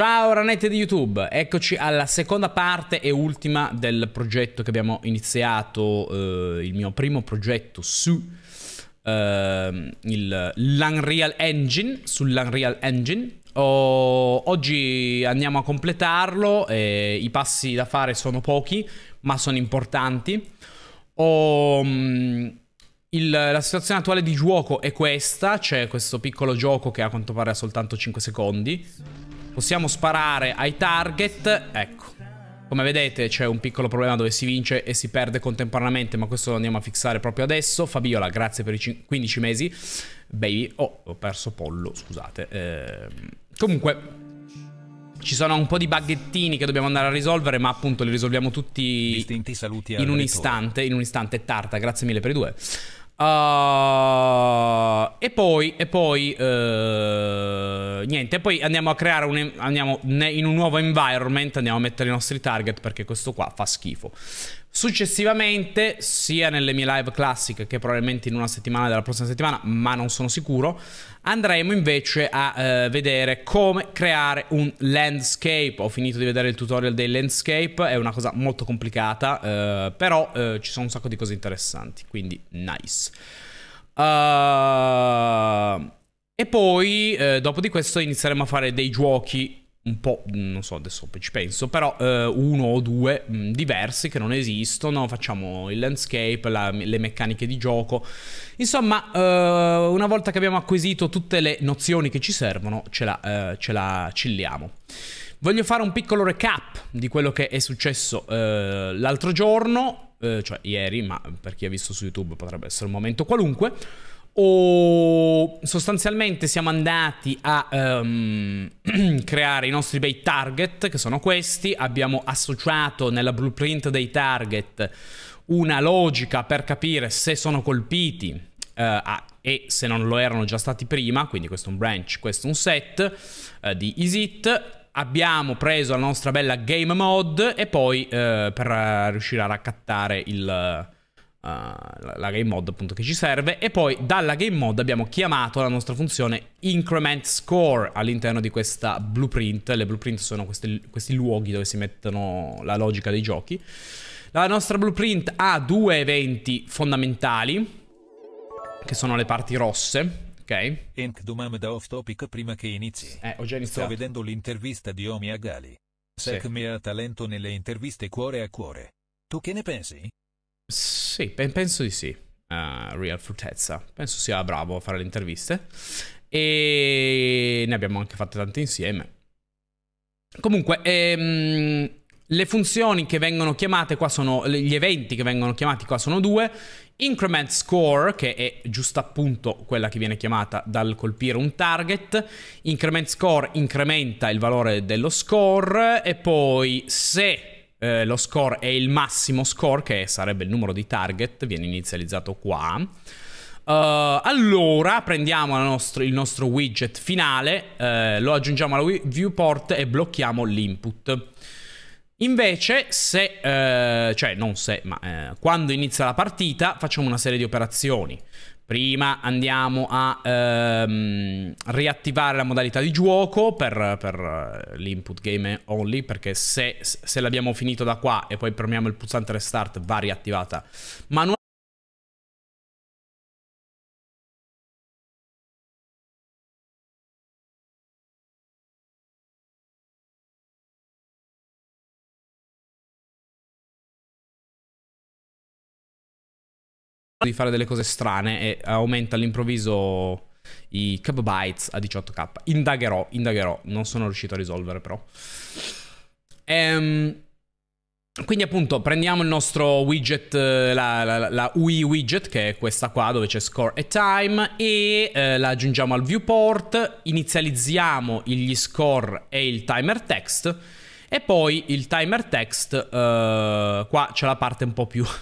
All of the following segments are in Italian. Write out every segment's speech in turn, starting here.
Ciao ranette di YouTube, eccoci alla seconda parte e ultima del progetto che abbiamo iniziato, eh, il mio primo progetto su eh, l'Unreal Engine, sull'Unreal Engine. Oh, oggi andiamo a completarlo, eh, i passi da fare sono pochi, ma sono importanti. Oh, il, la situazione attuale di gioco è questa, c'è questo piccolo gioco che a quanto pare ha soltanto 5 secondi Possiamo sparare ai target. Ecco. Come vedete c'è un piccolo problema dove si vince e si perde contemporaneamente, ma questo lo andiamo a fissare proprio adesso. Fabiola, grazie per i 15 mesi. Baby, oh, ho perso pollo, scusate. Eh, comunque... Ci sono un po' di baghettini che dobbiamo andare a risolvere, ma appunto li risolviamo tutti in un, in un istante. In un istante, Tarta, grazie mille per i due. Uh, e poi, e poi uh, niente, poi andiamo a creare un, andiamo in un nuovo environment, andiamo a mettere i nostri target perché questo qua fa schifo. Successivamente, sia nelle mie live classiche che probabilmente in una settimana della prossima settimana, ma non sono sicuro, andremo invece a eh, vedere come creare un landscape. Ho finito di vedere il tutorial dei landscape, è una cosa molto complicata, eh, però eh, ci sono un sacco di cose interessanti, quindi nice. Uh, e poi, eh, dopo di questo, inizieremo a fare dei giochi un po', non so, adesso ci penso, però eh, uno o due mh, mm, diversi che non esistono, facciamo il landscape, la, le meccaniche di gioco, insomma, eh, una volta che abbiamo acquisito tutte le nozioni che ci servono, ce la, eh, ce la cilliamo. Voglio fare un piccolo recap di quello che è successo eh, l'altro giorno, eh, cioè ieri, ma per chi ha visto su YouTube potrebbe essere un momento qualunque o sostanzialmente siamo andati a um, creare i nostri bei target, che sono questi, abbiamo associato nella blueprint dei target una logica per capire se sono colpiti uh, a, e se non lo erano già stati prima, quindi questo è un branch, questo è un set uh, di isit, abbiamo preso la nostra bella game mod e poi uh, per riuscire a raccattare il eh, la game mod appunto che ci serve e poi dalla game mod abbiamo chiamato la nostra funzione increment score all'interno di questa blueprint le blueprint sono questi, questi luoghi dove si mettono la logica dei giochi la nostra blueprint ha due eventi fondamentali che sono le parti rosse ok Enk da off topic prima che inizi eh, ho già iniziato sto vedendo l'intervista di Omi Agali Sec sì. ha talento nelle interviste cuore a cuore tu che ne pensi? Sì, penso di sì. Uh, Real Fortezza. Penso sia bravo a fare le interviste. E ne abbiamo anche fatte tante insieme. Comunque, ehm, le funzioni che vengono chiamate qua sono. Gli eventi che vengono chiamati qua sono due. Increment score, che è giusto appunto quella che viene chiamata dal colpire un target. Increment score incrementa il valore dello score. E poi se eh, lo score è il massimo score, che sarebbe il numero di target, viene inizializzato qua. Uh, allora prendiamo nostro, il nostro widget finale, eh, lo aggiungiamo alla viewport e blocchiamo l'input. Invece, se, eh, cioè non se, ma eh, quando inizia la partita, facciamo una serie di operazioni. Prima andiamo a ehm, riattivare la modalità di gioco per, per eh, l'input game only, perché se, se l'abbiamo finito da qua e poi premiamo il pulsante restart va riattivata manualmente. di fare delle cose strane e aumenta all'improvviso i kbytes a 18k. Indagherò, indagherò, non sono riuscito a risolvere però. Ehm, quindi appunto prendiamo il nostro widget, eh, la, la, la, UI widget che è questa qua dove c'è score e time e eh, la aggiungiamo al viewport, inizializziamo gli score e il timer text e poi il timer text eh, qua c'è la parte un po' più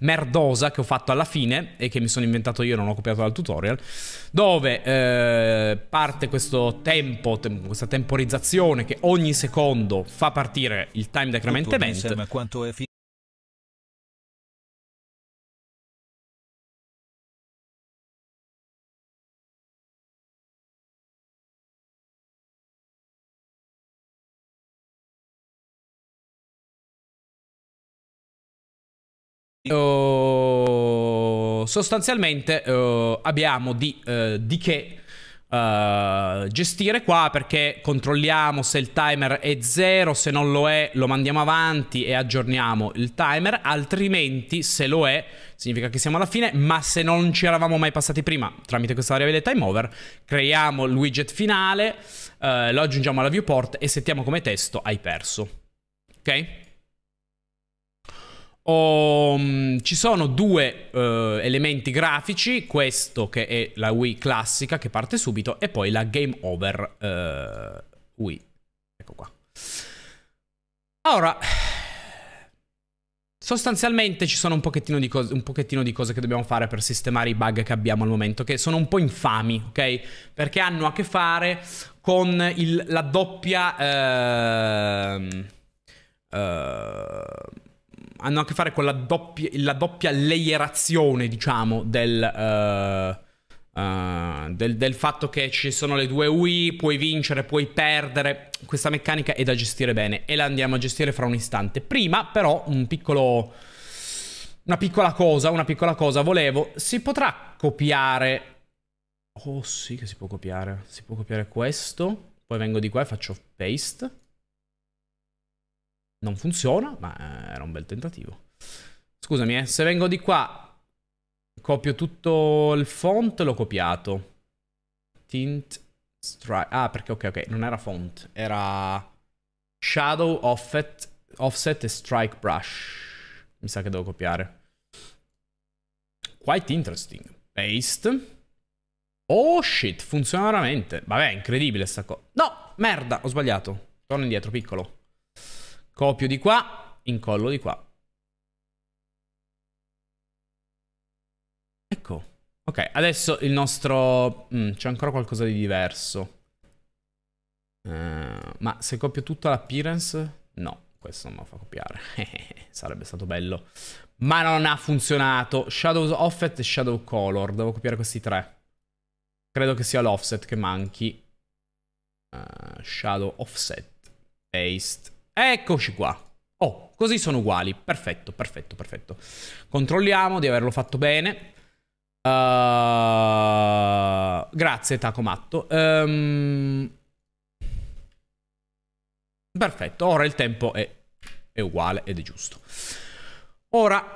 merdosa che ho fatto alla fine e che mi sono inventato io, non ho copiato dal tutorial, dove eh, parte questo tempo, te- questa temporizzazione che ogni secondo fa partire il time decrement event. Insieme quanto è fi- sostanzialmente uh, abbiamo di, uh, di che eh, gestire qua perché controlliamo se il timer è zero, se non lo è lo mandiamo avanti e aggiorniamo il timer, altrimenti se lo è significa che siamo alla fine, ma se non ci eravamo mai passati prima tramite questa variabile time over, creiamo il widget finale, lo aggiungiamo alla viewport e settiamo come testo hai perso. Ok? Oh, ci sono due uh, elementi grafici, questo che è la Wii classica che parte subito e poi la Game Over uh, Wii. Ecco qua. Ora, sostanzialmente ci sono un pochettino, un pochettino, di cose che dobbiamo fare per sistemare i bug che abbiamo al momento, che sono un po' infami, ok? Perché hanno a che fare con il, la doppia... Uh, hanno a che fare con la doppia, la doppia layerazione, diciamo, del, uh, uh, del, del, fatto che ci sono le due UI, puoi vincere, puoi perdere. Questa meccanica è da gestire bene e la andiamo a gestire fra un istante. Prima, però, un piccolo... Una piccola cosa, una piccola cosa, volevo, si potrà copiare... Oh sì che si può copiare, si può copiare questo, poi vengo di qua e faccio paste. Non funziona, ma eh, era un bel tentativo. Scusami, eh, se vengo di qua, copio tutto il font, l'ho copiato. Tint strike. Ah, perché ok, ok, non era font, era Shadow Offset, offset e Strike Brush. Mi sa che devo copiare. Quite interesting. Paste. Oh shit, funziona veramente. Vabbè, incredibile sta cosa. No, merda, ho sbagliato. Torno indietro, piccolo. Copio di qua, incollo di qua. Ecco. Ok, adesso il nostro... Mm, c'è ancora qualcosa di diverso. Uh, ma se copio tutta l'appearance? No, questo non me lo fa copiare. Sarebbe stato bello. Ma non ha funzionato. Shadow Offset e Shadow Color. Devo copiare questi tre. Credo che sia l'offset che manchi. Uh, shadow Offset. Paste. Eccoci qua. Oh, così sono uguali. Perfetto, perfetto, perfetto. Controlliamo di averlo fatto bene. Uh, grazie, Taco Matto. Um, ehm, perfetto, ora il tempo è, è uguale ed è giusto. Ora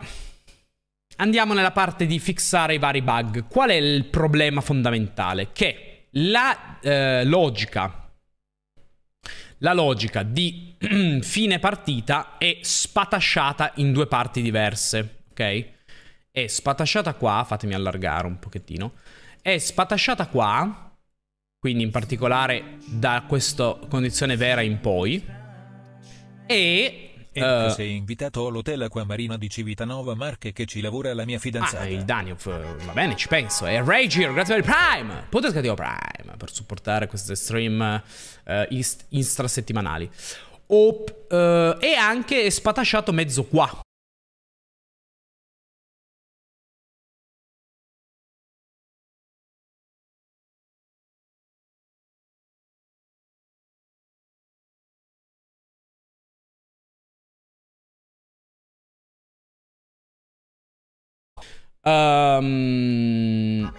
andiamo nella parte di fissare i vari bug. Qual è il problema fondamentale? Che la eh, logica la logica di fine partita è spatasciata in due parti diverse, ok? È spatasciata qua, fatemi allargare un pochettino, è spatasciata qua, quindi in particolare da questa condizione vera in poi, e Uh, eh, sei invitato all'hotel Acquamarina di Civitanova Marche che ci lavora la mia fidanzata. Ah, il Daniel, va bene, ci penso. E Ragir, grazie per il Prime! Potete scaricare Prime per supportare questi stream uh, instrasettimanali. Op, uh, e anche spatasciato mezzo qua. Um,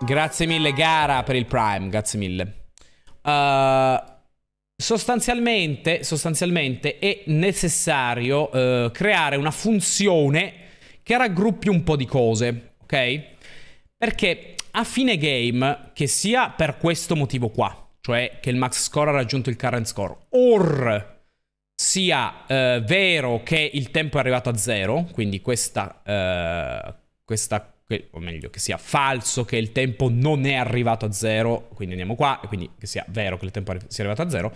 grazie mille, Gara, per il Prime. Grazie mille. Uh, sostanzialmente, sostanzialmente, è necessario uh, creare una funzione che raggruppi un po' di cose, ok? Perché a fine game, che sia per questo motivo qua, cioè che il max score ha raggiunto il current score, or sia eh, vero che il tempo è arrivato a zero, quindi questa, eh, questa che, o meglio, che sia falso che il tempo non è arrivato a zero, quindi andiamo qua, e quindi che sia vero che il tempo arri- sia arrivato a zero.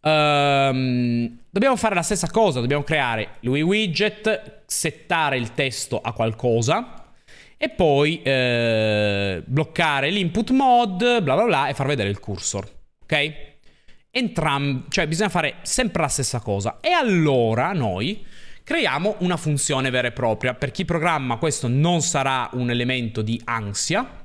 Um, dobbiamo fare la stessa cosa, dobbiamo creare lui widget, settare il testo a qualcosa e poi eh, bloccare l'input mod, bla bla bla, e far vedere il cursor, ok? entrambi, cioè bisogna fare sempre la stessa cosa. E allora noi creiamo una funzione vera e propria. Per chi programma questo non sarà un elemento di ansia,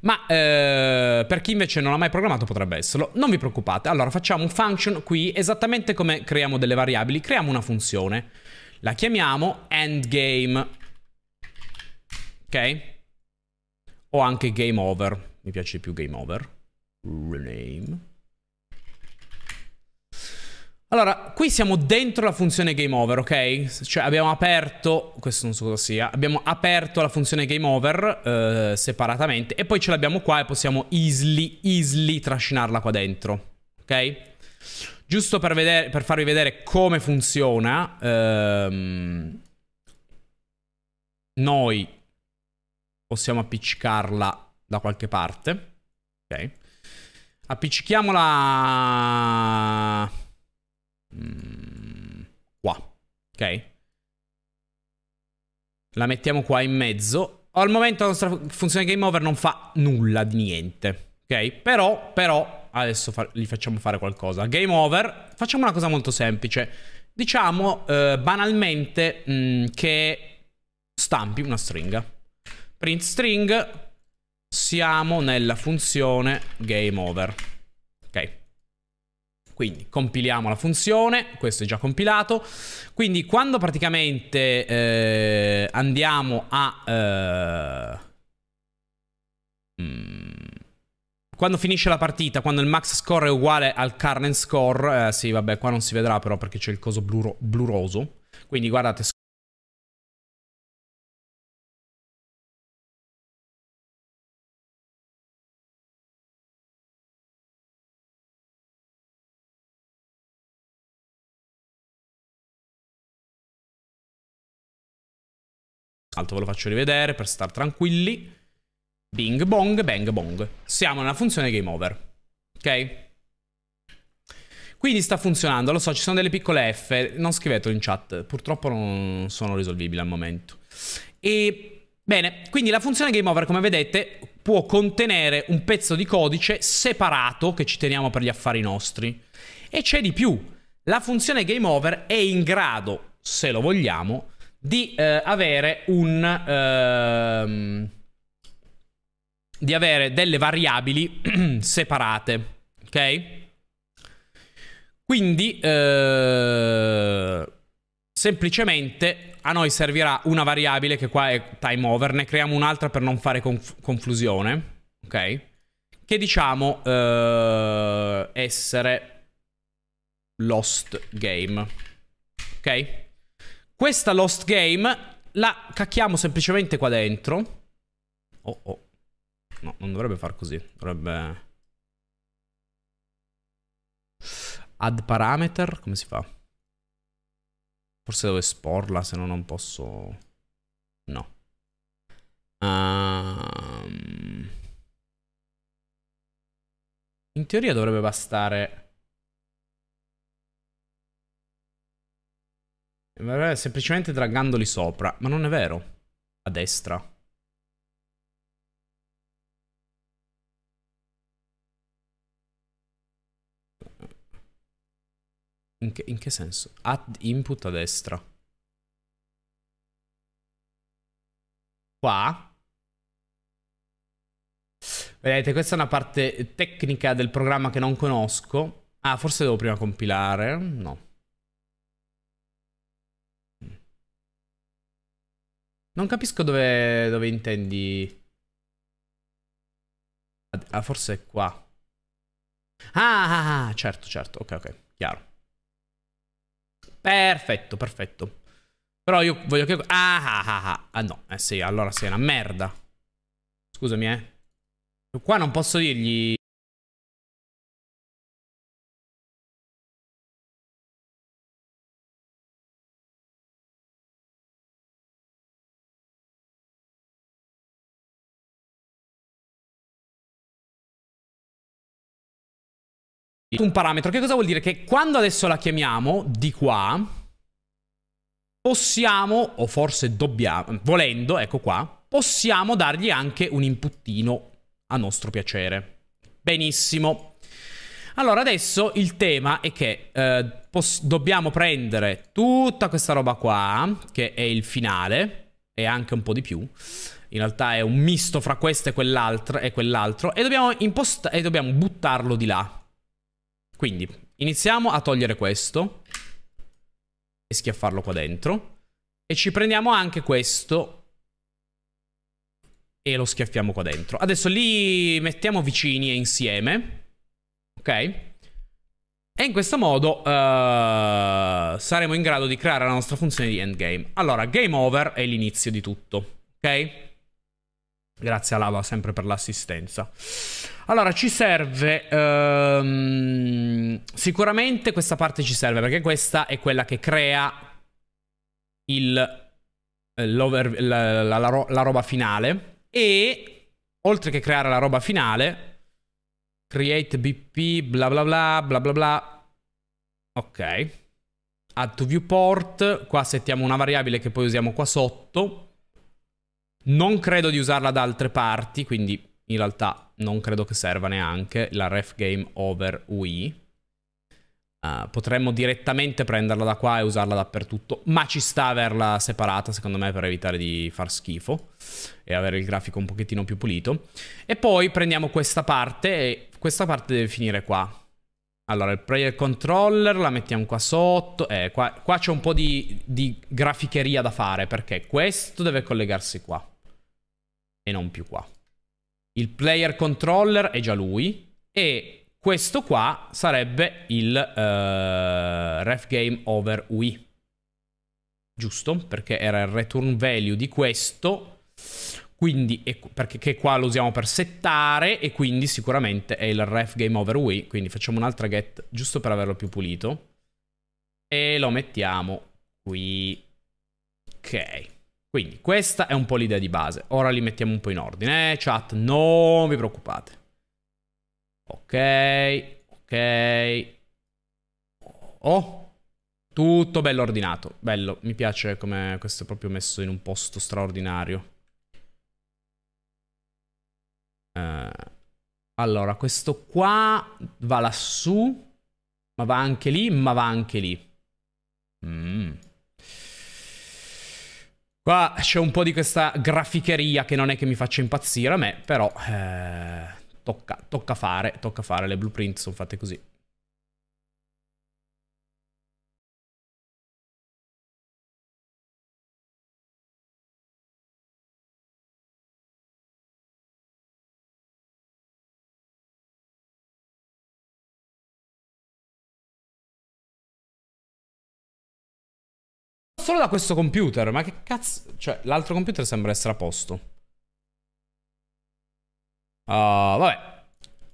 ma eh, per chi invece non l'ha mai programmato potrebbe esserlo. Non vi preoccupate. Allora facciamo un function qui esattamente come creiamo delle variabili. Creiamo una funzione. La chiamiamo endgame. Ok? O anche game over. Mi piace più game over. Rename. Allora, qui siamo dentro la funzione game over, ok? Cioè abbiamo aperto, questo non so cosa sia, abbiamo aperto la funzione game over eh, separatamente e poi ce l'abbiamo qua e possiamo easily, easily trascinarla qua dentro, ok? Giusto per, vedere, per farvi vedere come funziona, ehm, noi possiamo appiccicarla da qualche parte, ok? Appiccichiamola Mm, qua, ok? La mettiamo qua in mezzo. Al momento la nostra funzione game over non fa nulla di niente, ok? Però, però, adesso fa gli facciamo fare qualcosa. Game over, facciamo una cosa molto semplice. Diciamo eh, banalmente mh, mm, che stampi una stringa. Print string, siamo nella funzione game over. Ok. Quindi compiliamo la funzione, questo è già compilato, quindi quando praticamente eh, andiamo a... Eh, mh, mm, quando finisce la partita, quando il max score è uguale al current score, eh, sì vabbè qua non si vedrà però perché c'è il coso bluro, bluroso, quindi guardate Salto ve lo faccio rivedere per star tranquilli. Bing bong, bang bong. Siamo nella funzione game over. Ok? Quindi sta funzionando, lo so, ci sono delle piccole F, non scrivetelo in chat, purtroppo non sono risolvibili al momento. E bene, quindi la funzione game over, come vedete, può contenere un pezzo di codice separato che ci teniamo per gli affari nostri. E c'è di più, la funzione game over è in grado, se lo vogliamo, di eh, avere un... Ehm, di avere delle variabili separate, ok? Quindi, eh, semplicemente a noi servirà una variabile che qua è time over, ne creiamo un'altra per non fare conf confusione, ok? Che diciamo eh, essere lost game, ok? Questa Lost Game la cacchiamo semplicemente qua dentro. Oh oh. No, non dovrebbe far così. Dovrebbe... Add parameter, come si fa? Forse devo esporla, se no non posso... No. Um... In teoria dovrebbe bastare... Semplicemente draggandoli sopra. Ma non è vero. A destra. In che, in che senso? Add input a destra. Qua. Vedete, questa è una parte tecnica del programma che non conosco. Ah, forse devo prima compilare. No. Non capisco dove, dove intendi. Ah, forse è qua. Ah, ah, ah, certo, certo. Ok, ok, chiaro. Perfetto, perfetto. Però io voglio che... Ah, ah, ah, ah. ah no, eh sì, allora sei una merda. Scusami, eh. Qua non posso dirgli... un parametro. Che cosa vuol dire? Che quando adesso la chiamiamo di qua, possiamo, o forse dobbiamo, volendo, ecco qua, possiamo dargli anche un inputtino a nostro piacere. Benissimo. Allora, adesso il tema è che eh, dobbiamo prendere tutta questa roba qua, che è il finale, e anche un po' di più. In realtà è un misto fra questo e quell'altro, e, quell'altro, e dobbiamo, e dobbiamo buttarlo di là. Quindi, iniziamo a togliere questo. E schiaffarlo qua dentro. E ci prendiamo anche questo e lo schiaffiamo qua dentro. Adesso li mettiamo vicini e insieme, ok? E in questo modo uh, saremo in grado di creare la nostra funzione di endgame. Allora, game over è l'inizio di tutto, ok? Grazie a Lava sempre per l'assistenza. Allora, ci serve... Ehm, sicuramente questa parte ci serve perché questa è quella che crea il, eh, la, la, la, la roba finale. E oltre che creare la roba finale, create BP, bla bla bla, bla bla bla. Ok. Add to viewport. Qua settiamo una variabile che poi usiamo qua sotto non credo di usarla da altre parti, quindi in realtà non credo che serva neanche la ref game over Wii. Uh, potremmo direttamente prenderla da qua e usarla dappertutto, ma ci sta averla separata secondo me per evitare di far schifo e avere il grafico un pochettino più pulito. E poi prendiamo questa parte e questa parte deve finire qua. Allora, il player controller la mettiamo qua sotto. Eh, qua, qua c'è un po' di, di graficheria da fare perché questo deve collegarsi qua e non più qua. Il player controller è già lui e questo qua sarebbe il uh, ref game over Wii. Giusto? Perché era il return value di questo. Quindi, perché qua lo usiamo per settare e quindi sicuramente è il ref game over Wii. Quindi facciamo un'altra get giusto per averlo più pulito. E lo mettiamo qui. Ok. Quindi questa è un po' l'idea di base. Ora li mettiamo un po' in ordine. Eh, chat, non vi preoccupate. Ok, ok. Oh, tutto bello ordinato. Bello, mi piace come questo è proprio messo in un posto straordinario. Uh, allora, questo qua va lassù, ma va anche lì, ma va anche lì. Mmm. Qua c'è un po' di questa graficheria che non è che mi faccia impazzire a me, però eh, tocca, tocca, fare, tocca fare, le blueprint sono fatte così. Solo da questo computer, ma che cazzo... Cioè, l'altro computer sembra essere a posto. Uh, vabbè.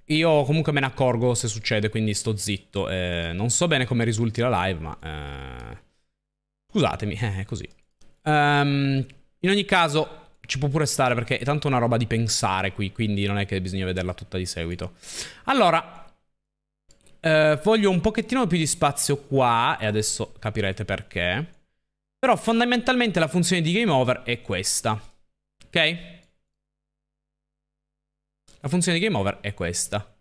Io comunque me ne accorgo se succede, quindi sto zitto. Eh, non so bene come risulti la live, ma... Eh... Scusatemi, è eh, così. Um, in ogni caso, ci può pure stare perché è tanto una roba di pensare qui, quindi non è che bisogna vederla tutta di seguito. Allora, eh, voglio un pochettino più di spazio qua e adesso capirete perché. Però fondamentalmente la funzione di game over è questa. Ok? La funzione di game over è questa.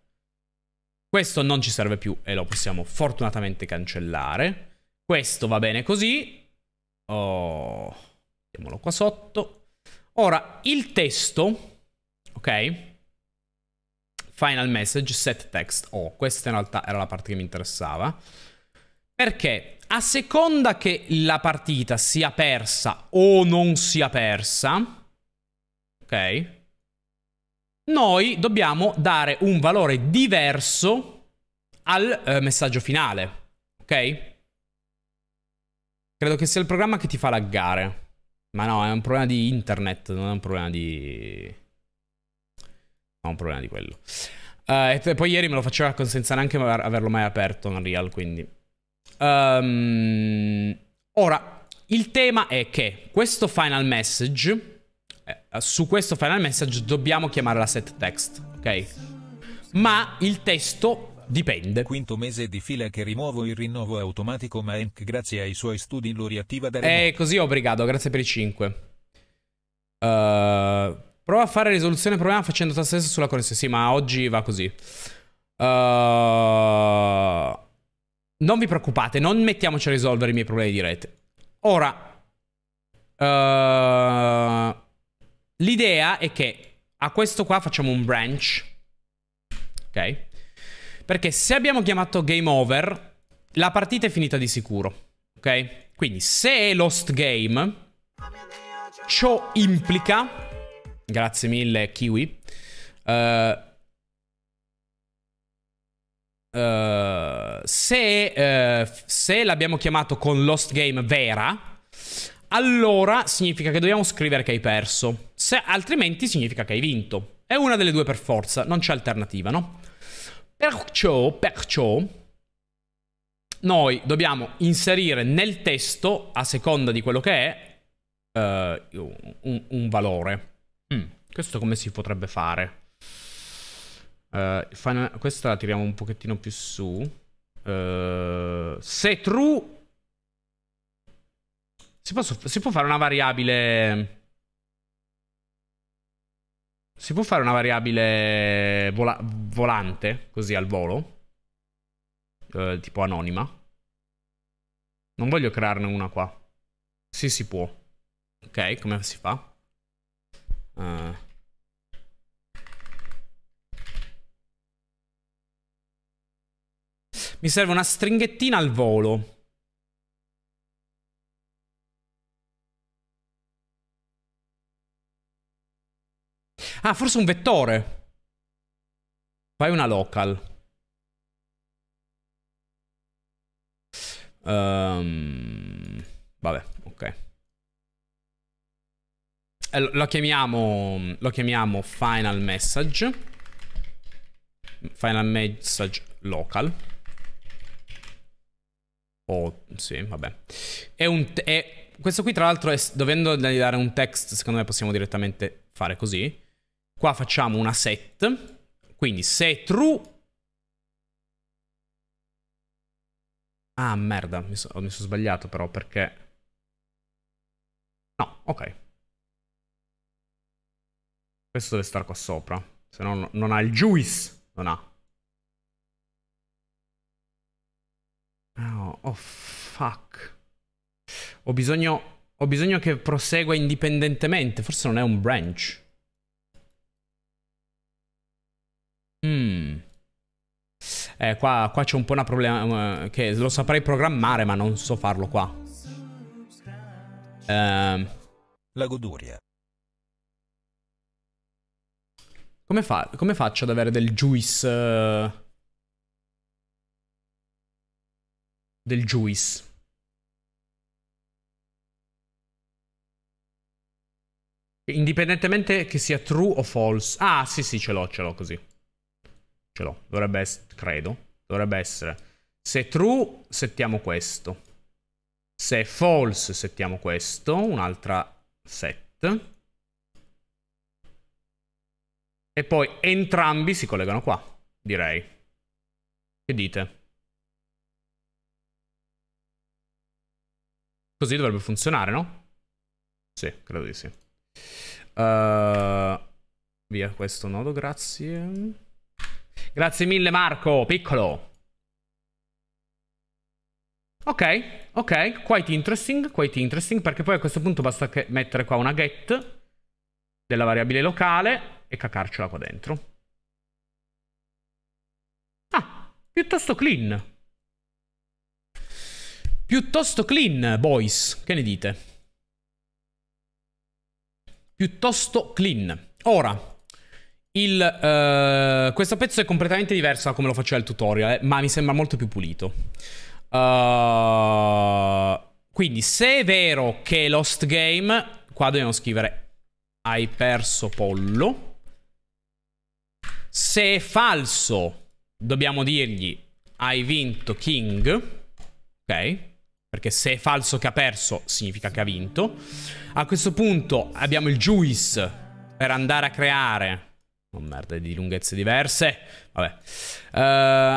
Questo non ci serve più e lo possiamo fortunatamente cancellare. Questo va bene così. Oh, mettiamolo qua sotto. Ora, il testo, ok? Final message, set text. Oh, questa in realtà era la parte che mi interessava. Perché a seconda che la partita sia persa o non sia persa, ok? Noi dobbiamo dare un valore diverso al eh, messaggio finale, ok? Credo che sia il programma che ti fa laggare. Ma no, è un problema di internet, non è un problema di... Non è un problema di quello. Uh, e poi ieri me lo faceva senza neanche averlo mai aperto Unreal, quindi... Um, ora, il tema è che questo final message, eh, su questo final message dobbiamo chiamare la set text, ok? Ma il testo Dipende. Quinto mese di fila che rimuovo il rinnovo automatico, ma Enk grazie ai suoi studi lo riattiva da Eh, così obbligato, grazie per i 5. Uh, eh, prova a fare risoluzione problema facendo tasto stesso sulla connessione. Sì, ma oggi va così. Uh, non vi preoccupate, non mettiamoci a risolvere i miei problemi di rete. Ora, uh, l'idea è che a questo qua facciamo un branch. Ok? Perché se abbiamo chiamato game over, la partita è finita di sicuro. Ok? Quindi se è lost game, ciò implica... Grazie mille, Kiwi. Uh, eh, se, uh, se l'abbiamo chiamato con Lost Game vera, allora significa che dobbiamo scrivere che hai perso. Se, altrimenti significa che hai vinto. È una delle due per forza, non c'è alternativa, no? Perciò, perciò, noi dobbiamo inserire nel testo, a seconda di quello che è, uh, un, un, valore. Mm, questo come si potrebbe fare? Uh, eh, final... Questa la tiriamo un pochettino più su. Uh, se true... Si, posso... si può fare una variabile... Si può fare una variabile vola volante, così al volo, eh, tipo anonima. Non voglio crearne una qua. Sì, si può. Ok, come si fa? Uh. Mi serve una stringhettina al volo. Ah, forse un vettore. Fai una local. Um, vabbè, ok. Eh, lo chiamiamo, lo chiamiamo final message. Final message local. Oh, sì, vabbè. È un te- è... questo qui, tra l'altro, è, dovendo dare un text, secondo me possiamo direttamente fare così. Qua facciamo una set. Quindi se è true... Ah, merda, mi, so- mi sono sbagliato però perché... No, ok. Questo deve stare qua sopra. Se no, non ha il juice. Non ha. Oh, oh fuck. Ho bisogno... Ho bisogno che prosegua indipendentemente. Forse non è un branch. Mmm. Eh, qua, qua c'è un po' una problema. Eh, che lo saprei programmare, ma non so farlo qua. Eh. La goduria. Come, fa come, faccio ad avere del juice? Uh... del juice. Indipendentemente che sia true o false. Ah, sì, sì, ce l'ho, ce l'ho così. Ce l'ho. Dovrebbe essere, credo. Dovrebbe essere. Se true, settiamo questo. Se false, settiamo questo. Un'altra set. E poi entrambi si collegano qua, direi. Che dite? Così dovrebbe funzionare, no? Sì, credo di sì. Uh, via questo nodo, grazie. Grazie mille Marco, piccolo. Ok, ok, quite interesting, quite interesting, perché poi a questo punto basta mettere qua una get della variabile locale e cacarcela qua dentro. Ah, piuttosto clean. Piuttosto clean, boys. Che ne dite? Piuttosto clean. Ora, il, uh, questo pezzo è completamente diverso da come lo faceva il tutorial, eh, ma mi sembra molto più pulito. Uh, quindi, se è vero che è Lost Game, qua dobbiamo scrivere hai perso pollo. Se è falso, dobbiamo dirgli hai vinto King. Ok? Perché se è falso che ha perso, significa che ha vinto. A questo punto abbiamo il juice per andare a creare... Oh merda, è di lunghezze diverse. Vabbè. Uh,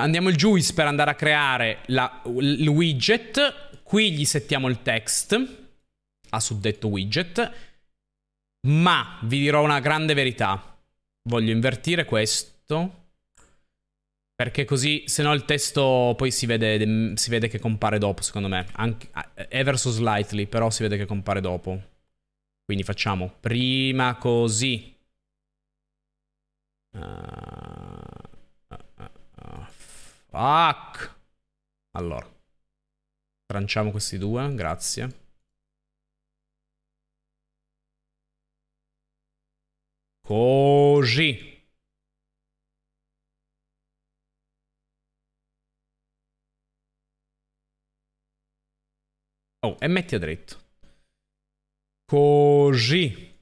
andiamo il juice per andare a creare la, il widget. Qui gli settiamo il text a suddetto widget. Ma vi dirò una grande verità. Voglio invertire questo. Perché così, se no il testo poi si vede, si vede che compare dopo, secondo me. Anche, è eh, verso slightly, però si vede che compare dopo. Quindi facciamo prima così. Uh, uh, uh, fuck! Allora. Tranciamo questi due, grazie. Così. Oh, e metti a dritto. Così.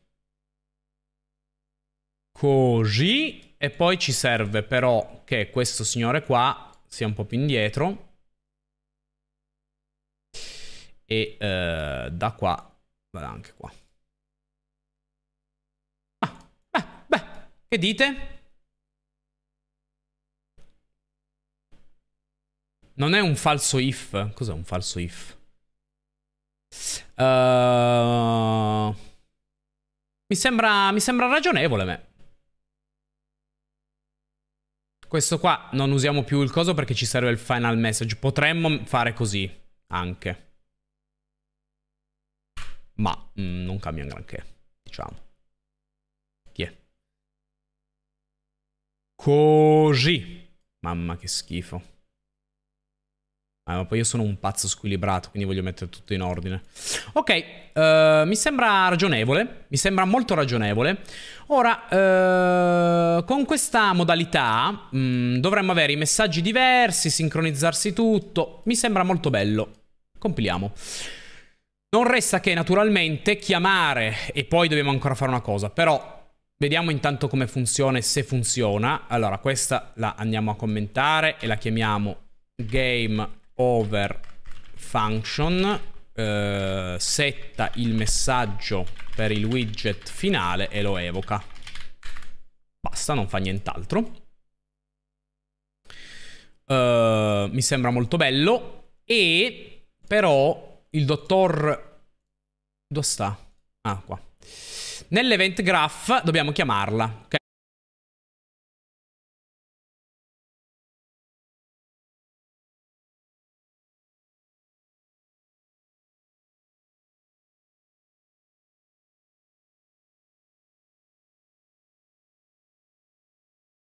Così. E poi ci serve però che questo signore qua sia un po' più indietro. E eh, da qua, vada anche qua. Ah, beh, beh, che dite? Non è un falso if. Cos'è un falso if? Uh, mi, sembra, mi sembra ragionevole me. Questo qua non usiamo più il coso perché ci serve il final message. Potremmo fare così anche. Ma mh, mm, non cambia granché, diciamo. Chi è? Così. Mamma che schifo. Ah, ma poi io sono un pazzo squilibrato, quindi voglio mettere tutto in ordine. Ok, uh, mi sembra ragionevole, mi sembra molto ragionevole. Ora, uh, con questa modalità mh, mm, dovremmo avere i messaggi diversi, sincronizzarsi tutto. Mi sembra molto bello. Compiliamo. Non resta che naturalmente chiamare e poi dobbiamo ancora fare una cosa, però Vediamo intanto come funziona e se funziona. Allora, questa la andiamo a commentare e la chiamiamo game over function eh, setta il messaggio per il widget finale e lo evoca. Basta, non fa nient'altro. Eh, mi sembra molto bello e però il dottor... Dove sta? Ah, qua. Nell'event graph dobbiamo chiamarla, ok?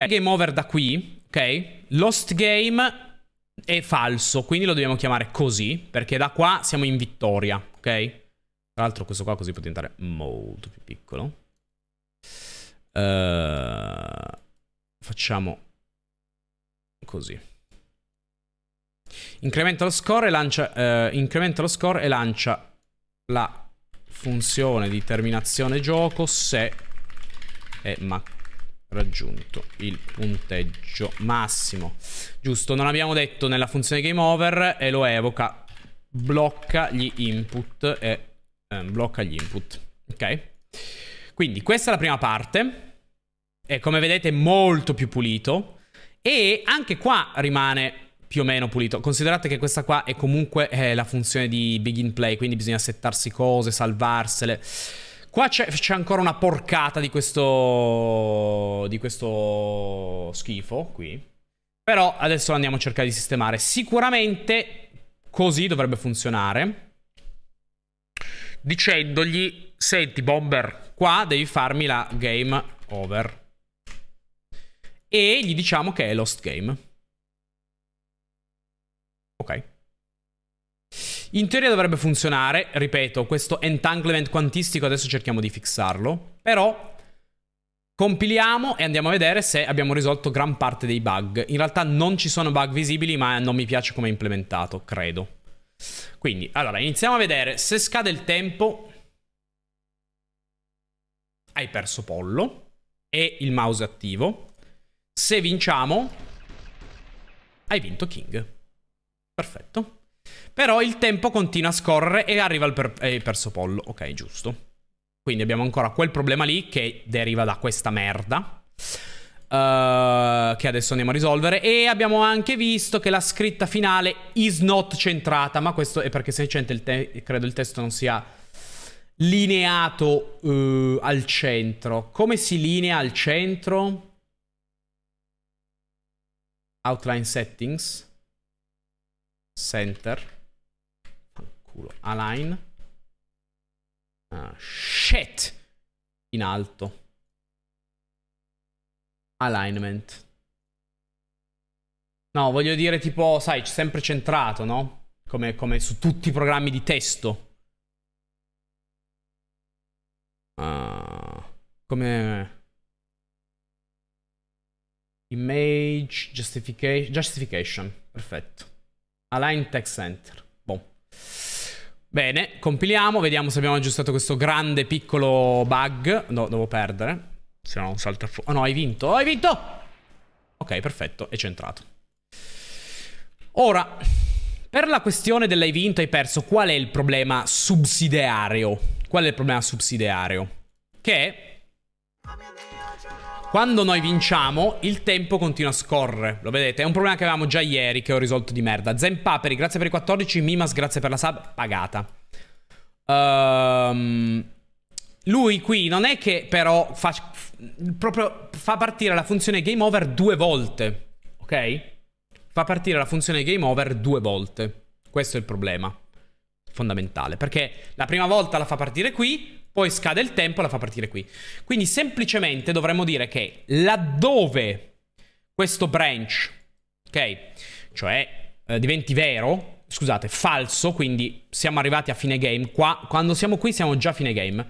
Game over da qui, ok? Lost game è falso, quindi lo dobbiamo chiamare così, perché da qua siamo in vittoria, ok? Tra l'altro questo qua così può diventare molto più piccolo. Uh, facciamo così. Incrementa lo score e lancia, eh, incrementa lo score e lancia la funzione di terminazione gioco se è macchina raggiunto il punteggio massimo. Giusto, non abbiamo detto nella funzione game over e lo evoca, blocca gli input e eh, blocca gli input. Ok? Quindi questa è la prima parte. E come vedete molto più pulito e anche qua rimane più o meno pulito. Considerate che questa qua è comunque eh, la funzione di begin play, quindi bisogna settarsi cose, salvarsele. Qua c'è, ancora una porcata di questo... Di questo schifo qui. Però adesso andiamo a cercare di sistemare. Sicuramente così dovrebbe funzionare. Dicendogli, senti bomber, qua devi farmi la game over. E gli diciamo che è lost game. Ok. In teoria dovrebbe funzionare, ripeto, questo entanglement quantistico adesso cerchiamo di fissarlo, però compiliamo e andiamo a vedere se abbiamo risolto gran parte dei bug. In realtà non ci sono bug visibili, ma non mi piace come è implementato, credo. Quindi, allora, iniziamo a vedere se scade il tempo hai perso pollo e il mouse attivo. Se vinciamo hai vinto king. Perfetto. Però il tempo continua a scorrere e arriva il, per eh, il perso pollo. Ok, giusto. Quindi abbiamo ancora quel problema lì che deriva da questa merda. Uh, che adesso andiamo a risolvere. E abbiamo anche visto che la scritta finale is not centrata. Ma questo è perché semplicemente il credo il testo non sia lineato uh, al centro. Come si linea al centro? Outline settings center fanculo align uh, shit in alto alignment no voglio dire tipo sai sempre centrato no come, come su tutti i programmi di testo uh, come image justification, justification perfetto Align Tech Center. Boh. Bene, compiliamo, vediamo se abbiamo aggiustato questo grande piccolo bug. No, devo perdere. Se no, salta fuori. Oh no, hai vinto. Oh, hai vinto! Ok, perfetto, è centrato. Ora, per la questione dell'hai vinto, hai perso, qual è il problema subsidiario? Qual è il problema subsidiario? Che... Quando noi vinciamo, il tempo continua a scorrere. Lo vedete? È un problema che avevamo già ieri, che ho risolto di merda. Zen Paperi, grazie per i 14. Mimas, grazie per la sub. Pagata. Um... Lui qui non è che però fa, proprio fa partire la funzione game over due volte, ok? Fa partire la funzione game over due volte. Questo è il problema fondamentale, perché la prima volta la fa partire qui, poi scade il tempo e la fa partire qui. Quindi semplicemente dovremmo dire che laddove questo branch, ok, cioè eh, diventi vero, scusate, falso, quindi siamo arrivati a fine game, qua, quando siamo qui siamo già a fine game,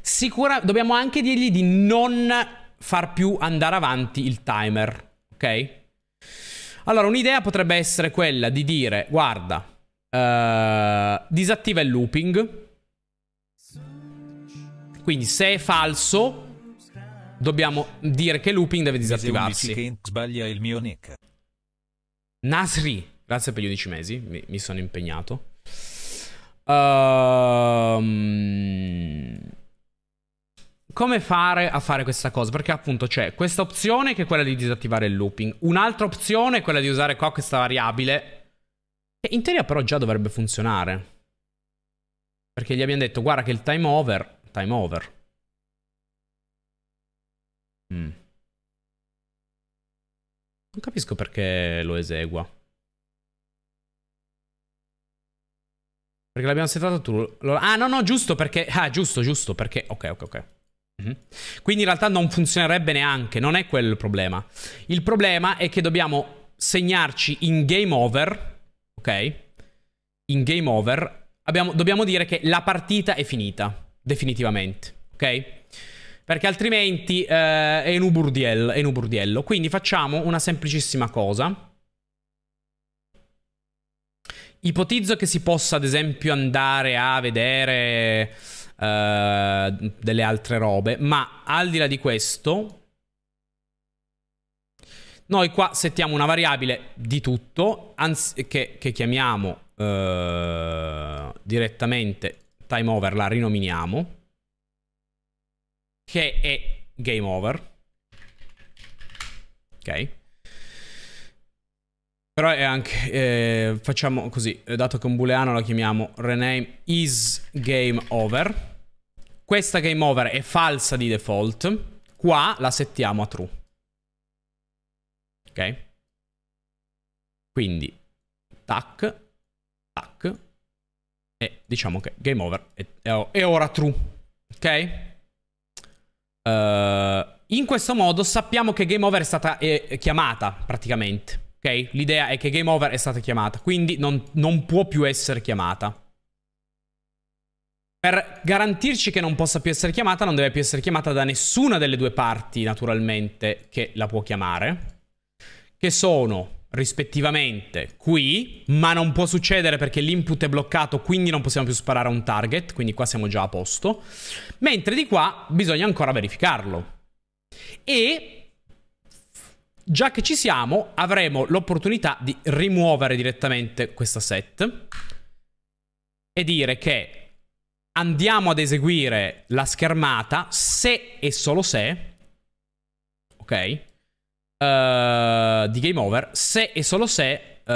sicura, dobbiamo anche dirgli di non far più andare avanti il timer, ok? Allora, un'idea potrebbe essere quella di dire, guarda, eh, disattiva il looping, quindi se è falso, dobbiamo dire che Looping deve disattivarsi. Sbaglia il mio nick. Nasri, grazie per gli 11 mesi, mi, mi sono impegnato. Ehm... Um come fare a fare questa cosa? Perché appunto c'è questa opzione che è quella di disattivare il looping, un'altra opzione è quella di usare qua questa variabile, che in teoria però già dovrebbe funzionare. Perché gli abbiamo detto, guarda che il time over Time over. Mm. Non capisco perché lo esegua. Perché l'abbiamo settato tu. Lo... Ah, no, no, giusto perché. Ah, giusto, giusto perché. Ok, ok, ok. Mm-hmm. Quindi in realtà non funzionerebbe neanche, non è quello il problema. Il problema è che dobbiamo segnarci in game over, ok? In game over, abbiamo... dobbiamo dire che la partita è finita definitivamente, ok? Perché altrimenti eh, è, un burdiello, è un burdiello. Quindi facciamo una semplicissima cosa. Ipotizzo che si possa ad esempio andare a vedere eh, delle altre robe, ma al di là di questo noi qua settiamo una variabile di tutto che, che chiamiamo eh, direttamente time over la rinominiamo, che è game over. Ok. Però è anche, eh, facciamo così, dato che è un booleano la chiamiamo rename is game over. Questa game over è falsa di default, qua la settiamo a true. Ok? Quindi, tac, tac, e diciamo che game over è, è, ora true. Ok? Uh, in questo modo sappiamo che game over è stata è, chiamata praticamente. Ok? L'idea è che game over è stata chiamata, quindi non, non può più essere chiamata. Per garantirci che non possa più essere chiamata, non deve più essere chiamata da nessuna delle due parti, naturalmente, che la può chiamare. Che sono rispettivamente qui, ma non può succedere perché l'input è bloccato, quindi non possiamo più sparare a un target, quindi qua siamo già a posto, mentre di qua bisogna ancora verificarlo. E già che ci siamo, avremo l'opportunità di rimuovere direttamente questa set e dire che andiamo ad eseguire la schermata se e solo se, ok? uh, di Game Over se e solo se uh,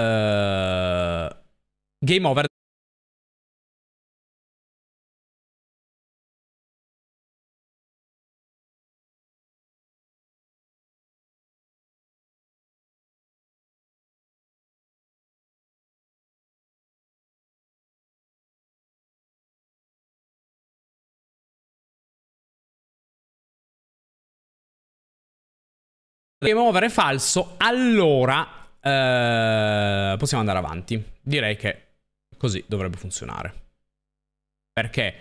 Game Over game over è falso, allora eh, possiamo andare avanti. Direi che così dovrebbe funzionare. Perché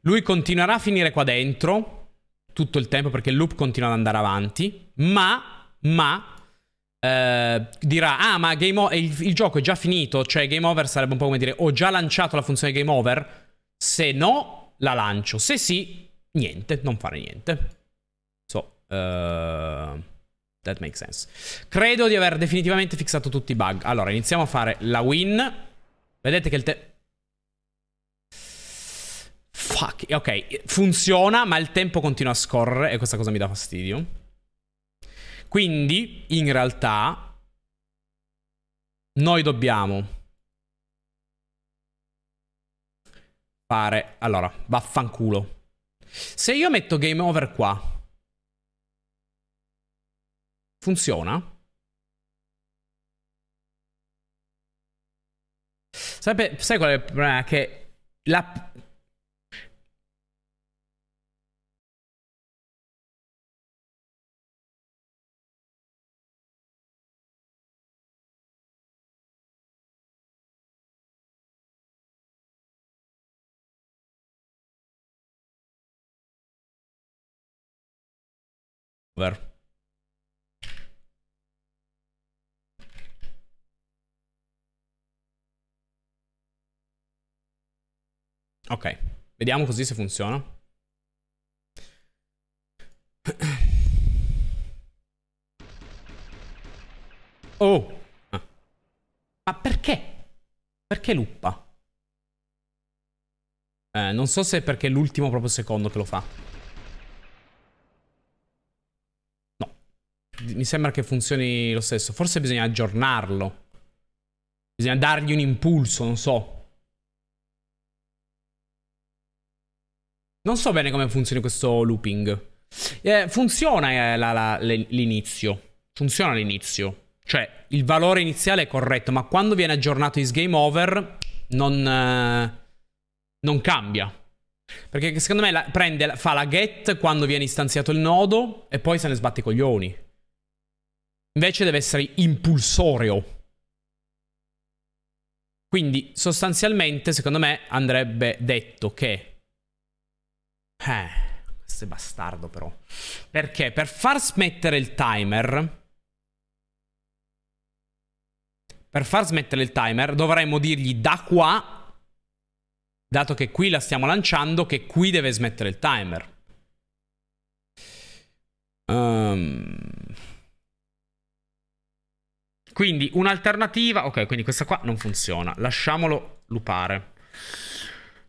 lui continuerà a finire qua dentro tutto il tempo perché il loop continua ad andare avanti, ma, ma eh, dirà, ah ma il, il, gioco è già finito, cioè game over sarebbe un po' come dire ho già lanciato la funzione game over, se no la lancio, se sì, niente, non fare niente. So, eh... That makes sense. Credo di aver definitivamente fissato tutti i bug. Allora, iniziamo a fare la win. Vedete che il tempo... Fuck, ok, funziona, ma il tempo continua a scorrere e questa cosa mi dà fastidio. Quindi, in realtà, noi dobbiamo fare... Allora, vaffanculo. Se io metto game over qua, Funziona? Sarebbe, sai qual è il problema? Che la... Over. Ok, vediamo così se funziona. Oh! Ah. Ma perché? Perché luppa? Eh, non so se è perché è l'ultimo proprio secondo che lo fa. No. Mi sembra che funzioni lo stesso. Forse bisogna aggiornarlo. Bisogna dargli un impulso, non so. Non so bene come funzioni questo looping. Eh, funziona eh, la, la, l'inizio. Funziona l'inizio. Cioè, il valore iniziale è corretto, ma quando viene aggiornato is game over non, eh, non cambia. Perché secondo me la, prende, fa la get quando viene istanziato il nodo e poi se ne sbatte i coglioni. Invece deve essere impulsoreo. Quindi sostanzialmente, secondo me, andrebbe detto che eh, questo è bastardo però. Perché per far smettere il timer... Per far smettere il timer dovremmo dirgli da qua, dato che qui la stiamo lanciando, che qui deve smettere il timer. Um... Quindi un'alternativa... Ok, quindi questa qua non funziona. Lasciamolo lupare.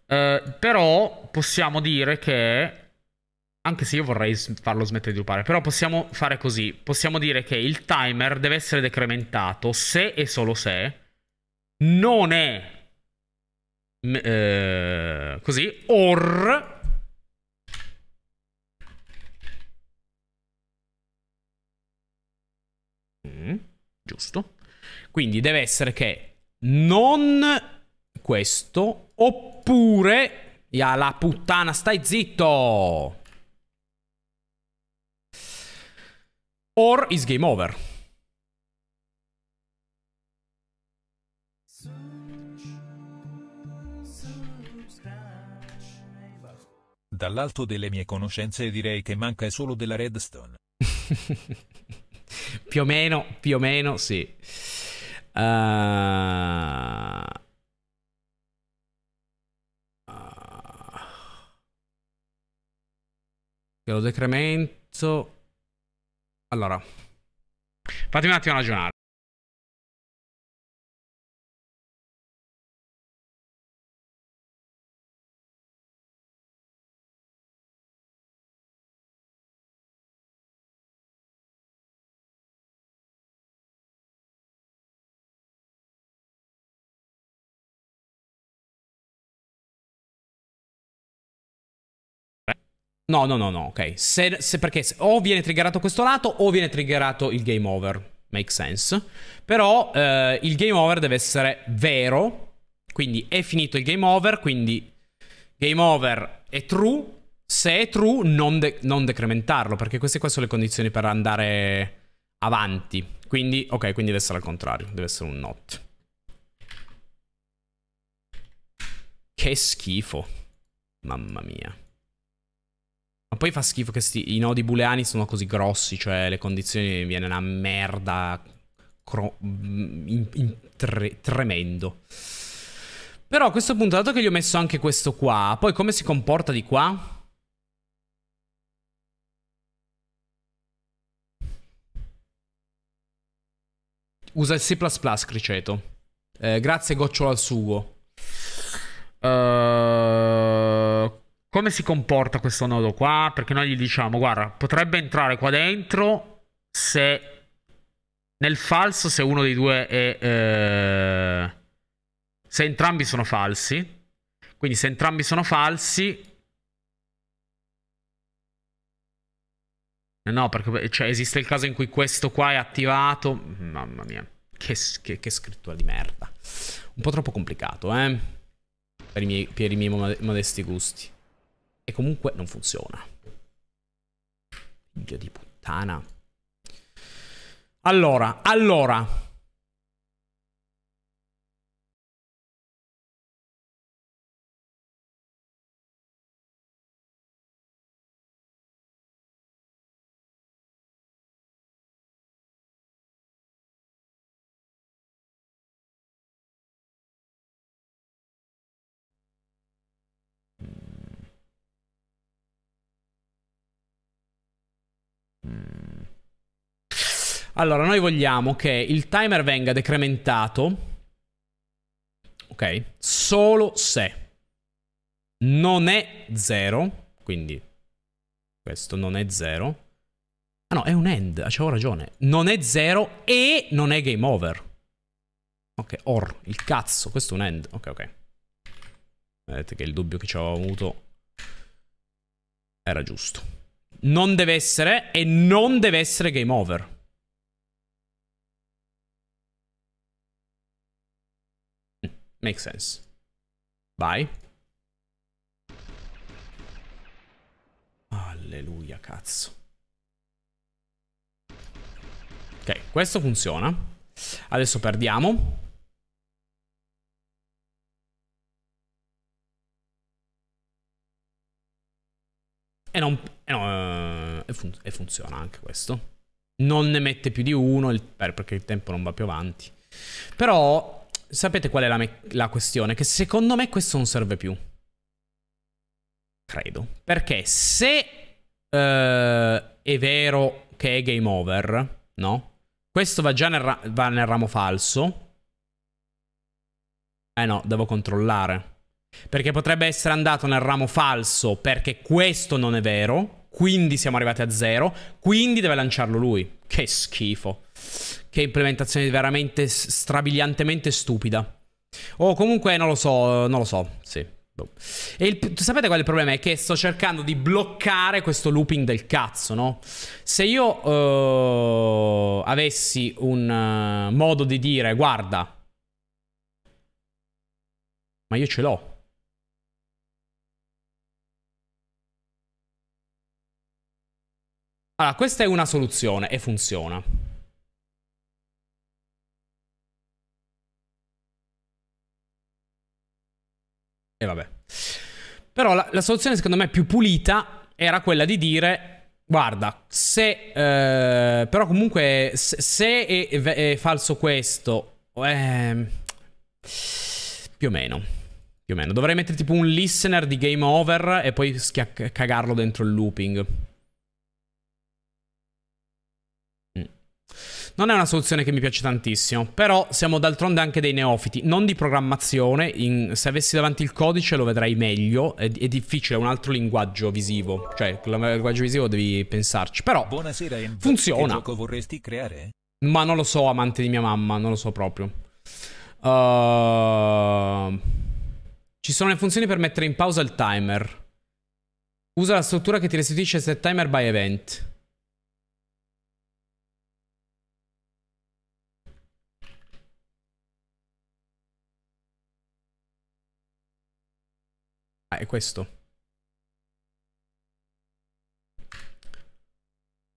Eh, però possiamo dire che. Anche se io vorrei farlo smettere di loopare, però possiamo fare così. Possiamo dire che il timer deve essere decrementato se e solo se non è uh, così, or mm, giusto. Quindi deve essere che non questo. Oppure... Ya la puttana, stai zitto! Or is game over. Dall'alto delle mie conoscenze direi che manca solo della redstone. più o meno, più o meno, sì. Uh... lo decremento... Allora, fatemi un attimo ragionare. No, no, no, no, ok. Se, se perché se, o viene triggerato questo lato o viene triggerato il game over. Make sense. Però eh, il game over deve essere vero. Quindi è finito il game over, quindi game over è true. Se è true, non, de- non decrementarlo, perché queste qua sono le condizioni per andare avanti. Quindi, ok, quindi deve essere al contrario, deve essere un not. Che schifo. Mamma mia. Ma poi fa schifo che sti, i nodi booleani sono così grossi, cioè le condizioni viene una merda cro- mm, in, in tre, tremendo. Però a questo punto, dato che gli ho messo anche questo qua, poi come si comporta di qua? Usa il C++, criceto. Eh, grazie gocciolo al sugo. Ehm... Uh come si comporta questo nodo qua? Perché noi gli diciamo, guarda, potrebbe entrare qua dentro se nel falso, se uno dei due è... Eh, se entrambi sono falsi. Quindi se entrambi sono falsi... Eh, no, perché cioè, esiste il caso in cui questo qua è attivato. Mamma mia, che, che, che scrittura di merda. Un po' troppo complicato, eh? Per i miei, per i miei modesti gusti. E comunque non funziona. Figlio di puttana. Allora, allora, Allora, noi vogliamo che il timer venga decrementato, ok, solo se non è 0, quindi questo non è 0. Ah no, è un end, ah, avevo ragione. Non è 0 e non è game over. Ok, or, il cazzo, questo è un end. Ok, ok. Vedete che il dubbio che ci avevo avuto era giusto. Non deve essere e non deve essere game over. Makes sense. Vai. Alleluia, cazzo. Ok, questo funziona. Adesso perdiamo. E non... E, eh, no, eh, e, fun e funziona anche questo. Non ne mette più di uno il, perché il tempo non va più avanti. Però sapete qual è la, me- la questione? Che secondo me questo non serve più. Credo. Perché se uh, è vero che è game over, no? Questo va già nel, ra- va nel ramo falso. Eh no, devo controllare. Perché potrebbe essere andato nel ramo falso perché questo non è vero. Quindi siamo arrivati a zero. Quindi deve lanciarlo lui. Che schifo che implementazione veramente strabiliantemente stupida. O comunque non lo so, non lo so, sì. Boh. E il, sapete qual è il problema? È che sto cercando di bloccare questo looping del cazzo, no? Se io uh, avessi un uh, modo di dire, guarda, ma io ce l'ho. Allora, questa è una soluzione e funziona. E vabbè. Però la, la soluzione secondo me più pulita era quella di dire Guarda, se eh, però comunque se, se è, è, è, falso questo, eh, più o meno. Più o meno. Dovrei mettere tipo un listener di game over e poi schiac- cagarlo dentro il looping. Non è una soluzione che mi piace tantissimo, però siamo d'altronde anche dei neofiti, non di programmazione, in, se avessi davanti il codice lo vedrai meglio, è, è difficile, è un altro linguaggio visivo, cioè il linguaggio visivo devi pensarci, però Buonasera, funziona. Che gioco vorresti creare? Ma non lo so, amante di mia mamma, non lo so proprio. Uh... Ci sono le funzioni per mettere in pausa il timer. Usa la struttura che ti restituisce set timer by event. Ah, è questo.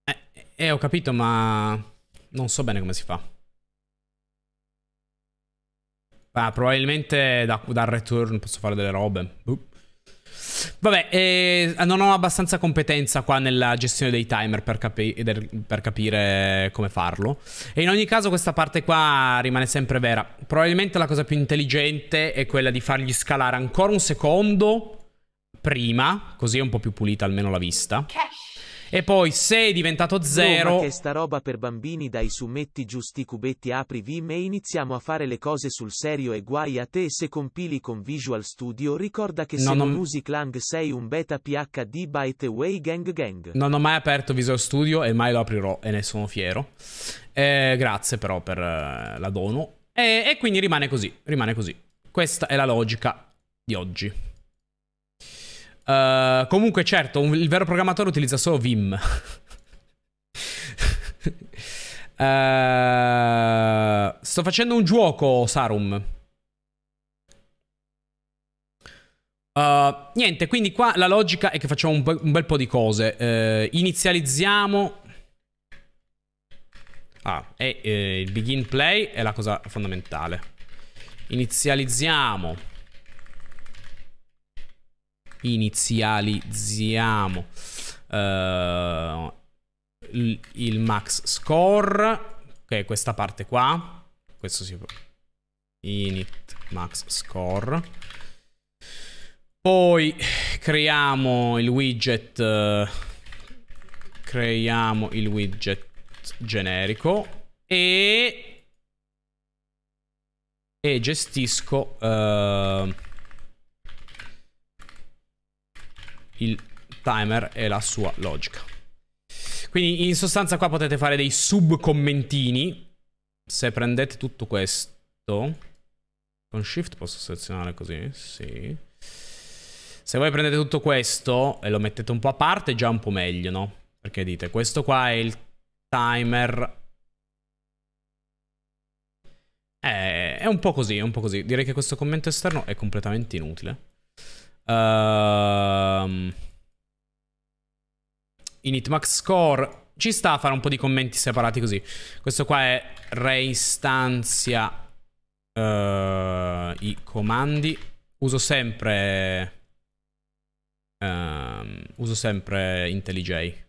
Eh, eh, eh, ho capito, ma non so bene come si fa. Ah, probabilmente da, dal return posso fare delle robe. Uh. Vabbè, eh, non ho abbastanza competenza qua nella gestione dei timer per, capi per, capire come farlo. E in ogni caso questa parte qua rimane sempre vera. Probabilmente la cosa più intelligente è quella di fargli scalare ancora un secondo prima, così è un po' più pulita almeno la vista. Cash. E poi se è diventato 0... Roma che sta roba per bambini dai summetti giusti cubetti apri Vim e iniziamo a fare le cose sul serio e guai a te se compili con Visual Studio ricorda che se non, usi Clang sei un beta PHD byte way gang gang. Non ho mai aperto Visual Studio e mai lo aprirò e ne sono fiero. Eh, grazie però per eh, la dono. E, e quindi rimane così, rimane così. Questa è la logica di oggi. Uh, comunque, certo, un, il vero programmatore utilizza solo Vim. uh, sto facendo un gioco, Sarum. Uh, niente, quindi qua la logica è che facciamo un, un bel po' di cose. inizializziamo. Ah, e il begin play è la cosa fondamentale. Inizializziamo inizializziamo uh, eh, il, il max score, che è questa parte qua, questo si può, init max score. Poi creiamo il widget, eh, creiamo il widget generico e, e gestisco... Eh, il timer e la sua logica. Quindi in sostanza qua potete fare dei sub commentini. Se prendete tutto questo, con shift posso selezionare così, sì. Se voi prendete tutto questo e lo mettete un po' a parte, già un po' meglio, no? Perché dite, questo qua è il timer eh, è un po' così, è un po' così. Direi che questo commento esterno è completamente inutile. Uh, ehm, init max score. Ci sta a fare un po' di commenti separati così. Questo qua è reinstanzia uh, i comandi. Uso sempre... Uh, uso sempre IntelliJ.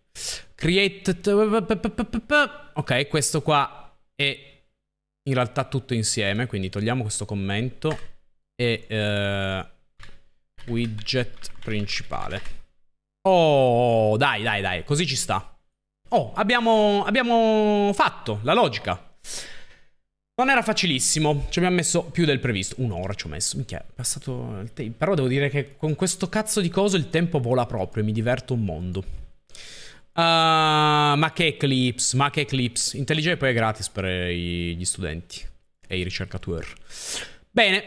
Create... Ok, questo qua è in realtà tutto insieme, quindi togliamo questo commento e... Uh, Widget principale. Oh, dai, dai, dai, così ci sta. Oh, abbiamo, abbiamo fatto la logica. Non era facilissimo, ci abbiamo messo più del previsto. Un'ora ci ho messo, minchia, è passato il tempo. Però devo dire che con questo cazzo di coso il tempo vola proprio, mi diverto un mondo. Uh, ma che Eclipse, ma che Eclipse. Intelligente poi è gratis per gli studenti e i ricercatori. Bene,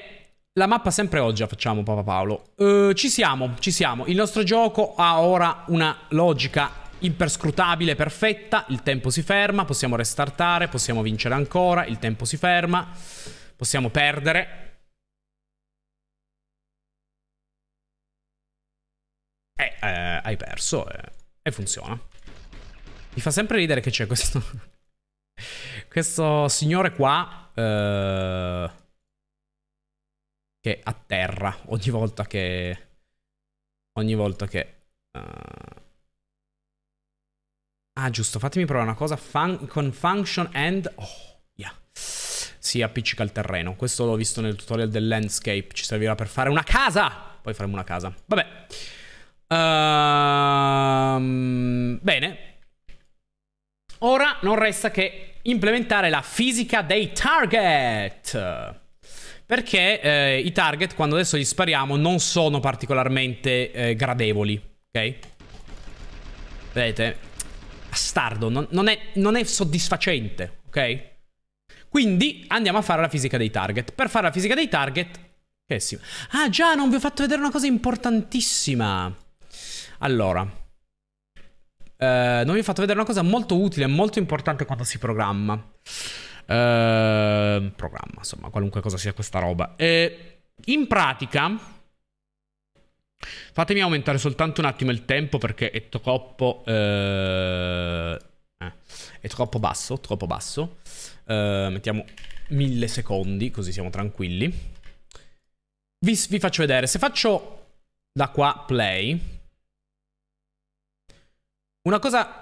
la mappa sempre oggi la facciamo, Papa Paolo. Uh, ci siamo, ci siamo. Il nostro gioco ha ora una logica imperscrutabile, perfetta. Il tempo si ferma, possiamo restartare, possiamo vincere ancora. Il tempo si ferma, possiamo perdere. Eh, eh hai perso eh. e eh, eh funziona. Mi fa sempre ridere che c'è questo... questo signore qua... Eh che atterra ogni volta che... Ogni volta che... Uh... Ah giusto, fatemi provare una cosa, Fun- con function and... Oh, yeah. Si appiccica al terreno, questo l'ho visto nel tutorial del landscape, ci servirà per fare una casa! Poi faremo una casa, vabbè. Uh... Bene. Ora non resta che implementare la fisica dei target. Perché eh, i target, quando adesso gli spariamo, non sono particolarmente eh, gradevoli, ok? Vedete? Bastardo, non, non, è, non è soddisfacente, ok? Quindi andiamo a fare la fisica dei target. Per fare la fisica dei target... Che sì. Ah già, non vi ho fatto vedere una cosa importantissima. Allora... Uh, non vi ho fatto vedere una cosa molto utile e molto importante quando si programma eh, programma, insomma, qualunque cosa sia questa roba. E in pratica, fatemi aumentare soltanto un attimo il tempo perché è troppo... Eh, eh è troppo basso, troppo basso. Uh, mettiamo mille secondi, così siamo tranquilli. Vi, vi, faccio vedere. Se faccio da qua play, una cosa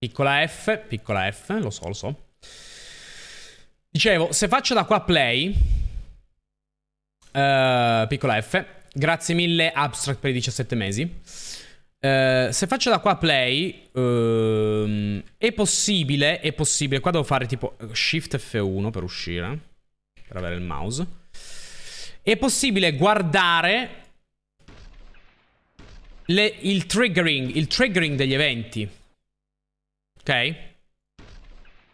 Piccola F, piccola F, lo so, lo so. Dicevo, se faccio da qua play, uh, piccola F, grazie mille Abstract per i 17 mesi. Uh, se faccio da qua play, uh, è possibile, è possibile, qua devo fare tipo eh, Shift F1 per uscire, per avere il mouse. È possibile guardare le, il triggering, il triggering degli eventi. Ok?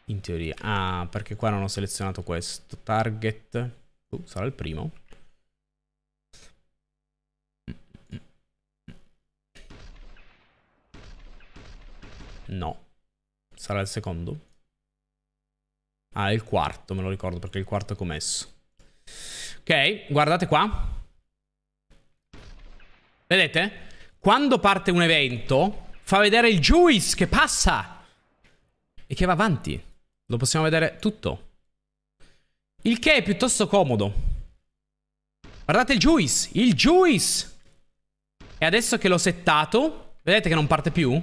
In teoria. Ah, perché qua non ho selezionato questo. Target. Uh, sarà il primo. No. Sarà il secondo? Ah, il quarto, me lo ricordo, perché il quarto è commesso. Ok, guardate qua. Vedete? Quando parte un evento, fa vedere il juice che passa e che va avanti. Lo possiamo vedere tutto. Il che è piuttosto comodo. Guardate il Juice, il Juice! E adesso che l'ho settato, vedete che non parte più?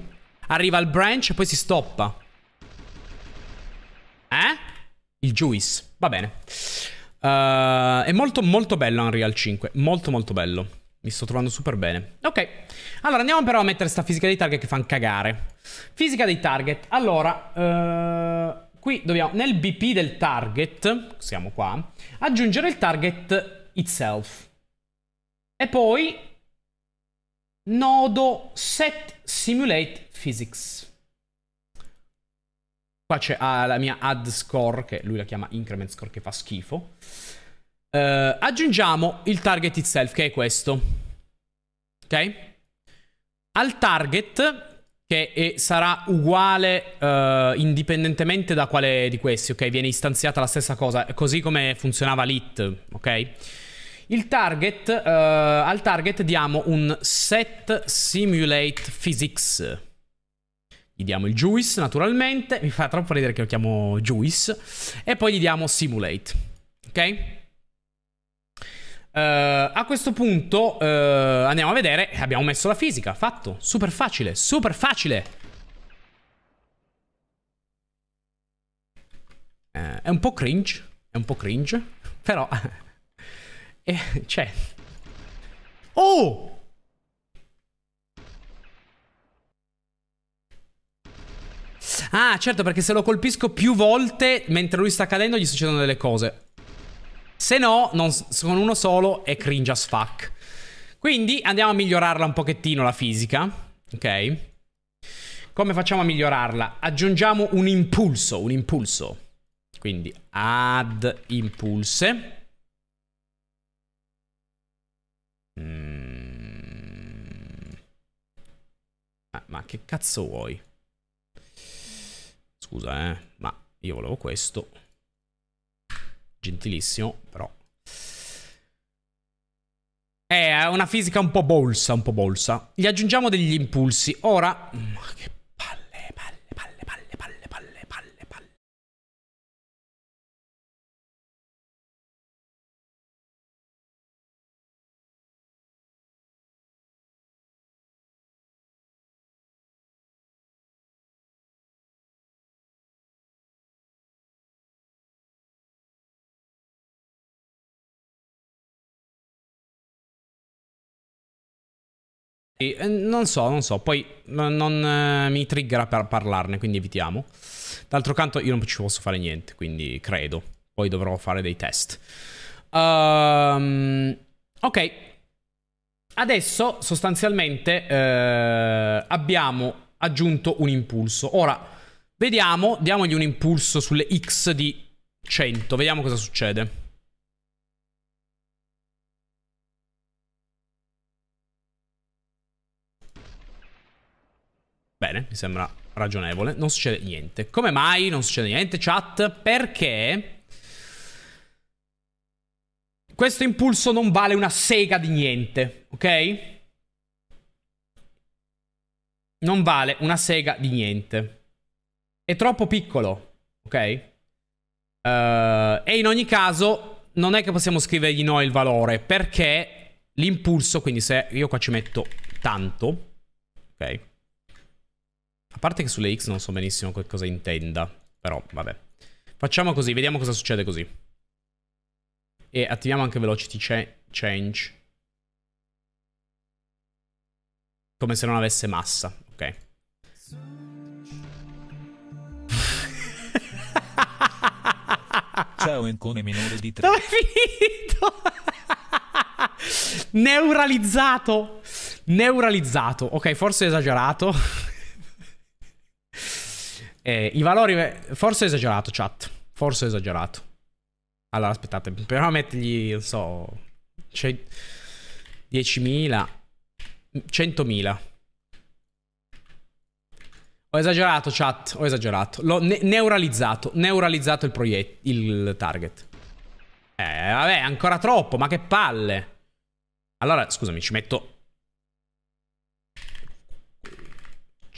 Arriva al branch e poi si stoppa. Eh? Il Juice. Va bene. Uh, è molto molto bello Unreal 5. Molto molto bello. Mi sto trovando super bene. Ok. Allora, andiamo però a mettere sta fisica dei target che fanno cagare. Fisica dei target. Allora, uh, qui dobbiamo, nel BP del target, siamo qua, aggiungere il target itself. E poi, nodo set simulate physics. Qua c'è ah, la mia add score, che lui la chiama increment score, che fa schifo eh, aggiungiamo il target itself, che è questo. Ok? Al target che sarà uguale uh, indipendentemente da quale di questi, ok? Viene istanziata la stessa cosa, così come funzionava l'it, ok? Il target, uh, al target diamo un set simulate physics. Gli diamo il juice, naturalmente, mi fa troppo ridere che lo chiamo juice, e poi gli diamo simulate, ok? Uh, a questo punto uh, andiamo a vedere. Abbiamo messo la fisica, fatto. Super facile, super facile. Uh, è un po' cringe, è un po' cringe, però... eh, cioè... Oh! Ah, certo, perché se lo colpisco più volte mentre lui sta cadendo gli succedono delle cose. Se no, non, con uno solo è cringe as fuck. Quindi andiamo a migliorarla un pochettino la fisica. Ok? Come facciamo a migliorarla? Aggiungiamo un impulso, un impulso. Quindi add impulse. Mm. Ah, ma che cazzo vuoi? Scusa, eh, ma io volevo questo gentilissimo, però... Eh, è una fisica un po' bolsa, un po' bolsa. Gli aggiungiamo degli impulsi. Ora... Ma che Eh, non so, non so, poi non, non eh, mi triggera per parlarne, quindi evitiamo. D'altro canto io non ci posso fare niente, quindi credo. Poi dovrò fare dei test. Um, ok. Adesso sostanzialmente eh, abbiamo aggiunto un impulso. Ora, vediamo, diamogli un impulso sulle X di 100. Vediamo cosa succede. Bene, mi sembra ragionevole. Non succede niente. Come mai non succede niente, chat? Perché... Questo impulso non vale una sega di niente, ok? Non vale una sega di niente. È troppo piccolo, ok? Uh, e in ogni caso non è che possiamo scrivergli noi il valore, perché l'impulso, quindi se io qua ci metto tanto, ok? parte che sulle X non so benissimo che cosa intenda. Però, vabbè. Facciamo così, vediamo cosa succede così. E attiviamo anche velocity change. Come se non avesse massa. Ok. Ciao, incone minore di 3. Dove è finito? Neuralizzato. Neuralizzato. Ok, forse esagerato. Eh, I valori... Forse ho esagerato, chat. Forse ho esagerato. Allora, aspettate. Però mettergli, non so... 10.000. 100.000. Ho esagerato, chat. Ho esagerato. L'ho ne neuralizzato. Neuralizzato il, il target. Eh, vabbè, ancora troppo. Ma che palle. Allora, scusami, ci metto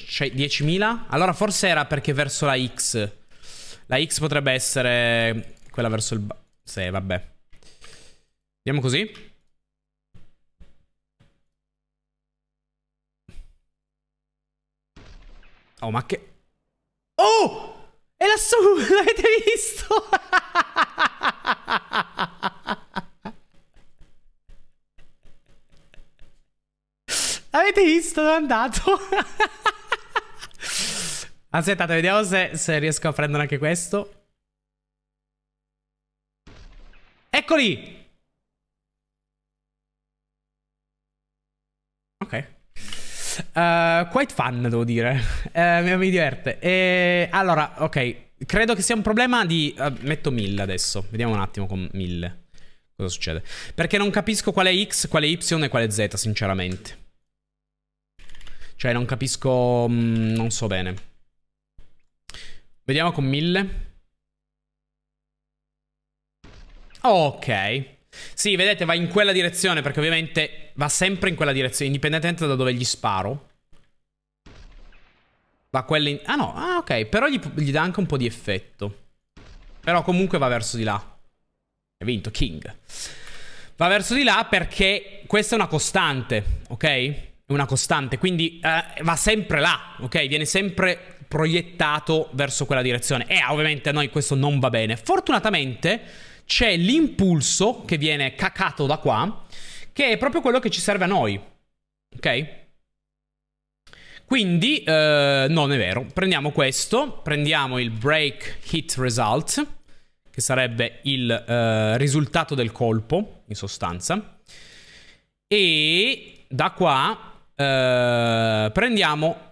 10.000? Cioè, allora forse era perché verso la X. La X potrebbe essere quella verso il... Sì, vabbè. Andiamo così. Oh, ma che... Oh! È lassù, l'avete visto? L'avete visto è andato? Aspettate, vediamo se, se riesco a prendere anche questo. Eccoli! Ok. Uh, quite fun, devo dire. Uh, mi diverte. E, allora, ok. Credo che sia un problema di... Uh, metto 1000 adesso. Vediamo un attimo con 1000. Cosa succede? Perché non capisco quale X, quale Y e quale Z, sinceramente. Cioè, non capisco... Mh, mm, non so bene. Vediamo con 1000. Ok. Sì, vedete, va in quella direzione, perché ovviamente va sempre in quella direzione, indipendentemente da dove gli sparo. Va quella in... Ah no, ah ok, però gli, gli dà anche un po' di effetto. Però comunque va verso di là. Ha vinto, King. Va verso di là perché questa è una costante, ok? È una costante, quindi eh, va sempre là, ok? Viene sempre proiettato verso quella direzione. E ah, ovviamente a noi questo non va bene. Fortunatamente c'è l'impulso che viene cacato da qua, che è proprio quello che ci serve a noi. Ok? Quindi, eh, non è vero. Prendiamo questo, prendiamo il break hit result, che sarebbe il eh, risultato del colpo, in sostanza. E da qua eh, prendiamo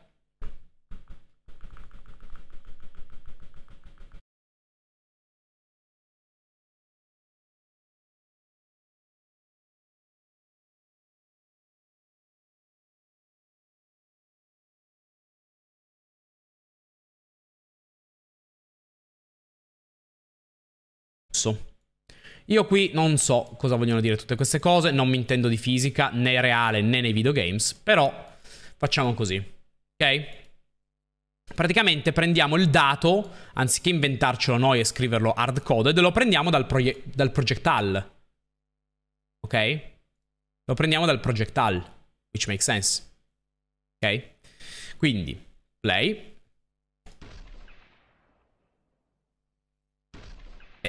rosso. Io qui non so cosa vogliono dire tutte queste cose, non mi intendo di fisica, né reale né nei videogames, però facciamo così, ok? Praticamente prendiamo il dato, anziché inventarcelo noi e scriverlo hardcoded, lo prendiamo dal, proie- dal projectile, ok? Lo prendiamo dal projectile, which makes sense, ok? Quindi, play,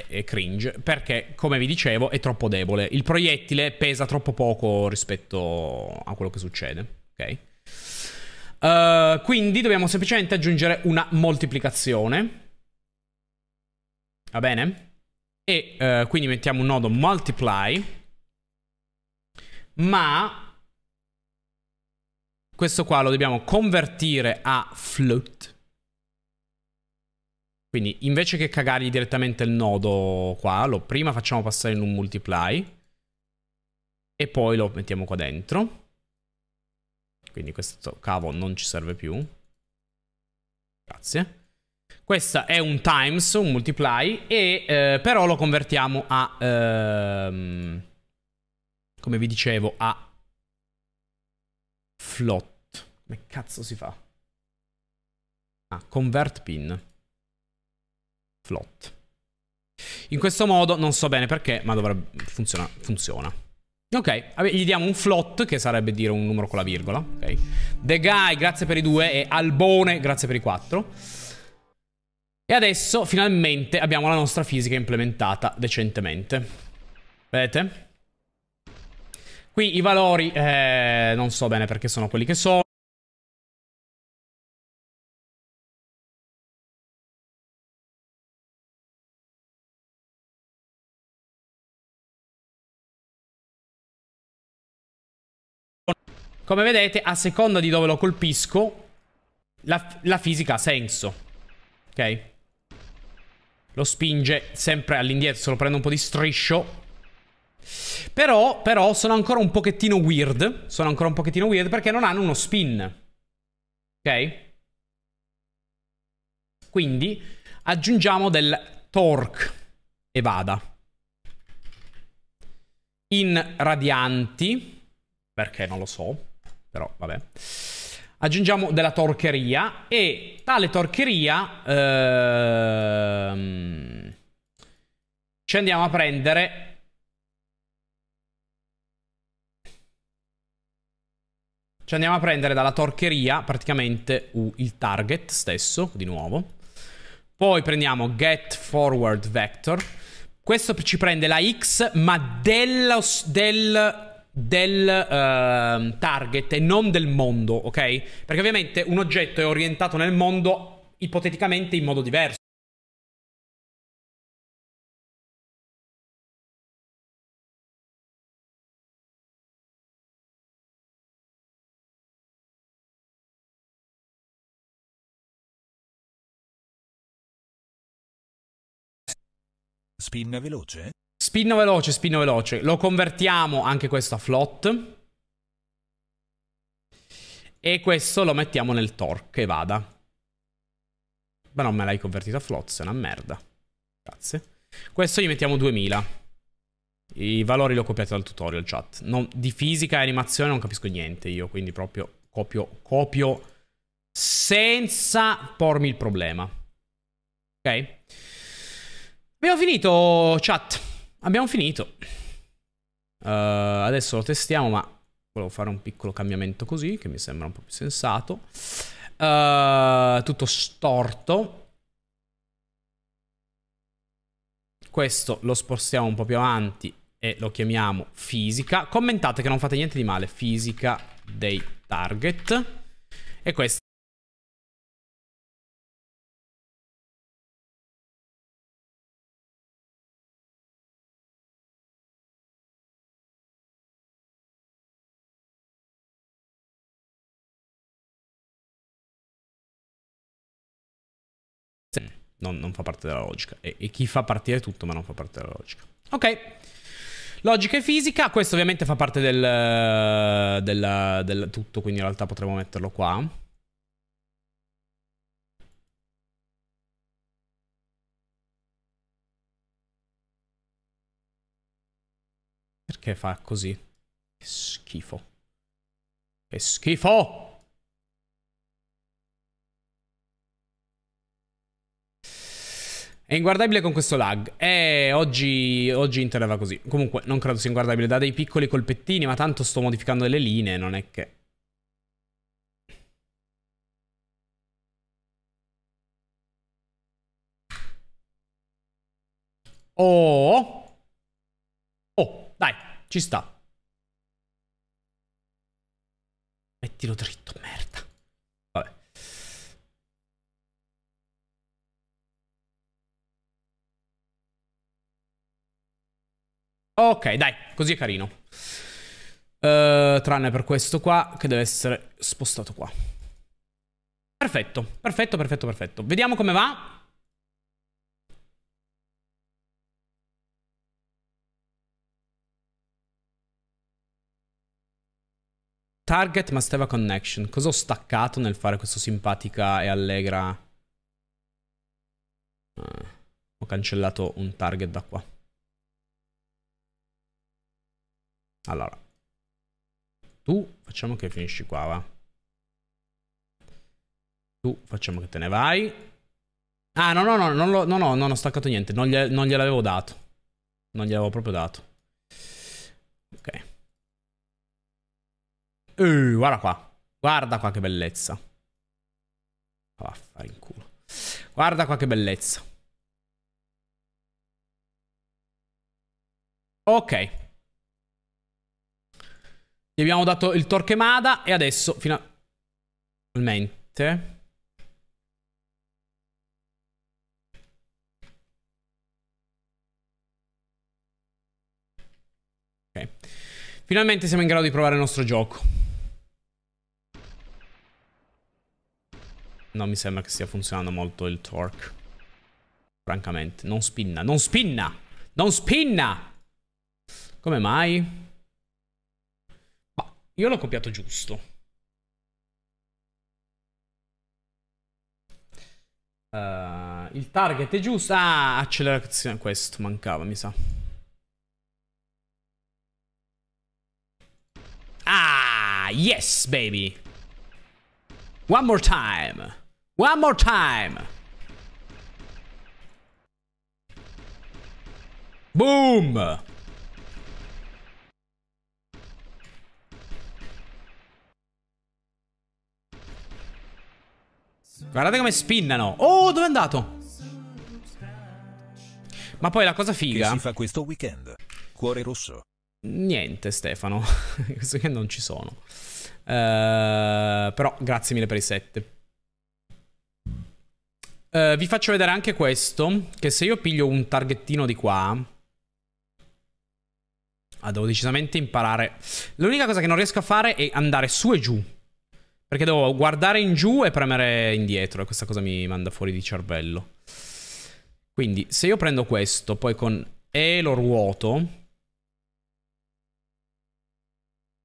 è cringe perché, come vi dicevo, è troppo debole. Il proiettile pesa troppo poco rispetto a quello che succede. Ok? Uh, quindi dobbiamo semplicemente aggiungere una moltiplicazione. Va bene? E uh, quindi mettiamo un nodo multiply. Ma questo qua lo dobbiamo convertire a float quindi invece che cagargli direttamente il nodo qua, lo prima facciamo passare in un multiply e poi lo mettiamo qua dentro. Quindi questo cavo non ci serve più. Grazie. Questa è un times, un multiply, e eh, però lo convertiamo a... Ehm, come vi dicevo, a... Float. Come cazzo si fa? Ah, convert pin float. In questo modo, non so bene perché, ma dovrebbe funziona. funziona. Ok, gli diamo un float, che sarebbe dire un numero con la virgola. Ok. The Guy, grazie per i due, e Albone, grazie per i quattro. E adesso, finalmente, abbiamo la nostra fisica implementata decentemente. Vedete? Qui i valori, eh, non so bene perché sono quelli che sono. Come vedete, a seconda di dove lo colpisco, la, la fisica ha senso. Ok? Lo spinge sempre all'indietro, se lo prendo un po' di striscio. Però, però, sono ancora un pochettino weird. Sono ancora un pochettino weird perché non hanno uno spin. Ok? Quindi aggiungiamo del torque e vada. In radianti, perché non lo so però vabbè. Aggiungiamo della torcheria e tale torcheria ehm, ci andiamo a prendere Ci andiamo a prendere dalla torcheria praticamente uh, il target stesso, di nuovo. Poi prendiamo get forward vector. Questo ci prende la x, ma dello, del del uh, target e non del mondo, ok? Perché ovviamente un oggetto è orientato nel mondo ipoteticamente in modo diverso. Spin veloce? spinno veloce, spinno veloce. Lo convertiamo anche questo a float. E questo lo mettiamo nel torque che vada. Ma non me l'hai convertito a float, è una merda. Grazie. Questo gli mettiamo 2000. I valori li ho copiati dal tutorial chat. Non, di fisica e animazione non capisco niente io, quindi proprio copio, copio senza pormi il problema. Ok? Abbiamo finito, chat. Abbiamo finito. Uh, adesso lo testiamo, ma volevo fare un piccolo cambiamento così, che mi sembra un po' più sensato. Uh, tutto storto. Questo lo spostiamo un po' più avanti e lo chiamiamo fisica. Commentate che non fate niente di male, fisica dei target. E questo non, non fa parte della logica. E, e chi fa partire tutto ma non fa parte della logica. Ok. Logica e fisica, questo ovviamente fa parte del, del, del tutto, quindi in realtà potremmo metterlo qua. Perché fa così? Che schifo. Che schifo! È inguardabile con questo lag. Eh, oggi, oggi Inter va così. Comunque, non credo sia inguardabile. Da dei piccoli colpettini, ma tanto sto modificando le linee, non è che... Oh! Oh, dai, ci sta. Mettilo dritto, merda. Ok, dai, così è carino. Uh, tranne per questo qua, che deve essere spostato qua. Perfetto, perfetto, perfetto, perfetto. Vediamo come va. Target must have a connection. Cosa ho staccato nel fare questo simpatica e allegra? Uh, ho cancellato un target da qua. Allora, tu facciamo che finisci qua, va. Tu facciamo che te ne vai. Ah, no, no, no, non, lo, no, no, non ho staccato niente. Non, gli, non gliel'avevo dato. Non gliel'avevo proprio dato. Ok. Uh, guarda qua. Guarda qua che bellezza. Vaffanculo. Guarda qua che bellezza. Ok. Gli abbiamo dato il Torquemada e adesso finalmente... Ok. Finalmente siamo in grado di provare il nostro gioco. Non mi sembra che stia funzionando molto il torque. Francamente, non spinna, non spinna! Non spinna! Come mai? Io l'ho copiato giusto. Uh, il target è giusto. Ah, accelerazione. Questo mancava, mi sa. Ah, yes, baby. One more time. One more time. Boom. Guardate come spinnano. Oh, dove è andato? Ma poi la cosa figa... Che si fa questo weekend? Cuore rosso. Niente, Stefano. questo weekend non ci sono. Uh, però grazie mille per i 7. Uh, vi faccio vedere anche questo, che se io piglio un targettino di qua... Ah, devo decisamente imparare. L'unica cosa che non riesco a fare è andare su e giù. Perché devo guardare in giù e premere indietro. E questa cosa mi manda fuori di cervello. Quindi, se io prendo questo, poi con E lo ruoto.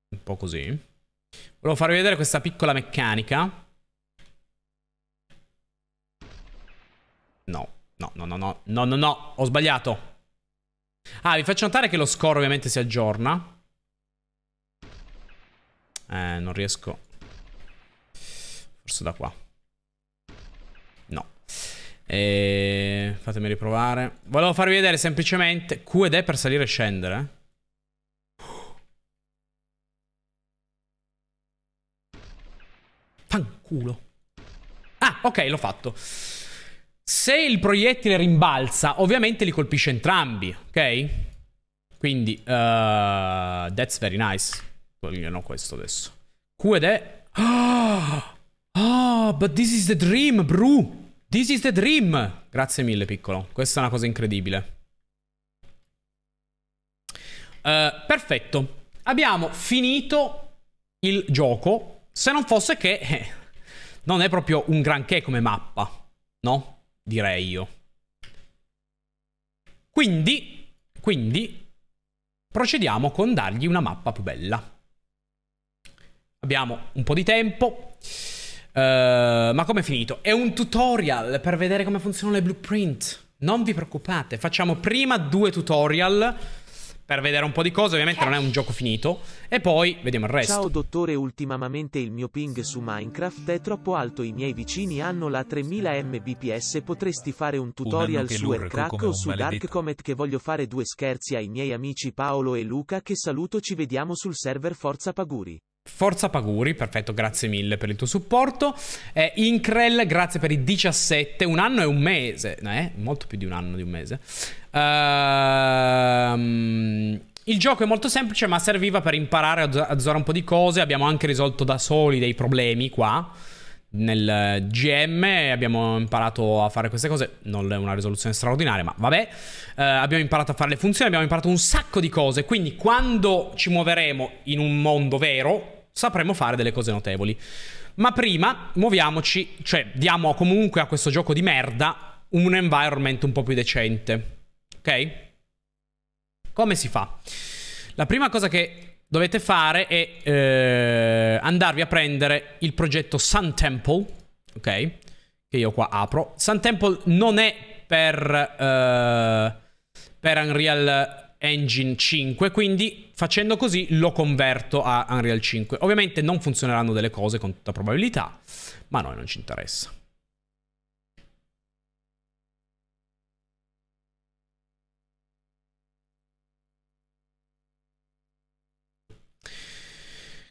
Un po' così. Volevo farvi vedere questa piccola meccanica. No, no, no, no, no, no, no, no, ho sbagliato. Ah, vi faccio notare che lo score ovviamente si aggiorna. Eh, non riesco Forse da qua. No. E... Ehm, fatemi riprovare. Volevo farvi vedere semplicemente Q ed E per salire e scendere. Eh. Fanculo Ah, ok, l'ho fatto. Se il proiettile rimbalza, ovviamente li colpisce entrambi, ok? Quindi, uh, that's very nice. Toglierò questo adesso. Q ed E... Oh! Oh, but this is the dream, bro! This is the dream! Grazie mille, piccolo. Questa è una cosa incredibile. Uh, perfetto. Abbiamo finito il gioco. Se non fosse che... Eh, non è proprio un granché come mappa. No? Direi io. Quindi... Quindi... Procediamo con dargli una mappa più bella. Abbiamo un po' di tempo. Uh, ma com'è finito? È un tutorial per vedere come funzionano le blueprint. Non vi preoccupate, facciamo prima due tutorial per vedere un po' di cose, ovviamente non è un gioco finito, e poi vediamo il resto. Ciao dottore, ultimamente il mio ping su Minecraft è troppo alto, i miei vicini hanno la 3000 mbps, potresti fare un tutorial un su Aircrack o su Dark Comet che voglio fare due scherzi ai miei amici Paolo e Luca che saluto, ci vediamo sul server Forza Paguri. Forza Paguri, perfetto, grazie mille per il tuo supporto. Eh, Increl, grazie per i 17, un anno e un mese, eh, molto più di un anno di un mese. Ehm... Il gioco è molto semplice, ma serviva per imparare a Zora un po' di cose. Abbiamo anche risolto da soli dei problemi qua nel GM abbiamo imparato a fare queste cose, non è una risoluzione straordinaria, ma vabbè, eh, abbiamo imparato a fare le funzioni, abbiamo imparato un sacco di cose, quindi quando ci muoveremo in un mondo vero sapremo fare delle cose notevoli. Ma prima muoviamoci, cioè diamo comunque a questo gioco di merda un environment un po' più decente. Ok? Come si fa? La prima cosa che dovete fare è eh, andarvi a prendere il progetto Sun Temple, ok? Che io qua apro. Sun Temple non è per, eh, per Unreal Engine 5, quindi facendo così lo converto a Unreal 5. Ovviamente non funzioneranno delle cose con tutta probabilità, ma a noi non ci interessa.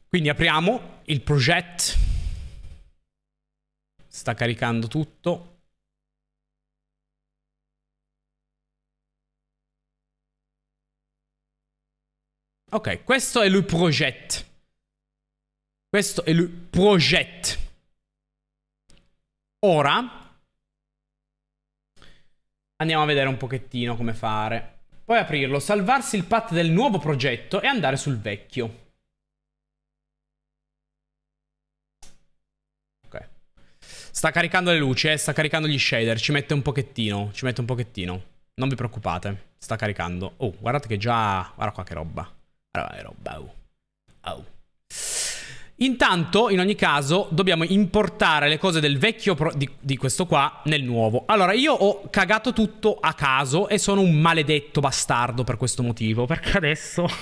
Quindi apriamo il progetto. Sta caricando tutto. Ok, questo è il progetto. Questo è il progetto. Ora andiamo a vedere un pochettino come fare. Poi aprirlo, salvarsi il path del nuovo progetto e andare sul vecchio. Sta caricando le luci, eh, sta caricando gli shader, ci mette un pochettino, ci mette un pochettino. Non vi preoccupate, sta caricando. Oh, guardate che già... Guarda qua che roba. Guarda che roba, oh. Oh. Intanto, in ogni caso, dobbiamo importare le cose del vecchio di, di, questo qua nel nuovo. Allora, io ho cagato tutto a caso e sono un maledetto bastardo per questo motivo, perché adesso...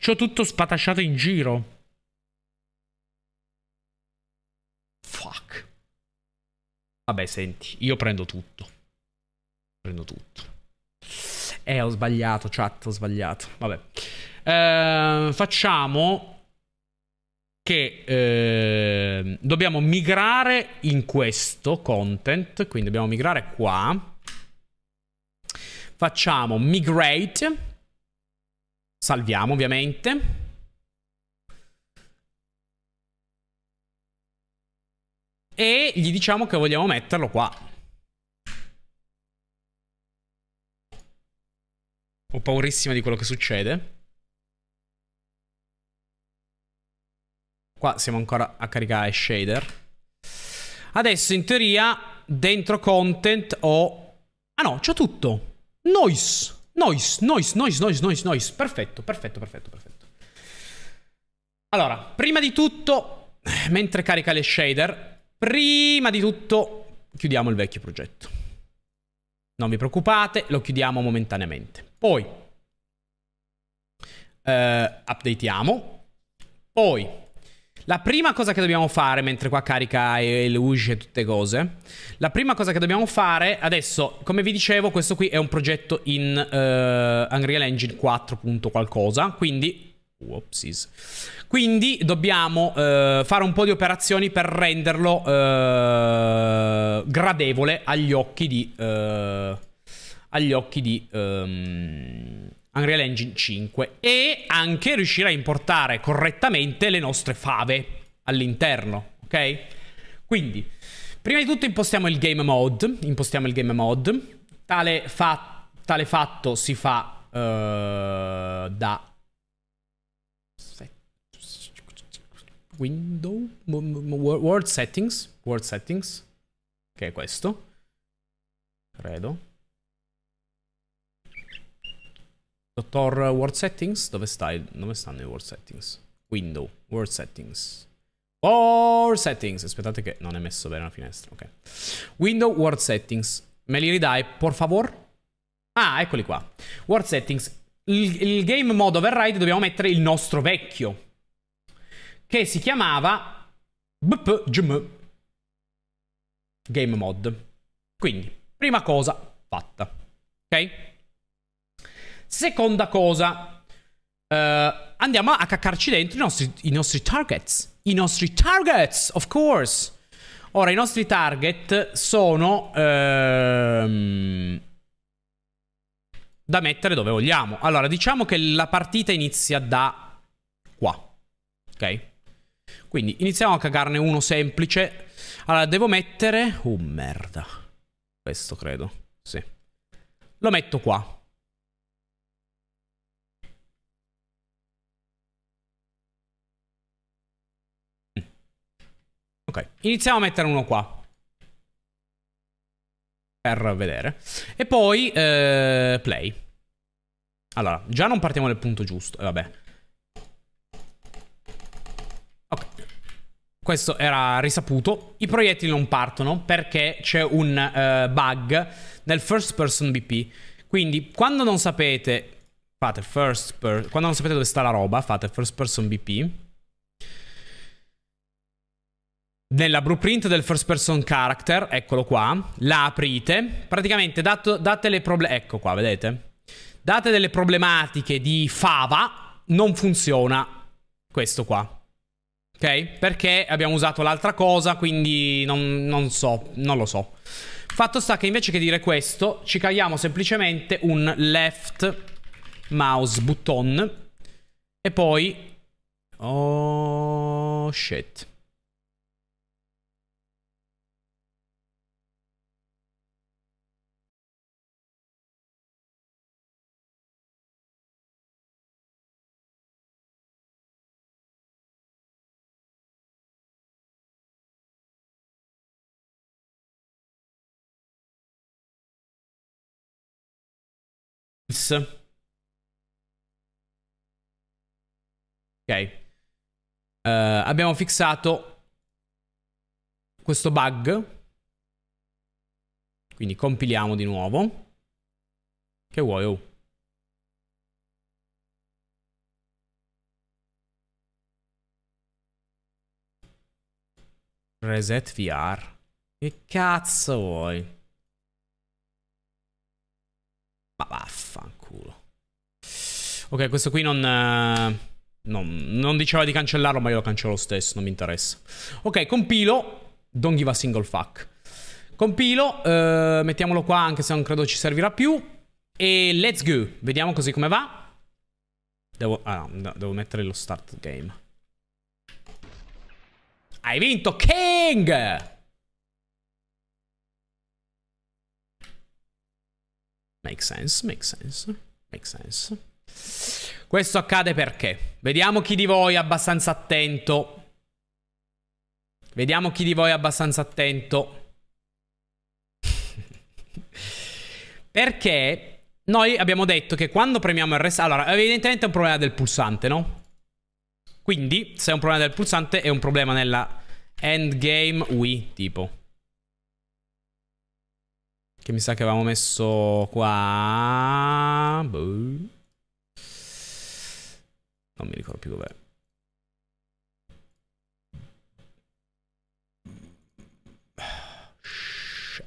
C'ho tutto spatasciato in giro. Fuck. Vabbè, senti, io prendo tutto. Prendo tutto. Eh, ho sbagliato, chat, ho sbagliato. Vabbè. Eh, facciamo che eh, dobbiamo migrare in questo content, quindi dobbiamo migrare qua. Facciamo migrate. Salviamo, ovviamente. e gli diciamo che vogliamo metterlo qua. Ho paurissima di quello che succede. Qua siamo ancora a caricare shader. Adesso in teoria dentro content ho... Ah no, c'ho tutto. Noise. Noise, noise, noise, noise, noise, noise. Perfetto, perfetto, perfetto, perfetto. Allora, prima di tutto, mentre carica le shader, Prima di tutto chiudiamo il vecchio progetto. Non vi preoccupate, lo chiudiamo momentaneamente. Poi eh, updateiamo. Poi la prima cosa che dobbiamo fare, mentre qua carica Eluge e tutte cose, la prima cosa che dobbiamo fare, adesso, come vi dicevo, questo qui è un progetto in eh, Unreal Engine 4. qualcosa, quindi... Whoopsies. Quindi dobbiamo eh, fare un po' di operazioni per renderlo eh, gradevole agli occhi di... Eh, agli occhi di... Um, Unreal Engine 5 e anche riuscire a importare correttamente le nostre fave all'interno, ok? Quindi, prima di tutto impostiamo il game mode, impostiamo il game mode, tale, fa tale fatto si fa uh, da window, world settings, world settings, che è questo, credo. Dottor eh, World Settings, dove stai? Dove stanno i World Settings? Window, World Settings. World Settings, aspettate che non è messo bene la finestra, ok. Window, World Settings. Me li ridai, por favor? Ah, eccoli qua. World Settings. Il, il game mode override dobbiamo mettere il nostro vecchio che si chiamava BPGM Game Mod. Quindi, prima cosa fatta. Ok? Seconda cosa, eh, andiamo a caccarci dentro i nostri, i nostri targets. I nostri targets, of course. Ora, i nostri target sono ehm, da mettere dove vogliamo. Allora, diciamo che la partita inizia da qua. Ok? Quindi iniziamo a cagarne uno semplice. Allora, devo mettere... Oh, merda. Questo credo. Sì. Lo metto qua. Mm. Ok, iniziamo a mettere uno qua. Per vedere. E poi eh, play. Allora, già non partiamo dal punto giusto. Eh, vabbè. questo era risaputo, i proiettili non partono perché c'è un uh, bug nel first person BP. Quindi quando non sapete, fate first per, quando non sapete dove sta la roba, fate first person BP. Nella blueprint del first person character, eccolo qua, la aprite, praticamente dato, date le problematiche, ecco qua, vedete? Date delle problematiche di fava, non funziona questo qua. Ok? Perché abbiamo usato l'altra cosa, quindi non, non, so, non lo so. Fatto sta che invece che dire questo, ci cariamo semplicemente un left mouse button e poi... Oh shit. X. Ok. Uh, abbiamo fissato questo bug. Quindi compiliamo di nuovo. Che vuoi, oh. Reset VR. Che cazzo vuoi? Ma vaffanculo. Vaffanculo. Ok, questo qui non... Eh, no, non diceva di cancellarlo, ma io lo cancello lo stesso, non mi interessa. Ok, compilo. Don't give a single fuck. Compilo, eh, mettiamolo qua anche se non credo ci servirà più. E let's go, vediamo così come va. Devo, ah no, devo mettere lo start game. Hai vinto, King! Make sense, make sense, make sense. Questo accade perché? Vediamo chi di voi è abbastanza attento. Vediamo chi di voi è abbastanza attento. perché noi abbiamo detto che quando premiamo il rest... Allora, evidentemente è un problema del pulsante, no? Quindi, se è un problema del pulsante, è un problema nella endgame Wii, tipo. Che mi sa che avevamo messo qua... Boh. Non mi ricordo più dov'è.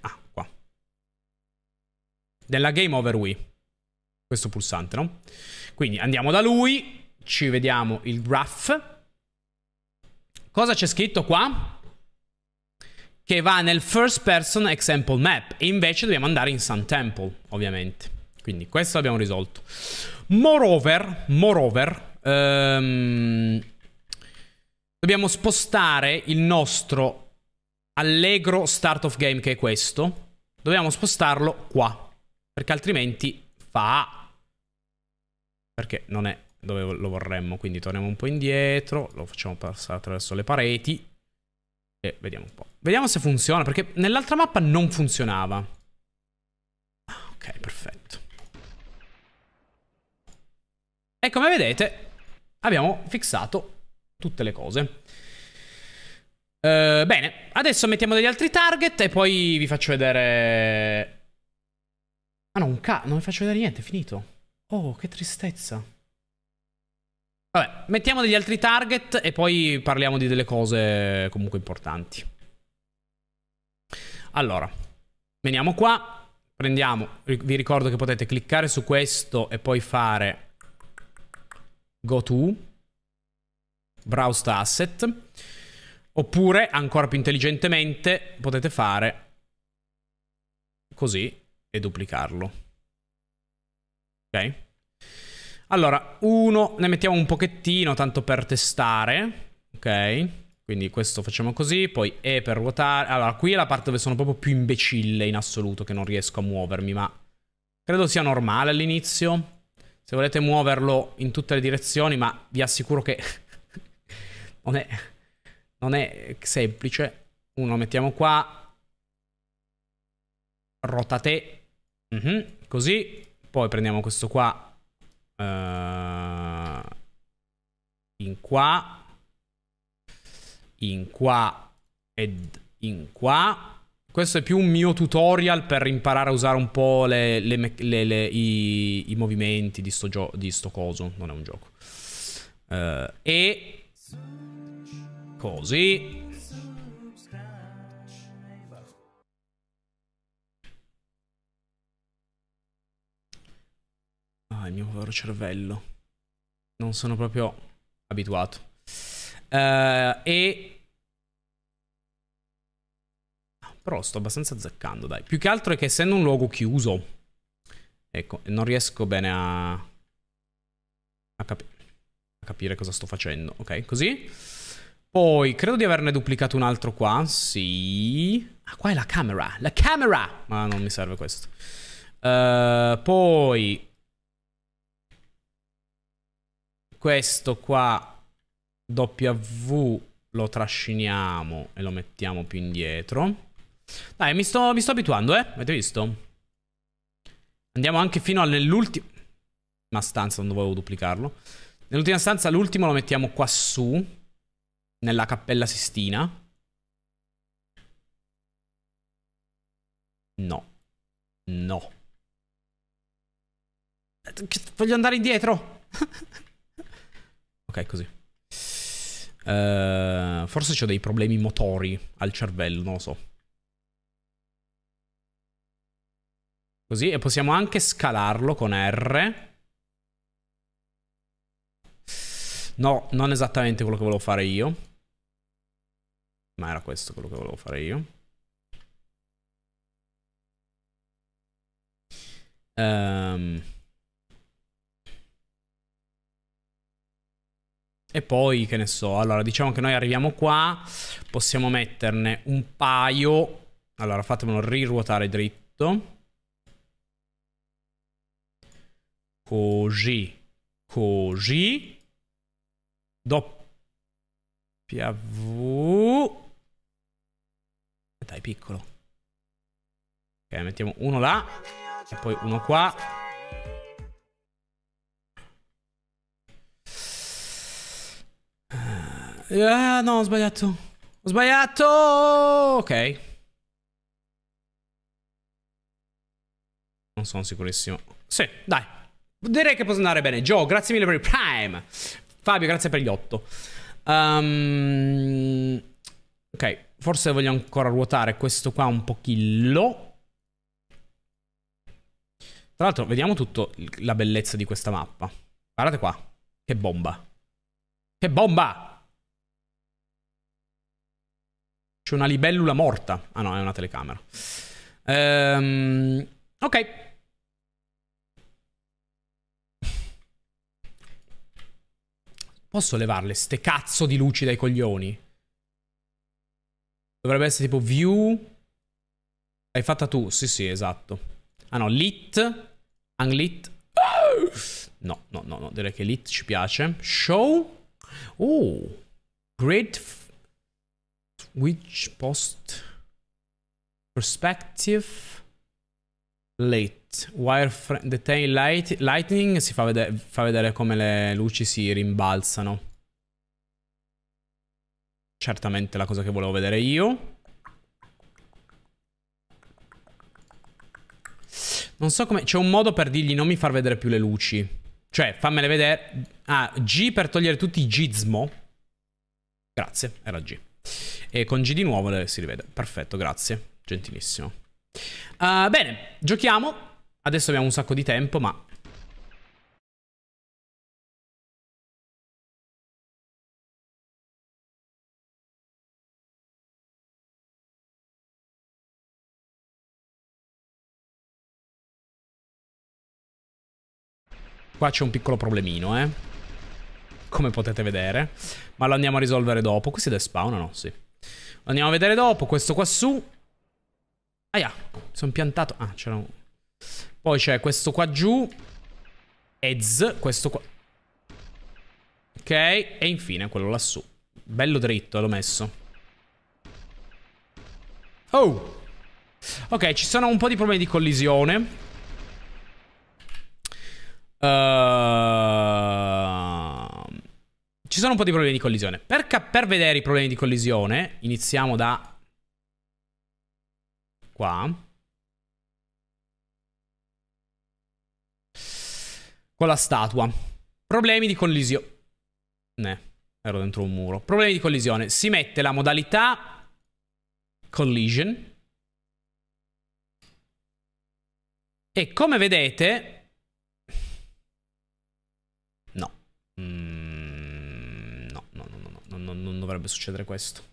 Ah, qua. Della Game Over Wii. Questo pulsante, no? Quindi andiamo da lui, ci vediamo il graph. Cosa c'è scritto qua? che va nel first person example map e invece dobbiamo andare in Sun Temple, ovviamente. Quindi questo l'abbiamo risolto. Moreover, moreover um, dobbiamo spostare il nostro allegro start of game che è questo. Dobbiamo spostarlo qua, perché altrimenti fa perché non è dove lo vorremmo, quindi torniamo un po' indietro, lo facciamo passare attraverso le pareti e vediamo un po'. Vediamo se funziona, perché nell'altra mappa non funzionava. Ah, ok, perfetto. E come vedete, abbiamo fissato tutte le cose. Uh, bene, adesso mettiamo degli altri target e poi vi faccio vedere... Ah no, un ca... non vi faccio vedere niente, è finito. Oh, che tristezza. Vabbè, mettiamo degli altri target e poi parliamo di delle cose comunque importanti. Allora, veniamo qua, prendiamo, vi ricordo che potete cliccare su questo e poi fare go to, browse to asset, oppure, ancora più intelligentemente, potete fare così e duplicarlo. Ok? Allora, uno, ne mettiamo un pochettino, tanto per testare, ok? Quindi questo facciamo così, poi E per ruotare. Allora, qui è la parte dove sono proprio più imbecille in assoluto, che non riesco a muovermi, ma credo sia normale all'inizio. Se volete muoverlo in tutte le direzioni, ma vi assicuro che non, è, non è semplice. Uno lo mettiamo qua. Rotate. Mm -hmm, così. Poi prendiamo questo qua eh, in qua, in qua ed in qua. Questo è più un mio tutorial per imparare a usare un po' le, le, le, i, i, movimenti di sto, di sto coso, non è un gioco. Uh, e così. Ah, il mio povero cervello. Non sono proprio abituato. Uh, e... Però sto abbastanza azzeccando, dai. Più che altro è che essendo un luogo chiuso... Ecco, non riesco bene a... A, capi... a capire cosa sto facendo. Ok, così. Poi, credo di averne duplicato un altro qua. Sì. Ah, qua è la camera. La camera! Ma non mi serve questo. Uh, poi questo qua W lo trasciniamo e lo mettiamo più indietro. Dai, mi sto, mi sto abituando, eh? Avete visto? Andiamo anche fino all'ultima stanza, non dovevo duplicarlo. Nell'ultima stanza l'ultimo lo mettiamo qua su, nella cappella Sistina. No. No. Voglio andare indietro. Ok, così. Uh, forse ho dei problemi motori al cervello, non lo so. Così, e possiamo anche scalarlo con R. No, non esattamente quello che volevo fare io. Ma era questo quello che volevo fare io. Ehm... Um. E poi, che ne so, allora diciamo che noi arriviamo qua, possiamo metterne un paio. Allora fatemelo riruotare dritto. Così, così. Doppia V. Dai, piccolo. Ok, mettiamo uno là e poi uno qua. Ah, no, ho sbagliato. Ho sbagliato! Ok. Non sono sicurissimo. Sì, dai. Direi che posso andare bene. Joe, grazie mille per il prime. Fabio, grazie per gli otto. Um, ok, forse voglio ancora ruotare questo qua un pochillo. Tra l'altro, vediamo tutta la bellezza di questa mappa. Guardate qua. Che bomba. Che bomba! C'è una libellula morta. Ah no, è una telecamera. Ehm, ok. Posso levarle ste cazzo di luci dai coglioni? Dovrebbe essere tipo view. L'hai fatta tu? Sì, sì, esatto. Ah no, lit. Unlit. No, no, no, no, direi che lit ci piace. Show. Oh. Grid which post perspective late wireframe detain light, lightning si fa vedere, fa vedere come le luci si rimbalzano certamente la cosa che volevo vedere io non so come c'è un modo per dirgli non mi far vedere più le luci cioè fammele vedere ah G per togliere tutti i gizmo grazie era G e con G di nuovo si rivede. Perfetto, grazie. Gentilissimo. Uh, bene, giochiamo. Adesso abbiamo un sacco di tempo, ma... Qua c'è un piccolo problemino, eh come potete vedere. Ma lo andiamo a risolvere dopo. Questi despawnano, sì. Lo andiamo a vedere dopo. Questo qua su. Ah, yeah. sono piantato. Ah, c'era un... Poi c'è questo qua giù. Ez, questo qua. Ok, e infine quello lassù. Bello dritto, l'ho messo. Oh! Ok, ci sono un po' di problemi di collisione. Ehm... Uh... Ci sono un po' di problemi di collisione. Per, per vedere i problemi di collisione, iniziamo da... Qua. Con la statua. Problemi di collisione. Ne, ero dentro un muro. Problemi di collisione. Si mette la modalità collision. E come vedete, non dovrebbe succedere questo.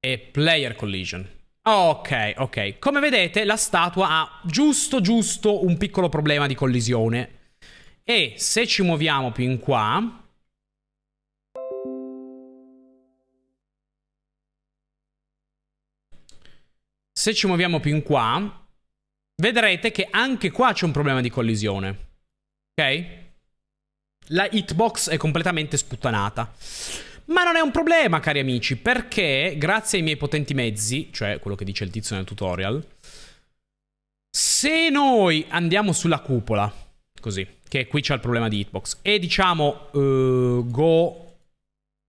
E player collision. Ok, ok. Come vedete la statua ha giusto giusto un piccolo problema di collisione. E se ci muoviamo più in qua... Se ci muoviamo più in qua, vedrete che anche qua c'è un problema di collisione. Ok? la hitbox è completamente sputtanata. Ma non è un problema, cari amici, perché grazie ai miei potenti mezzi, cioè quello che dice il tizio nel tutorial, se noi andiamo sulla cupola, così, che qui c'è il problema di hitbox, e diciamo uh, go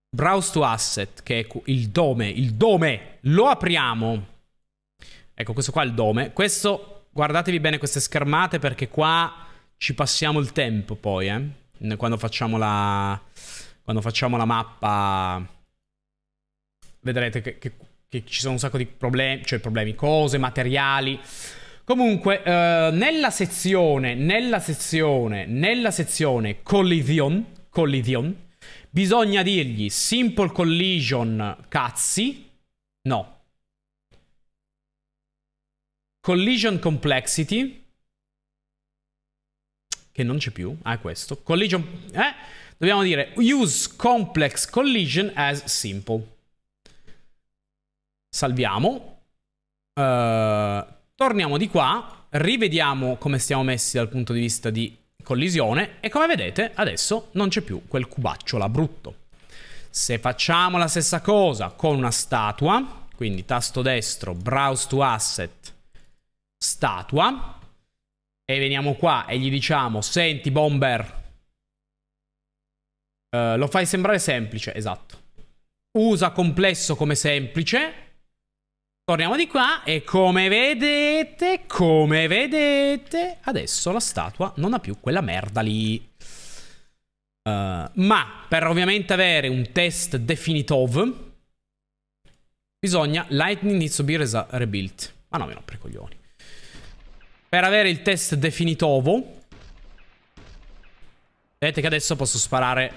browse to asset, che è il dome, il dome, lo apriamo. Ecco, questo qua è il dome. Questo, guardatevi bene queste schermate perché qua ci passiamo il tempo poi, eh quando facciamo la, quando facciamo la mappa vedrete che, che, che, ci sono un sacco di problemi, cioè problemi, cose, materiali. Comunque, eh, nella sezione, nella sezione, nella sezione collision, collision, bisogna dirgli simple collision cazzi, no. Collision complexity, che non c'è più, ah questo, collision, eh? Dobbiamo dire use complex collision as simple. Salviamo. Uh, torniamo di qua, rivediamo come stiamo messi dal punto di vista di collisione e come vedete adesso non c'è più quel cubaccio là brutto. Se facciamo la stessa cosa con una statua, quindi tasto destro, browse to asset, statua, e veniamo qua e gli diciamo, senti bomber, uh, lo fai sembrare semplice, esatto. Usa complesso come semplice. Torniamo di qua e come vedete, come vedete, adesso la statua non ha più quella merda lì. Uh, ma per ovviamente avere un test definitive bisogna lightning needs to be rebuilt. Ma ah, no, meno coglioni per avere il test definitivo. Vedete che adesso posso sparare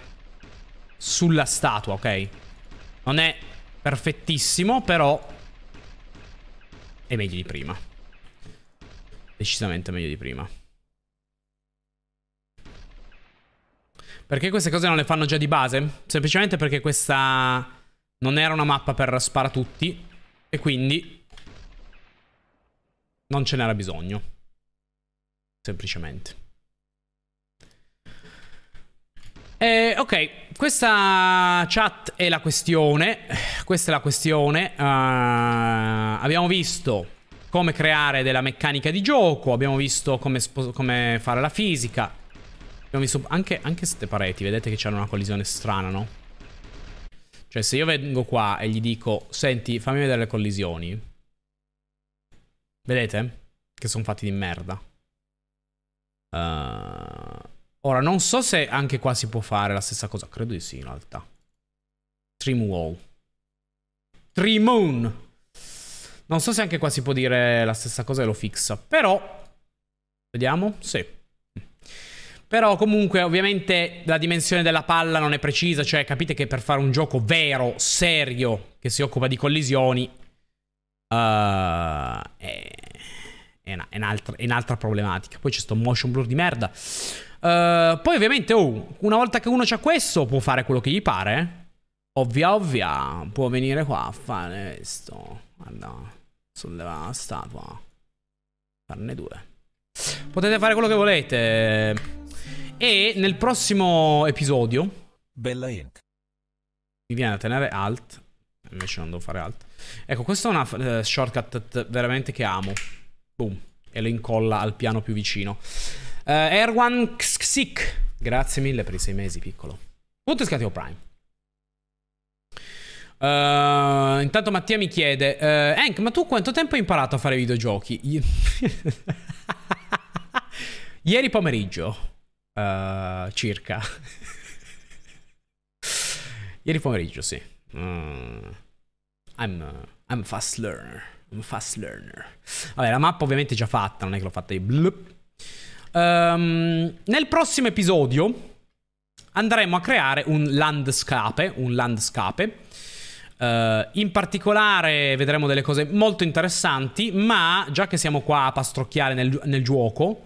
sulla statua, ok? Non è perfettissimo, però è meglio di prima. Decisamente meglio di prima. Perché queste cose non le fanno già di base? Semplicemente perché questa non era una mappa per tutti e quindi non ce n'era bisogno semplicemente. Eh, ok, questa chat è la questione. Questa è la questione. Uh, abbiamo visto come creare della meccanica di gioco, abbiamo visto come, come fare la fisica. Abbiamo visto anche queste pareti, vedete che c'era una collisione strana, no? Cioè se io vengo qua e gli dico, senti, fammi vedere le collisioni. Vedete? Che sono fatti di merda. Uh, ora, non so se anche qua si può fare la stessa cosa. Credo di sì, in realtà. Trim wall. moon. Non so se anche qua si può dire la stessa cosa e lo fissa. Però... Vediamo. Sì. Però comunque ovviamente la dimensione della palla non è precisa, cioè capite che per fare un gioco vero, serio, che si occupa di collisioni, uh, è è, una, è, un'altra, è un'altra, problematica. Poi c'è sto motion blur di merda. Uh, poi ovviamente, oh, una volta che uno c'ha questo, può fare quello che gli pare. Ovvia, ovvia, può venire qua a fare questo. Guarda, solleva la statua. Farne due. Potete fare quello che volete. E nel prossimo episodio... Bella Inc. Mi viene a tenere alt. Invece non devo fare alt. Ecco, questo è una uh, shortcut veramente che amo. Boom. E lo incolla al piano più vicino. Uh, Erwan Ksik, Grazie mille per i sei mesi, piccolo. Punto è Prime? Uh, intanto Mattia mi chiede uh, Hank, ma tu quanto tempo hai imparato a fare videogiochi? Ieri pomeriggio uh, Circa Ieri pomeriggio, sì mm. I'm, I'm a fast learner un fast learner. Vabbè, la mappa ovviamente è già fatta, non è che l'ho fatta io. Um, nel prossimo episodio andremo a creare un landscape, un landscape. Uh, in particolare vedremo delle cose molto interessanti, ma già che siamo qua a pastrocchiare nel, nel gioco, uh,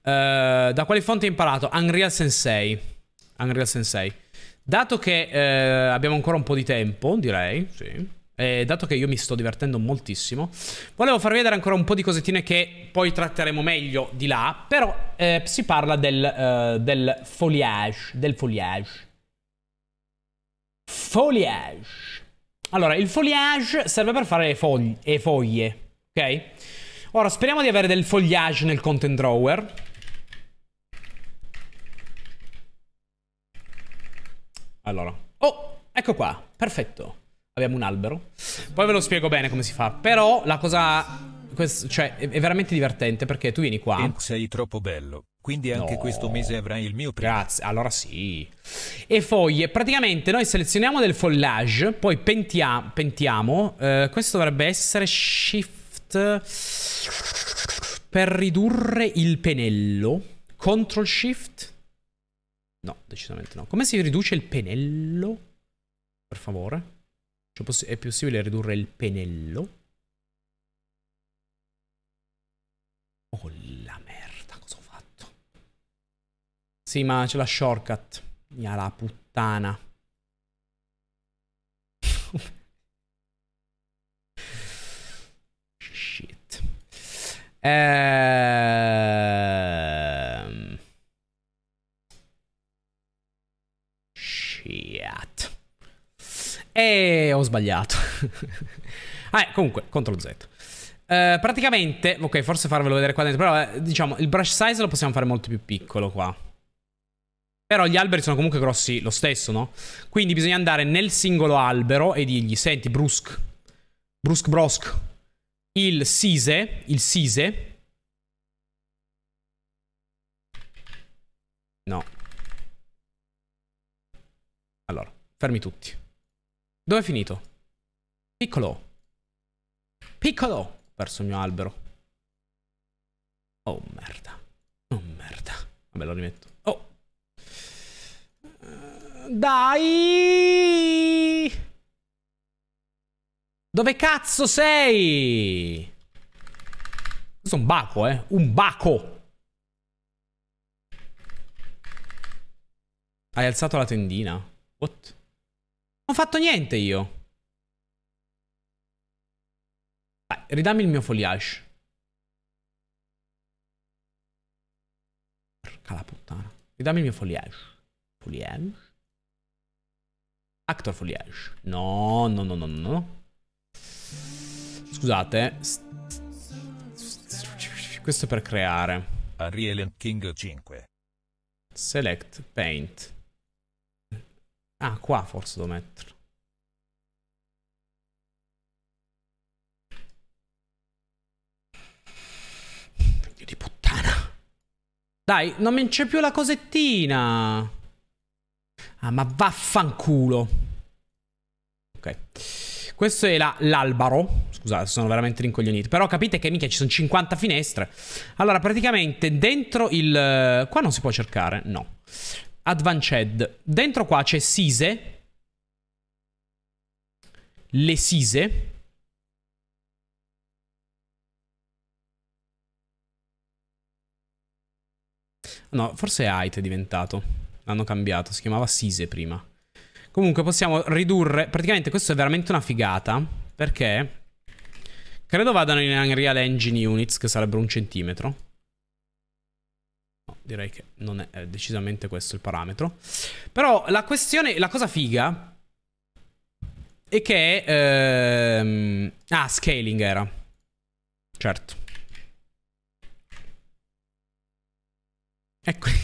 da quali fonti hai imparato? Unreal Sensei. Unreal Sensei. Dato che uh, abbiamo ancora un po' di tempo, direi, sì. Eh, dato che io mi sto divertendo moltissimo, volevo farvi vedere ancora un po' di cosettine che poi tratteremo meglio di là, però eh, si parla del, eh, del foliage, del foliage. Foliage. Allora, il foliage serve per fare foglie, e foglie, ok? Ora, speriamo di avere del foliage nel content drawer. Allora. Oh, ecco qua, perfetto. Abbiamo un albero. Poi ve lo spiego bene come si fa. Però la cosa... cioè, è veramente divertente perché tu vieni qua. Sei troppo bello. Quindi anche no. questo mese avrai il mio primo. Grazie, allora sì. E foglie, praticamente noi selezioniamo del foliage, poi pentia pentiamo. Eh, questo dovrebbe essere shift per ridurre il pennello. Control shift. No, decisamente no. Come si riduce il pennello? Per favore. Cioè è possibile ridurre il pennello? Oh la merda, cosa ho fatto? Sì, ma c'è la shortcut. Mia la puttana. Shit. Ehm... Shit. E ho sbagliato. ah, eh, comunque, CTRL Z. Eh, praticamente, ok, forse farvelo vedere qua dentro, però eh, diciamo il brush size lo possiamo fare molto più piccolo qua. Però gli alberi sono comunque grossi lo stesso, no? Quindi bisogna andare nel singolo albero e dirgli, senti, brusque, brusque brosque, il sise, il sise, No. Allora, fermi tutti. Dove è finito? Piccolo. Piccolo. Ho perso il mio albero. Oh merda. Oh merda. Vabbè lo rimetto. Oh. Dai. Dove cazzo sei? Questo è un baco, eh. Un baco. Hai alzato la tendina. What? ho fatto niente io. Vai, ridammi il mio foliage. Porca la puttana. Ridammi il mio foliage. Foliage. Actor foliage. No, no, no, no, no. Scusate. Questo è per creare. Unreal King 5. Select Paint. Ah, qua forse devo metterlo. Figlio di puttana. Dai, non c'è più la cosettina. Ah, ma vaffanculo. Ok. Questo è la, l'albaro. Scusate, sono veramente rincoglionito. Però capite che mica ci sono 50 finestre. Allora, praticamente dentro il... Qua non si può cercare, no. Advanced. Dentro qua c'è Sise. Le Sise. No, forse Height è diventato. L'hanno cambiato, si chiamava Sise prima. Comunque possiamo ridurre... Praticamente questo è veramente una figata, perché... Credo vadano in Unreal Engine Units, che sarebbero un centimetro direi che non è, decisamente questo il parametro. Però la questione, la cosa figa e che Ehm... Ah, scaling era. Certo. Ecco.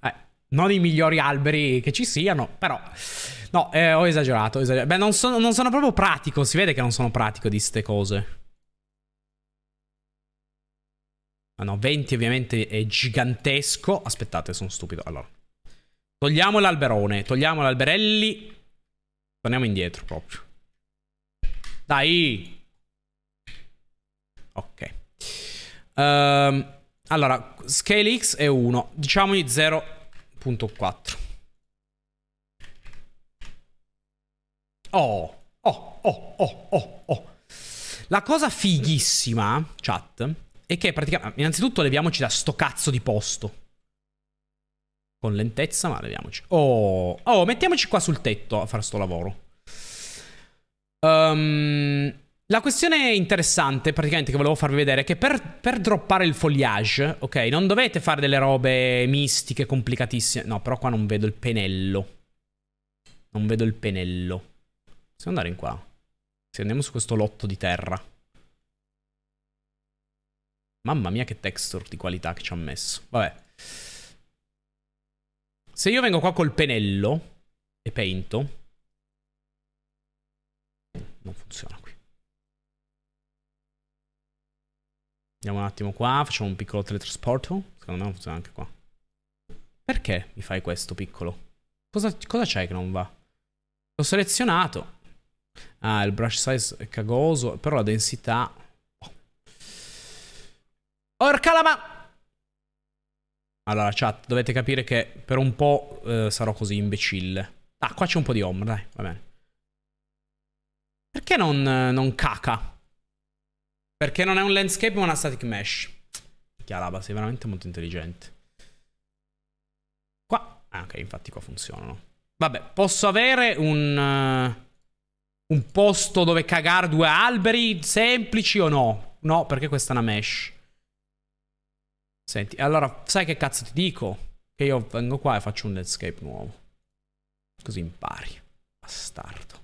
eh, non i migliori alberi che ci siano, però... No, eh, ho, esagerato, ho esagerato. Beh, non sono, non sono proprio pratico. Si vede che non sono pratico di ste cose. Ah no, 20 ovviamente è gigantesco. Aspettate, sono stupido. Allora, togliamo l'alberone, togliamo l'alberelli. Torniamo indietro proprio. Dai! Ok. Um, allora, scale x è 1. Diciamogli 0.4. Oh, oh, oh, oh, oh, oh. La cosa fighissima, chat, è che praticamente... Innanzitutto leviamoci da sto cazzo di posto. Con lentezza, ma leviamoci. Oh, oh mettiamoci qua sul tetto a fare sto lavoro. Um, la questione interessante, praticamente, che volevo farvi vedere è che per, per droppare il foliage, ok, non dovete fare delle robe mistiche, complicatissime. No, però qua non vedo il pennello. Non vedo il pennello. Possiamo andare in qua. Se andiamo su questo lotto di terra. Mamma mia che texture di qualità che ci ha messo. Vabbè. Se io vengo qua col pennello e pento... Non funziona qui. Andiamo un attimo qua, facciamo un piccolo teletrasporto. Secondo me non funziona anche qua. Perché mi fai questo piccolo? Cosa, cosa c'è che non va? L'ho selezionato. Ah, il brush size è cagoso, però la densità... Oh. Orca lama! Allora, chat, dovete capire che per un po' eh, sarò così imbecille. Ah, qua c'è un po' di ombra, dai, va bene. Perché non, eh, non caca? Perché non è un landscape ma una static mesh. Chiaraba, sei veramente molto intelligente. Qua? Ah, ok, infatti qua funzionano. Vabbè, posso avere un... Uh un posto dove cagare due alberi semplici o no? No, perché questa è una mesh. Senti, allora, sai che cazzo ti dico? Che io vengo qua e faccio un landscape nuovo. Così impari. Bastardo.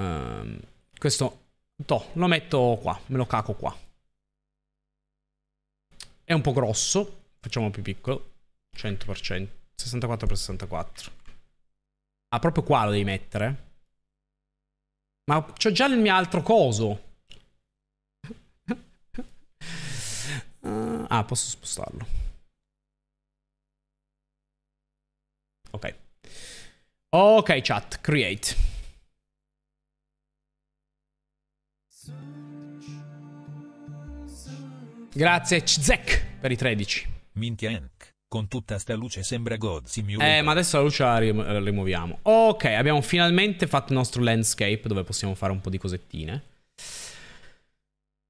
Um, questo, to, lo metto qua, me lo caco qua. È un po' grosso, facciamo più piccolo. 100%, 64x64. Ah, proprio qua lo devi mettere. Ma c'ho già il mio altro coso. uh, ah, posso spostarlo. Ok. Ok, chat, create. Grazie, Czek, per i 13. Minchia. Con tutta sta luce sembra God Simulator. Eh, ma adesso la luce la rimuoviamo. Ok, abbiamo finalmente fatto il nostro landscape dove possiamo fare un po' di cosettine.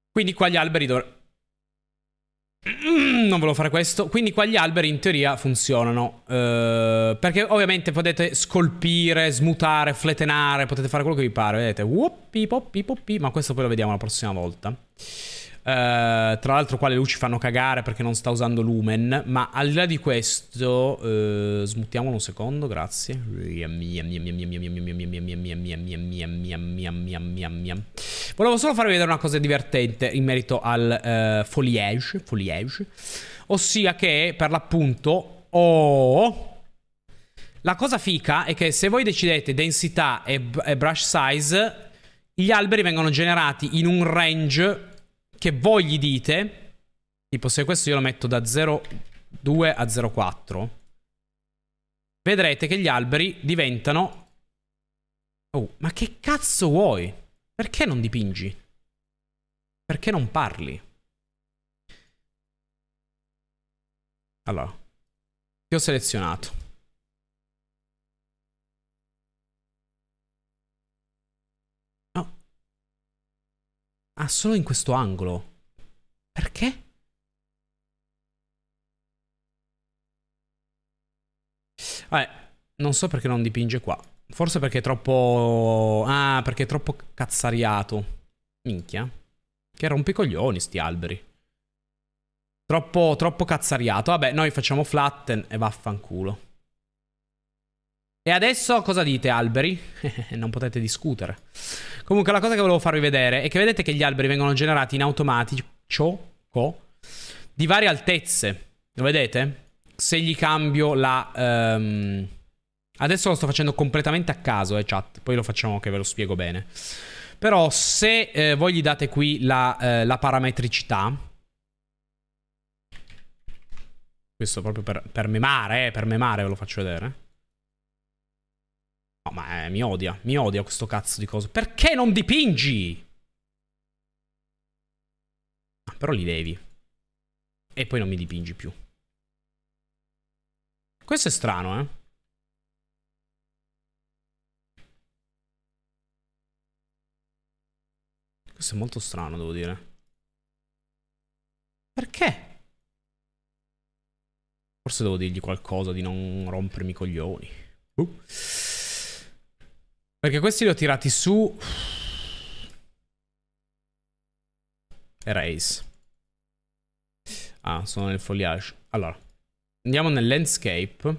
Quindi qua gli alberi dovrebbero... Mm, non volevo fare questo. Quindi qua gli alberi in teoria funzionano. Eh, perché ovviamente potete scolpire, smutare, fletenare, potete fare quello che vi pare. Vedete, whoppi, poppi, poppi. Ma questo poi lo vediamo la prossima volta tra l'altro qua le luci fanno cagare perché non sta usando lumen, ma al di là di questo, uh, smuttiamolo un secondo, grazie. Volevo solo farvi vedere una cosa divertente in merito al uh, foliage, foliage, ossia che per l'appunto ho... La cosa fica è che se voi decidete densità e, e brush size, gli alberi vengono generati in un range che voi gli dite, tipo se questo io lo metto da 0,2 a 0,4, vedrete che gli alberi diventano... Oh, ma che cazzo vuoi? Perché non dipingi? Perché non parli? Allora, ti ho selezionato. Ah, solo in questo angolo. Perché? Vabbè, non so perché non dipinge qua. Forse perché è troppo... Ah, perché è troppo cazzariato. Minchia. Che rompicoglioni sti alberi. Troppo, troppo cazzariato. Vabbè, noi facciamo flatten e vaffanculo. E adesso cosa dite, alberi? non potete discutere. Comunque la cosa che volevo farvi vedere è che vedete che gli alberi vengono generati in automatico di varie altezze. Lo vedete? Se gli cambio la... Um... Adesso lo sto facendo completamente a caso, eh, chat. Poi lo facciamo che ve lo spiego bene. Però se eh, voi gli date qui la, eh, la parametricità... Questo proprio per, per memare, eh, per memare ve lo faccio vedere. No, ma eh, mi odia, mi odia questo cazzo di cosa. Perché non dipingi? Ah, però li levi. E poi non mi dipingi più. Questo è strano, eh. Questo è molto strano, devo dire. Perché? Forse devo dirgli qualcosa di non rompermi i coglioni. Uh. Perché questi li ho tirati su... Erase. Ah, sono nel foliage. Allora, andiamo nel landscape.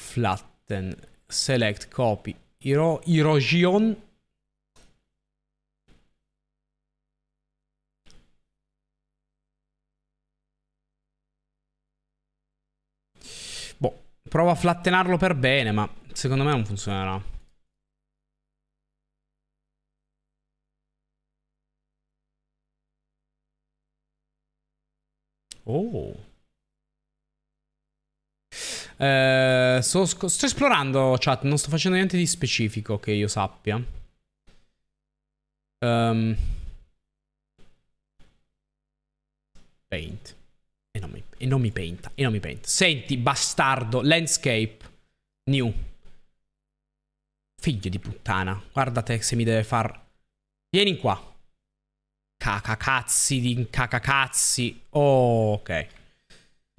Flatten. Select, copy. Iro erosion. Boh, provo a flattenarlo per bene, ma secondo me non funzionerà. Oh. Eh, so, sto esplorando chat, non sto facendo niente di specifico che io sappia. Um, paint. E non, mi, e non mi paint. E non mi paint. Senti, bastardo. Landscape. New. Figlio di puttana. guarda te se mi deve far... Vieni qua. Cacacazzi di cacacazzi. Oh, ok.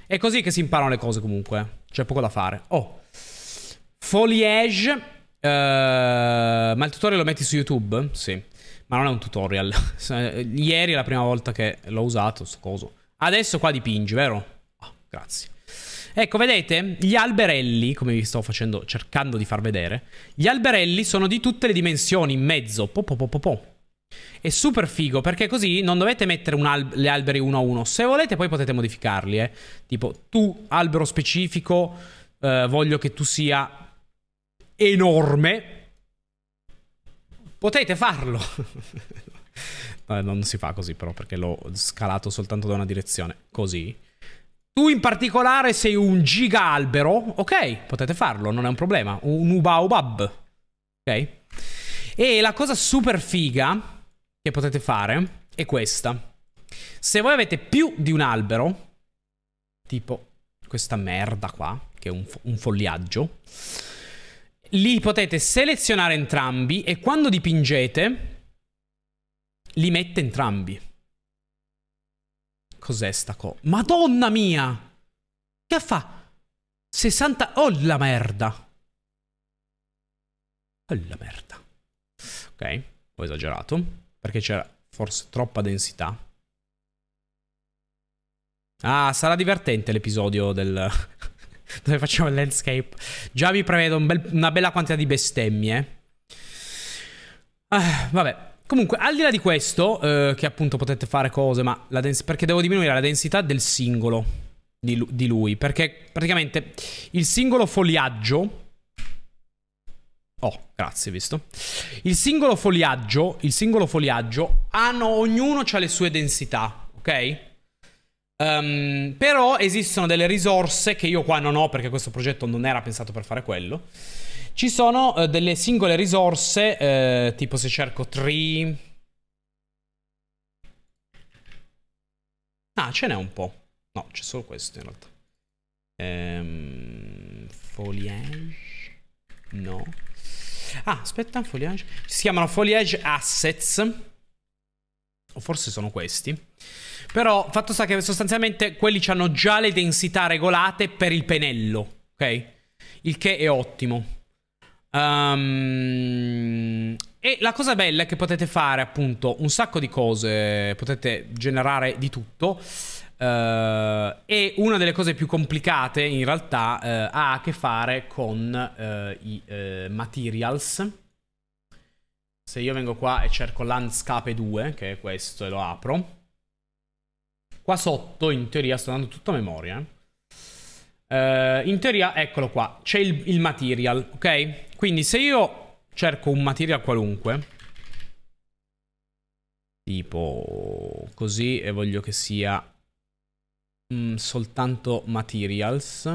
È così che si imparano le cose comunque. Eh. C'è poco da fare. Oh. Foliage. Uh, ma il tutorial lo metti su YouTube? Sì. Ma non è un tutorial. Ieri è la prima volta che l'ho usato, sto coso. Adesso qua dipingi, vero? Oh, grazie. Ecco, vedete? Gli alberelli, come vi sto facendo, cercando di far vedere, gli alberelli sono di tutte le dimensioni, in mezzo. Po, po, po, po, po. È super figo perché così non dovete mettere alb- le alberi uno a uno. Se volete poi potete modificarli. Eh. Tipo tu, albero specifico, eh, voglio che tu sia enorme. Potete farlo. no, non si fa così però perché l'ho scalato soltanto da una direzione. Così. Tu in particolare sei un giga albero. Ok, potete farlo, non è un problema. Un ubaubab. Ok. E la cosa super figa che potete fare è questa. Se voi avete più di un albero, tipo questa merda qua, che è un, fo un fogliaggio, li potete selezionare entrambi e quando dipingete li mette entrambi. Cos'è sta co? Madonna mia! Che fa? 60... Oh la merda! Oh la merda. Ok, ho esagerato perché c'era forse troppa densità. Ah, sarà divertente l'episodio del... dove facciamo il landscape. Già vi prevedo un bel... una bella quantità di bestemmie. Eh. Ah, vabbè. Comunque, al di là di questo, eh, che appunto potete fare cose, ma la dens- perché devo diminuire la densità del singolo di, lu- di lui, perché praticamente il singolo fogliaggio Oh, grazie, visto. Il singolo foliaggio, il singolo foliaggio, hanno, ognuno ha le sue densità, ok? Um, però esistono delle risorse che io qua non ho perché questo progetto non era pensato per fare quello. Ci sono uh, delle singole risorse, uh, tipo se cerco tree... Ah, ce n'è un po'. No, c'è solo questo in realtà. Um, foliage? No. Ah, aspetta, foliage. Si chiamano foliage assets. O forse sono questi. Però fatto sta che sostanzialmente quelli hanno già le densità regolate per il pennello, ok? Il che è ottimo. Um, e la cosa bella è che potete fare appunto un sacco di cose, potete generare di tutto. Uh, e una delle cose più complicate in realtà uh, ha a che fare con uh, i materials. Se io vengo qua e cerco Landscape 2, che è questo, e lo apro. Qua sotto, in teoria, sto andando tutto a memoria. in teoria, eccolo qua, c'è il, il material, ok? Quindi se io cerco un material qualunque, tipo così, e voglio che sia mm, soltanto materials.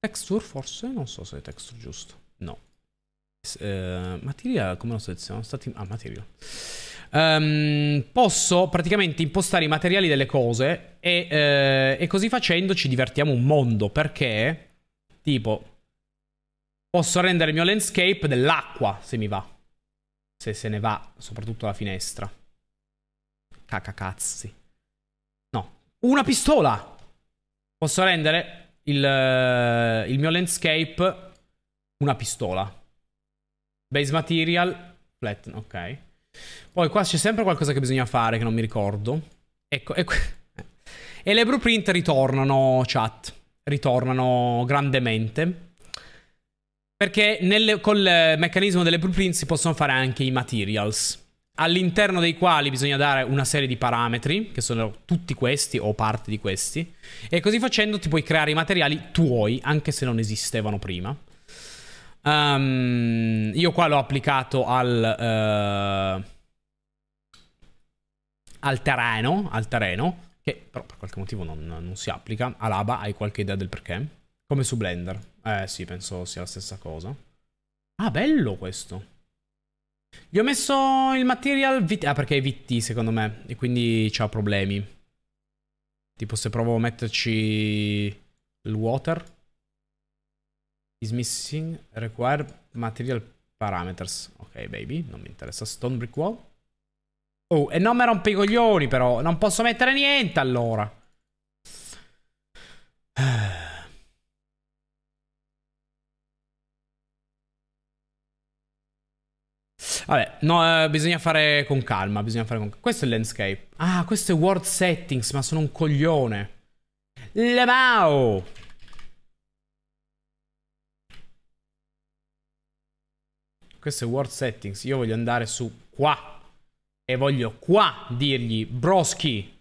Texture forse? Non so se è texture giusto. No. Eh, material come lo seleziono? Stati... Ah, material. Um, posso praticamente impostare i materiali delle cose e, eh, e così facendo ci divertiamo un mondo perché tipo posso rendere il mio landscape dell'acqua se mi va se se ne va soprattutto la finestra cacacazzi una pistola! Posso rendere il, eh, il mio landscape una pistola. Base material, flat, ok. Poi qua c'è sempre qualcosa che bisogna fare che non mi ricordo. Ecco, ecco. E le blueprint ritornano, chat. Ritornano grandemente. Perché nelle, col meccanismo delle blueprint si possono fare anche i materials all'interno dei quali bisogna dare una serie di parametri, che sono tutti questi o parte di questi, e così facendo ti puoi creare i materiali tuoi, anche se non esistevano prima. Um, io qua l'ho applicato al, uh, al, terreno, al terreno, che però per qualche motivo non, non si applica. A lava hai qualche idea del perché? Come su Blender. Eh sì, penso sia la stessa cosa. Ah, bello questo. Gli ho messo il material VT. Ah, perché è VT secondo me. E quindi c'ha problemi. Tipo se provo a metterci il water. Is missing require material parameters. Ok, baby, non mi interessa. Stone brick wall. Oh, e non mi rompi i coglioni però. Non posso mettere niente allora. Ah. Vabbè, no, eh, bisogna fare con calma, bisogna fare con calma. Questo è il landscape. Ah, questo è world settings, ma sono un coglione. Lemao! Questo è world settings. Io voglio andare su qua. E voglio qua dirgli, broski.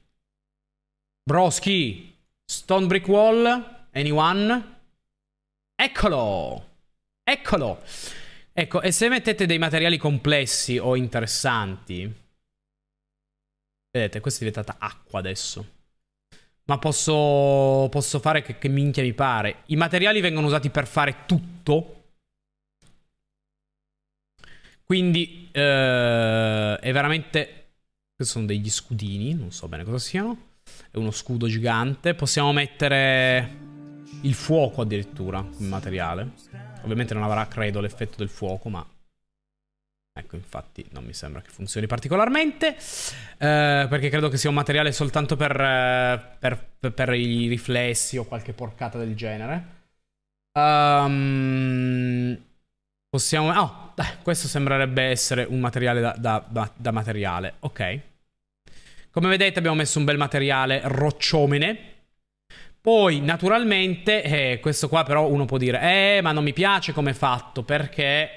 Broski. Stone brick wall. Anyone? Eccolo! Eccolo! Ecco, e se mettete dei materiali complessi o interessanti... Vedete, questa è diventata acqua adesso. Ma posso, posso fare che, che minchia mi pare. I materiali vengono usati per fare tutto. Quindi eh, è veramente... Questi sono degli scudini, non so bene cosa siano. È uno scudo gigante. Possiamo mettere il fuoco addirittura come materiale. Ovviamente non avrà, credo, l'effetto del fuoco, ma... Ecco, infatti non mi sembra che funzioni particolarmente, eh, perché credo che sia un materiale soltanto per, eh, per, per, i riflessi o qualche porcata del genere. Um, possiamo... Oh, dai, questo sembrerebbe essere un materiale da, da, da, da materiale, ok. Come vedete abbiamo messo un bel materiale rocciomene, poi, naturalmente, eh, questo qua però uno può dire, eh, ma non mi piace come è fatto perché...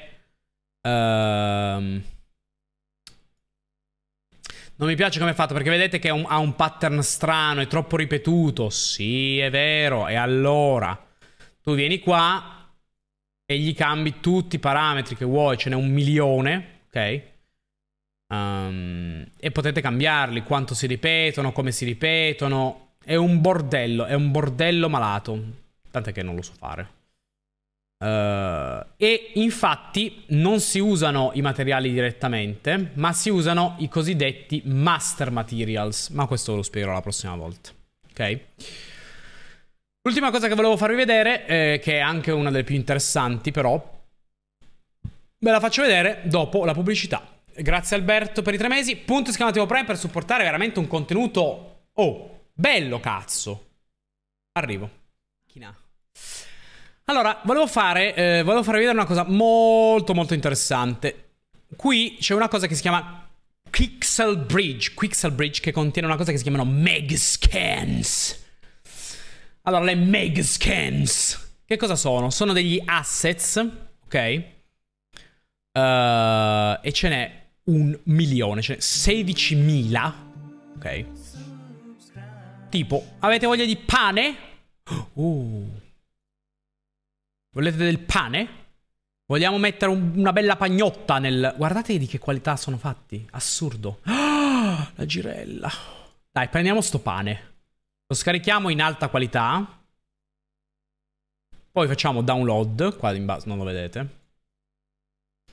Ehm... Non mi piace come è fatto perché vedete che un, ha un pattern strano, è troppo ripetuto. Sì, è vero. E allora tu vieni qua e gli cambi tutti i parametri che vuoi, ce n'è un milione, ok? Um, e potete cambiarli, quanto si ripetono, come si ripetono, è un bordello, è un bordello malato. Tant'è che non lo so fare. Uh, e infatti non si usano i materiali direttamente, ma si usano i cosiddetti master materials. Ma questo lo spiegherò la prossima volta. Ok? L'ultima cosa che volevo farvi vedere, eh, che è anche una delle più interessanti, però, ve la faccio vedere dopo la pubblicità. Grazie Alberto per i tre mesi. Punto esclamativo Prime per supportare veramente un contenuto. Oh, Bello cazzo. Arrivo. China. Allora, volevo fare, eh, volevo far vedere una cosa molto molto interessante. Qui c'è una cosa che si chiama Quixel Bridge, Quixel Bridge che contiene una cosa che si chiamano Meg Scans. Allora, le Meg Scans. Che cosa sono? Sono degli assets, ok? Uh, e ce n'è un milione, ce n'è 16.000, ok? Tipo, avete voglia di pane? Uh. Volete del pane? Vogliamo mettere un, una bella pagnotta nel... Guardate di che qualità sono fatti. Assurdo. Ah, la girella. Dai, prendiamo sto pane. Lo scarichiamo in alta qualità. Poi facciamo download. Qua in basso non lo vedete.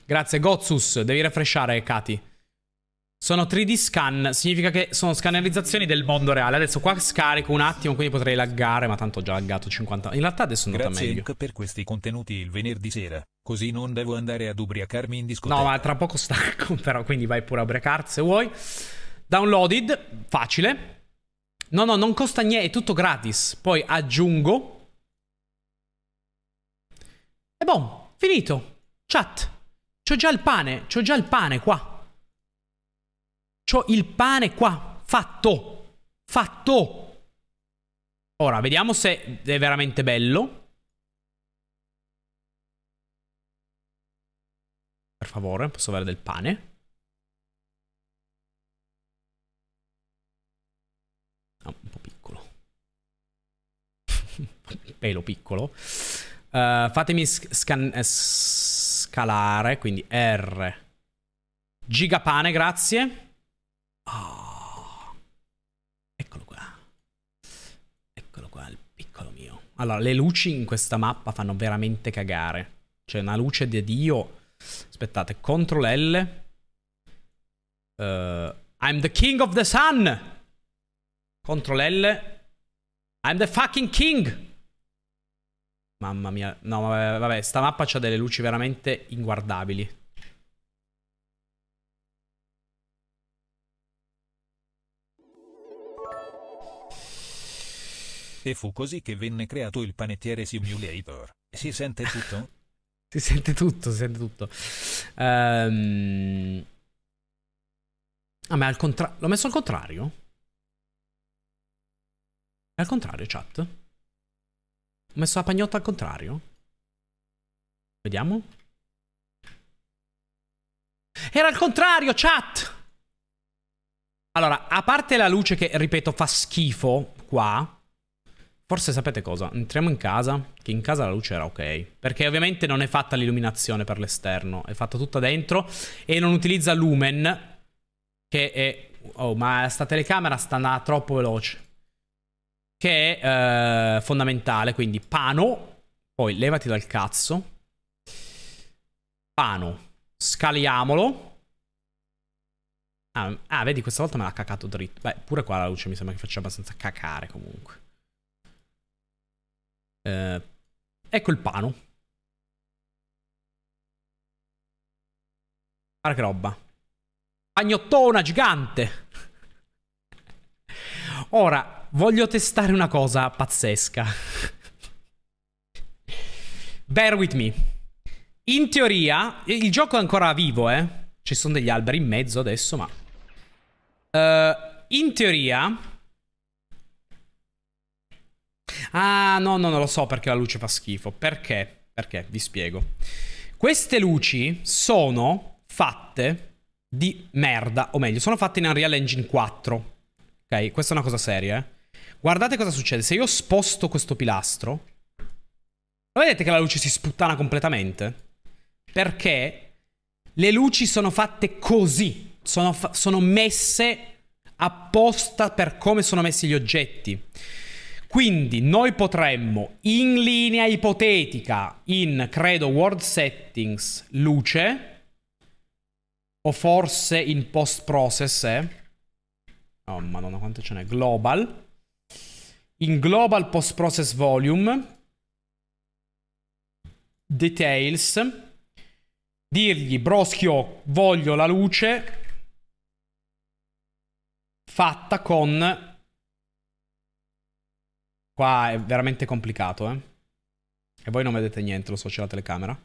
Grazie, Gozus. Devi refreshare, Kati. Sono 3D scan, significa che sono scannerizzazioni del mondo reale. Adesso qua scarico un attimo, quindi potrei laggare, ma tanto ho già laggato 50. In realtà adesso è andata Grazie meglio. Grazie per questi contenuti il venerdì sera, così non devo andare ad ubriacarmi in discoteca. No, ma tra poco stacco, però, quindi vai pure a ubriacarti se vuoi. Downloaded, facile. No, no, non costa niente, è tutto gratis. Poi aggiungo. E boh, finito. Chat. C'ho già il pane, c'ho già il pane qua. C'ho il pane qua, fatto, fatto. Ora, vediamo se è veramente bello. Per favore, posso avere del pane? Ah, un po' piccolo. Pelo piccolo. Uh, fatemi sc eh, scalare, quindi R. Gigapane, grazie. Oh, eccolo qua. Eccolo qua, il piccolo mio. Allora, le luci in questa mappa fanno veramente cagare. C'è una luce di Dio. Aspettate, CTRL L. Uh, I'm the king of the sun. CTRL L. I'm the fucking king. Mamma mia. No, vabbè, vabbè sta mappa ha delle luci veramente inguardabili. E fu così che venne creato il panettiere simulator. Si sente tutto? si sente tutto, si sente tutto. Um... Ah, ma al contrario. L'ho messo al contrario? È al contrario, chat? Ho messo la pagnotta al contrario? Vediamo. Era al contrario, chat! Allora, a parte la luce che, ripeto, fa schifo qua, Forse sapete cosa? Entriamo in casa, che in casa la luce era ok, perché ovviamente non è fatta l'illuminazione per l'esterno, è fatta tutta dentro e non utilizza lumen, che è... Oh, ma sta telecamera sta andando troppo veloce, che è eh, fondamentale, quindi pano, poi levati dal cazzo, pano, scaliamolo. Ah, ah vedi, questa volta me l'ha cacato dritto. Beh, pure qua la luce mi sembra che faccia abbastanza cacare comunque. Eh, ecco il pano. Guarda che roba. Agnottona gigante. Ora, voglio testare una cosa pazzesca. Bear with me. In teoria, il gioco è ancora vivo, eh. Ci sono degli alberi in mezzo adesso, ma... Uh, in teoria, Ah, no, no, non lo so perché la luce fa schifo. Perché? Perché? Vi spiego. Queste luci sono fatte di merda, o meglio, sono fatte in Unreal Engine 4. Ok, questa è una cosa seria, eh. Guardate cosa succede. Se io sposto questo pilastro, vedete che la luce si sputtana completamente? Perché le luci sono fatte così. Sono, fa sono messe apposta per come sono messi gli oggetti. Quindi noi potremmo, in linea ipotetica, in credo World Settings luce, o forse in post process, eh? Oh madonna quanto ce n'è, global, in global post process volume, details, dirgli broschio voglio la luce fatta con Qua è veramente complicato, eh. E voi non vedete niente, lo so, c'è la telecamera.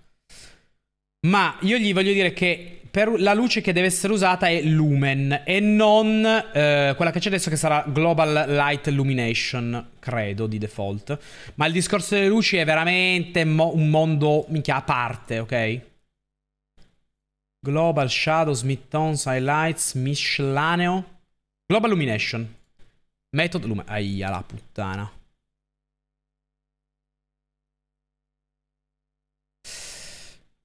Ma io gli voglio dire che la luce che deve essere usata è lumen e non eh, quella che c'è adesso che sarà global light illumination, credo di default. Ma il discorso delle luci è veramente mo un mondo minchia a parte, ok? Global shadow, midtones, highlights, miscelaneo. Global illumination. Method lumen. Aia la puttana.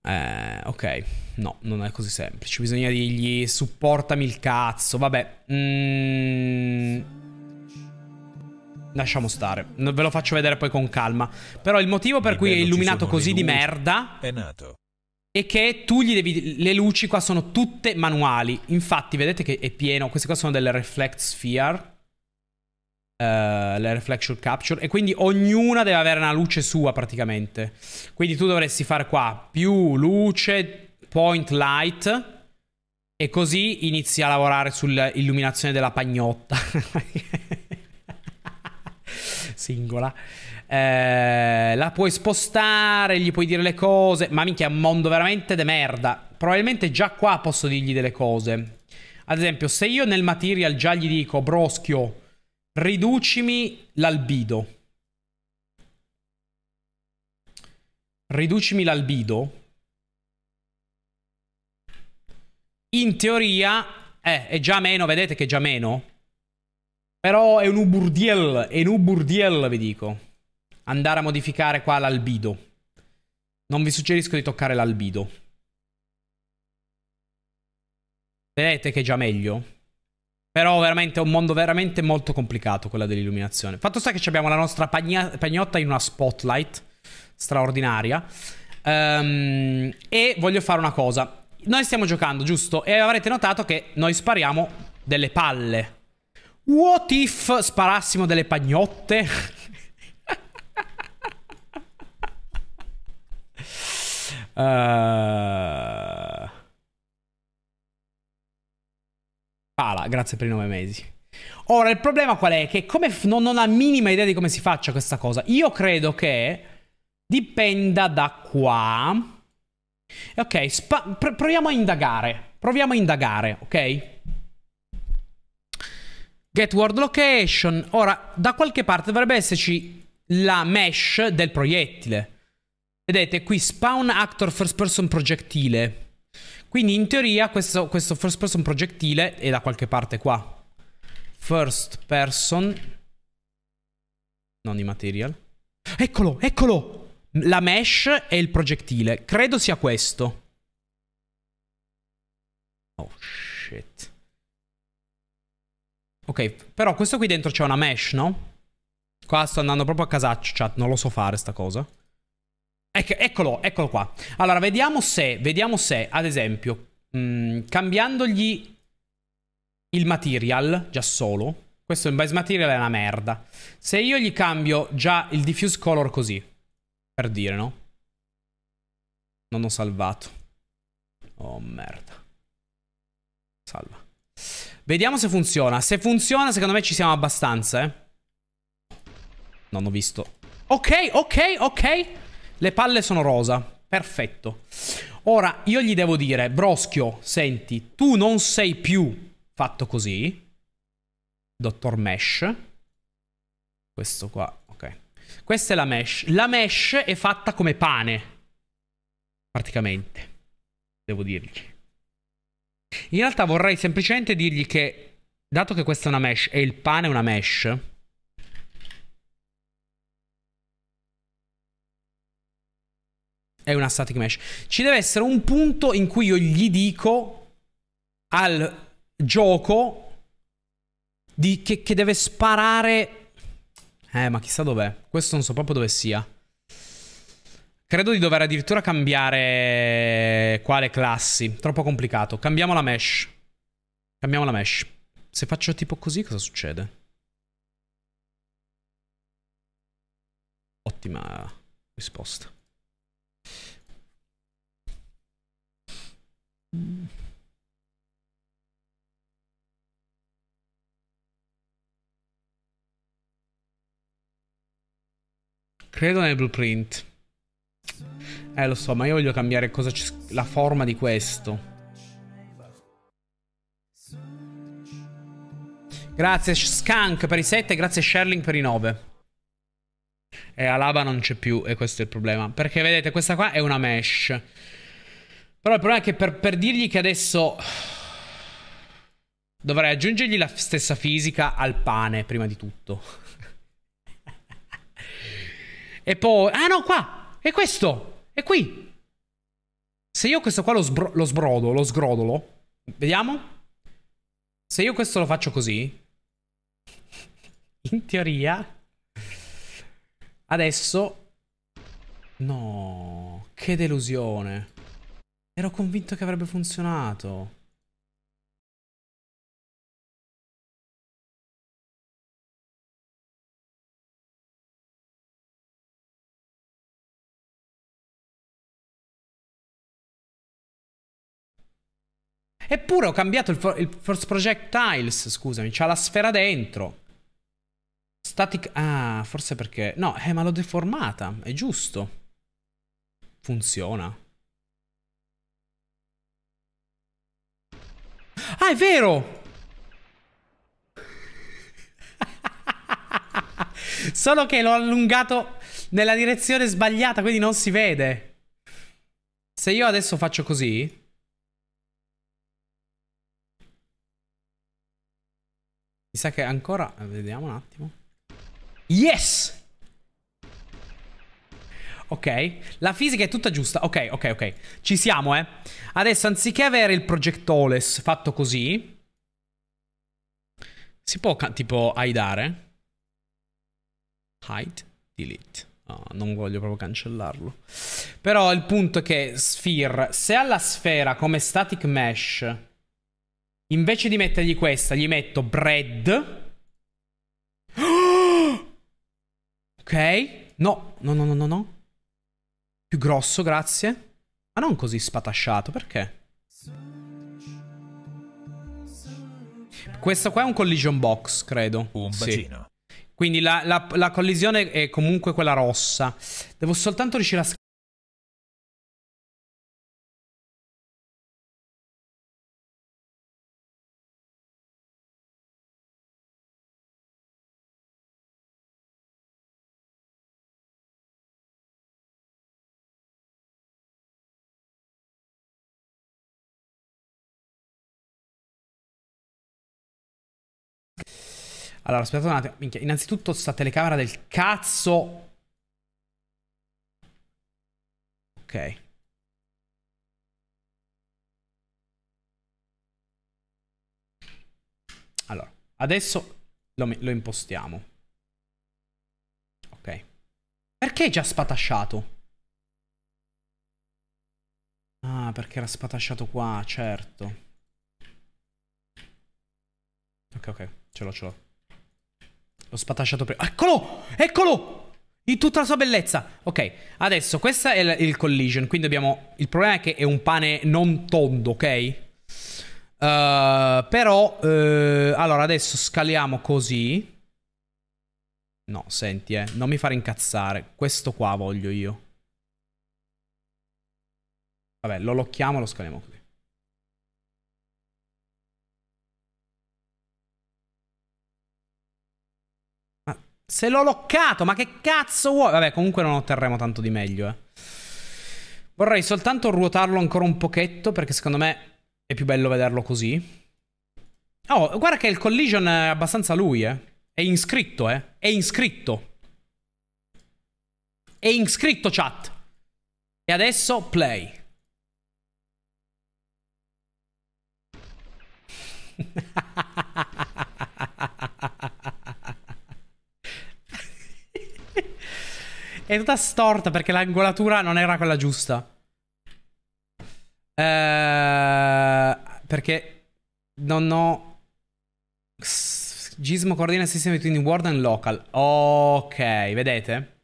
Eh, ok, no, non è così semplice. Bisogna dirgli supportami il cazzo. Vabbè. Mm... Lasciamo stare. Ve lo faccio vedere poi con calma. Però il motivo per cui è illuminato così di merda è nato. E che tu gli devi... Le luci qua sono tutte manuali. Infatti, vedete che è pieno. Queste qua sono delle reflect sphere. Uh, le reflection capture e quindi ognuna deve avere una luce sua praticamente quindi tu dovresti fare qua più luce point light e così inizi a lavorare sull'illuminazione della pagnotta singola eh, la puoi spostare gli puoi dire le cose ma minchia è un mondo veramente de merda probabilmente già qua posso dirgli delle cose ad esempio se io nel material già gli dico broschio Riducimi l'albido. Riducimi l'albido. In teoria eh, è già meno, vedete che è già meno. Però è un uburdiel, è un uburdiel vi dico. Andare a modificare qua l'albido. Non vi suggerisco di toccare l'albido. Vedete che è già meglio. Però veramente è un mondo veramente molto complicato quello dell'illuminazione. Fatto sta che abbiamo la nostra pagna, pagnotta in una spotlight straordinaria. Um, e voglio fare una cosa. Noi stiamo giocando, giusto? E avrete notato che noi spariamo delle palle. What if sparassimo delle pagnotte? uh... Pala, grazie per i nove mesi. Ora, il problema qual è? Che come f- non ho la minima idea di come si faccia questa cosa. Io credo che dipenda da qua. Ok, spa- pr- proviamo a indagare. Proviamo a indagare, ok? Get word location. Ora, da qualche parte dovrebbe esserci la mesh del proiettile. Vedete, qui spawn actor first person progettile. Quindi in teoria questo, questo first person progettile è da qualche parte qua. First person. Non i material. Eccolo, eccolo! La mesh e il progettile. Credo sia questo. Oh shit. Ok, però questo qui dentro c'è una mesh, no? Qua sto andando proprio a casaccio, chat, non lo so fare sta cosa. Ecco, eccolo, eccolo qua. Allora, vediamo se, vediamo se ad esempio, mh, mm, cambiandogli il material, già solo, questo in base material è una merda. Se io gli cambio già il diffuse color così, per dire, no? Non ho salvato. Oh, merda. Salva. Vediamo se funziona. Se funziona, secondo me ci siamo abbastanza, eh. Non ho visto. Ok, ok, ok. Le palle sono rosa. Perfetto. Ora io gli devo dire, Broschio, senti, tu non sei più fatto così. Dottor Mesh. Questo qua, ok. Questa è la mesh. La mesh è fatta come pane. Praticamente. Devo dirgli. In realtà vorrei semplicemente dirgli che, dato che questa è una mesh e il pane è una mesh, è una static mesh. Ci deve essere un punto in cui io gli dico al gioco di, che, che deve sparare... Eh, ma chissà dov'è. Questo non so proprio dove sia. Credo di dover addirittura cambiare quale classi. Troppo complicato. Cambiamo la mesh. Cambiamo la mesh. Se faccio tipo così, cosa succede? Ottima risposta. Credo nel blueprint. Eh, lo so, ma io voglio cambiare cosa c'è, la forma di questo. Grazie Skunk per i 7 grazie Sherling per i 9. E eh, Alaba non c'è più e questo è il problema. Perché vedete, questa qua è una mesh. Però il problema è che per, per dirgli che adesso dovrei aggiungergli la stessa fisica al pane, prima di tutto. e poi... Ah no, qua! È questo! È qui! Se io questo qua lo, sbro- lo sbrodo, lo sgrodolo... Vediamo? Se io questo lo faccio così... In teoria... Adesso... No, che delusione. Ero convinto che avrebbe funzionato. Eppure ho cambiato il, for- il Force Projectiles, scusami, c'ha la sfera dentro. Static... Ah, forse perché... No, eh, ma l'ho deformata, è giusto. Funziona. Ah, è vero! Solo che l'ho allungato nella direzione sbagliata, quindi non si vede. Se io adesso faccio così... Mi sa che ancora... Vediamo un attimo. Yes! Ok. La fisica è tutta giusta. Ok, ok, ok. Ci siamo, eh. Adesso, anziché avere il projectoles fatto così, si può, tipo, aidare. Hide, delete. Oh, non voglio proprio cancellarlo. Però il punto è che Sphere, se alla sfera come static mesh, invece di mettergli questa, gli metto bread. Ok? No, no, no, no, no, no. Più grosso, grazie. Ma non così spatasciato, perché? Questo qua è un collision box, credo. Uh, un bacino. Sì. Quindi la, la, la collisione è comunque quella rossa. Devo soltanto riuscire a Allora, aspettate un attimo. Minchia, innanzitutto sta telecamera del cazzo. Ok. Allora, adesso lo, lo impostiamo. Ok. Perché è già spatasciato? Ah, perché era spatasciato qua, certo. Ok, ok, ce l'ho, ce l'ho. L'ho spatasciato prima. Eccolo! Eccolo! In tutta la sua bellezza. Ok, adesso questo è il, collision. Quindi abbiamo. Il problema è che è un pane non tondo, ok? Uh, però. Uh, allora, adesso scaliamo così. No, senti, eh. Non mi fare incazzare. Questo qua voglio io. Vabbè, lo locchiamo, lo scaliamo così. Se l'ho loccato, ma che cazzo vuoi? Vabbè, comunque non otterremo tanto di meglio, eh. Vorrei soltanto ruotarlo ancora un pochetto, perché secondo me è più bello vederlo così. Oh, guarda che il collision è abbastanza lui, eh. È iscritto, eh. È iscritto. È iscritto, chat. E adesso play. È tutta storta perché l'angolatura non era quella giusta. Eh, perché non ho... Gizmo coordina sistema between world and local. Ok, vedete?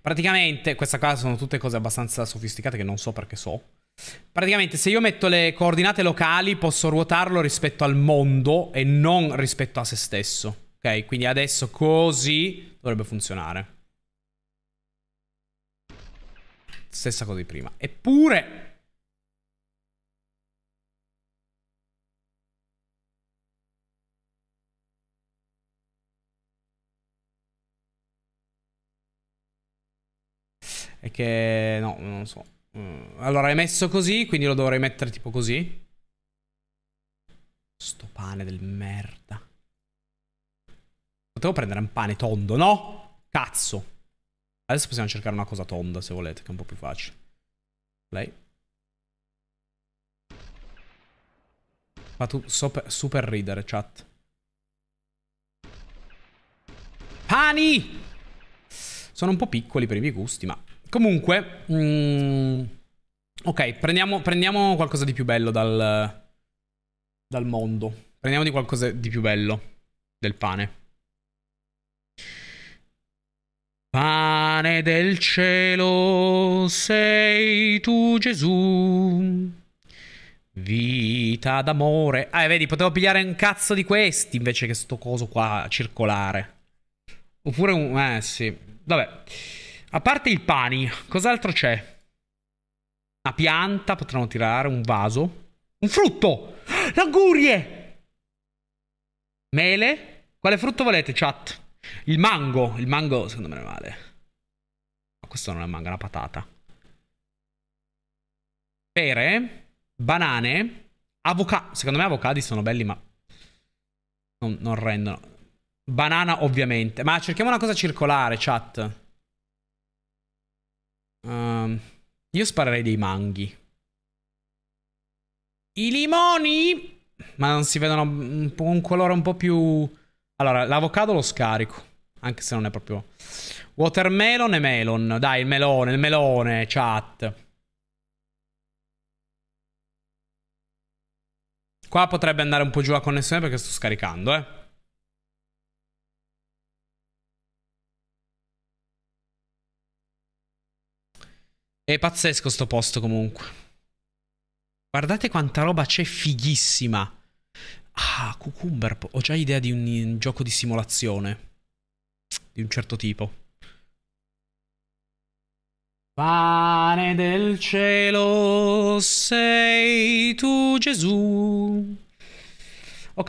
Praticamente, questa qua sono tutte cose abbastanza sofisticate che non so perché so. Praticamente se io metto le coordinate locali posso ruotarlo rispetto al mondo e non rispetto a se stesso. Ok, quindi adesso così dovrebbe funzionare. Stessa cosa di prima. Eppure... È che... no, non so. Mm, allora è messo così, quindi lo dovrei mettere tipo così. Sto pane del merda. Potevo prendere un pane tondo, no? Cazzo. Adesso possiamo cercare una cosa tonda, se volete, che è un po' più facile. Lei. Fa tu super, super ridere, chat. Pani! Sono un po' piccoli per i miei gusti, ma... Comunque... Mm... ok, prendiamo, prendiamo qualcosa di più bello dal... Dal mondo. Prendiamo di qualcosa di più bello. Del pane. Pane del cielo sei tu Gesù. Vita d'amore. Ah, vedi, potevo pigliare un cazzo di questi invece che sto coso qua circolare. Oppure un... Eh, sì. Vabbè. A parte i pani, cos'altro c'è? Una pianta, potremmo tirare, un vaso. Un frutto! L'angurie! Mele? Quale frutto volete, chat? Il mango, il mango secondo me è male. Ma questo non è mango, è una patata. Pere, banane, avocado. Secondo me avocati sono belli, ma non, non rendono. Banana ovviamente. Ma cerchiamo una cosa circolare, chat. Um, io sparerei dei manghi. I limoni, ma non si vedono un, un colore un po' più allora, l'avocado lo scarico. Anche se non è proprio... Watermelon e melon. Dai, il melone, il melone, chat. Qua potrebbe andare un po' giù la connessione perché sto scaricando, eh. È pazzesco sto posto comunque. Guardate quanta roba c'è fighissima. Ah, Cucumber. Ho già idea di un, un gioco di simulazione. Di un certo tipo. Pane del cielo sei tu Gesù. Ok.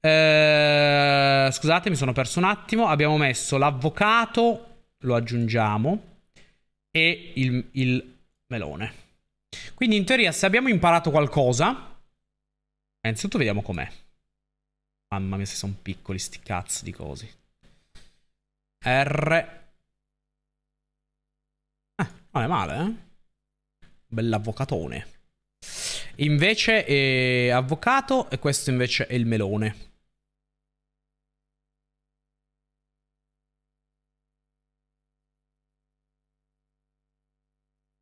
Eh, scusate, mi sono perso un attimo. Abbiamo messo l'avvocato, lo aggiungiamo, e il, il melone. Quindi in teoria se abbiamo imparato qualcosa, innanzitutto vediamo com'è. Mamma mia, se sono piccoli sti cazzo di cosi. R. Eh, non è male, eh? Bell'avvocatone. Invece è eh, avvocato e questo invece è il melone.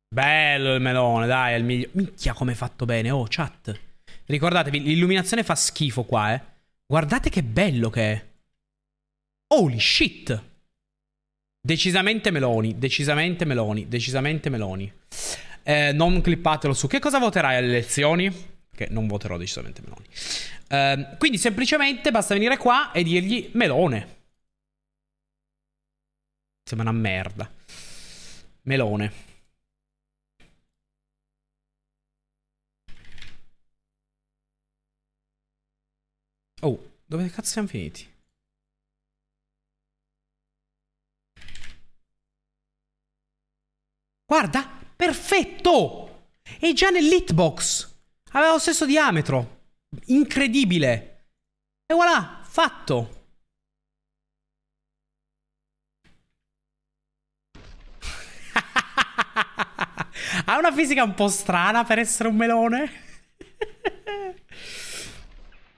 Bello il melone, dai, è il migliore. Minchia, come è fatto bene. Oh, chat. Ricordatevi, l'illuminazione fa schifo qua, eh. Guardate che bello che è. Holy shit. Decisamente Meloni, decisamente Meloni, decisamente Meloni. Eh, non clippatelo su. Che cosa voterai alle elezioni? Che non voterò decisamente Meloni. Eh, quindi semplicemente basta venire qua e dirgli Melone. Sembra una merda. Melone. Oh, dove cazzo siamo finiti? Guarda, perfetto! È già nell'hitbox. Aveva lo stesso diametro. Incredibile. E voilà, fatto. ha una fisica un po' strana per essere un melone.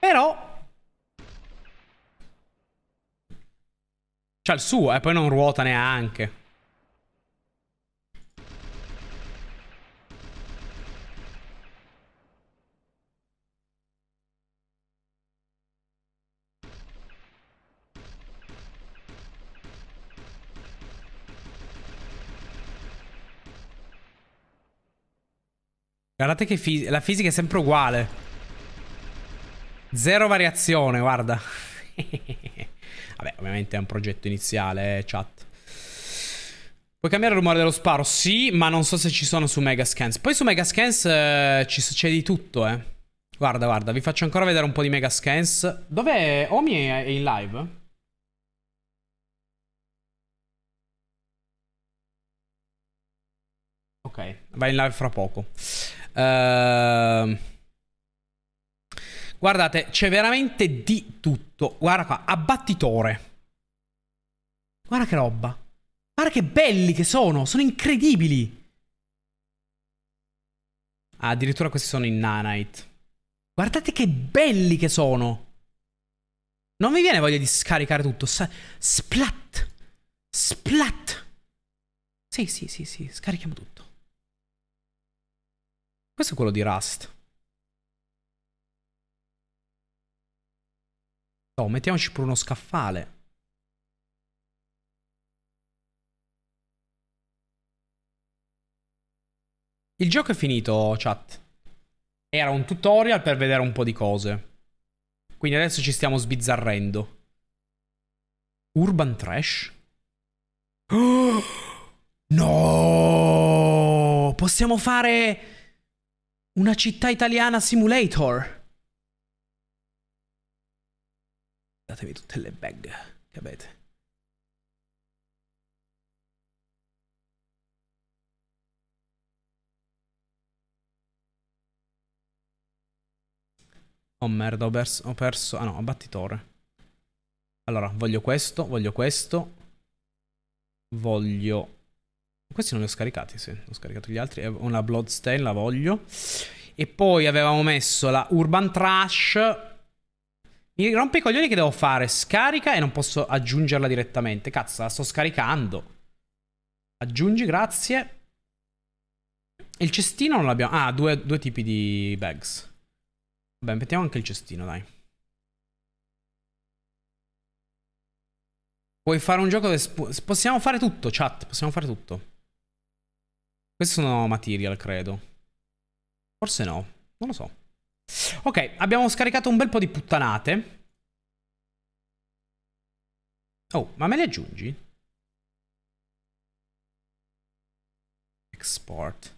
Però C'ha il suo, e eh, poi non ruota neanche. Guardate che fisi la fisica è sempre uguale. Zero variazione, guarda. Vabbè, ovviamente è un progetto iniziale, eh, chat. Puoi cambiare il rumore dello sparo? Sì, ma non so se ci sono su Megascans. Poi su Megascans eh, c'è di tutto, eh. Guarda, guarda, vi faccio ancora vedere un po' di Megascans. Dov'è? Omi è in live? Ok, va in live fra poco. Ehm... Uh... Guardate, c'è veramente di tutto. Guarda qua, abbattitore. Guarda che roba. Guarda che belli che sono, sono incredibili. Ah, addirittura questi sono in nanite. Guardate che belli che sono. Non mi viene voglia di scaricare tutto. S splat. Splat. Sì, sì, sì, sì, scarichiamo tutto. Questo è quello di Rust. Oh, mettiamoci pure uno scaffale. Il gioco è finito, chat. Era un tutorial per vedere un po' di cose. Quindi adesso ci stiamo sbizzarrendo. Urban Trash? Oh! No! Possiamo fare una città italiana simulator. datevi tutte le bag che avete. Oh merda, ho perso, ho perso... Ah no, abbattitore. Allora, voglio questo, voglio questo. Voglio... Questi non li ho scaricati, sì. Ho scaricato gli altri. Una Bloodstain la voglio. E poi avevamo messo la Urban Trash mi rompe i coglioni che devo fare. Scarica e non posso aggiungerla direttamente. Cazzo, la sto scaricando. Aggiungi, grazie. Il cestino non l'abbiamo. Ah, due, due, tipi di bags. Vabbè, mettiamo anche il cestino, dai. Puoi fare un gioco dove... Possiamo fare tutto, chat. Possiamo fare tutto. Questi sono material, credo. Forse no. Non lo so. Ok, abbiamo scaricato un bel po' di puttanate. Oh, ma me le aggiungi? Export.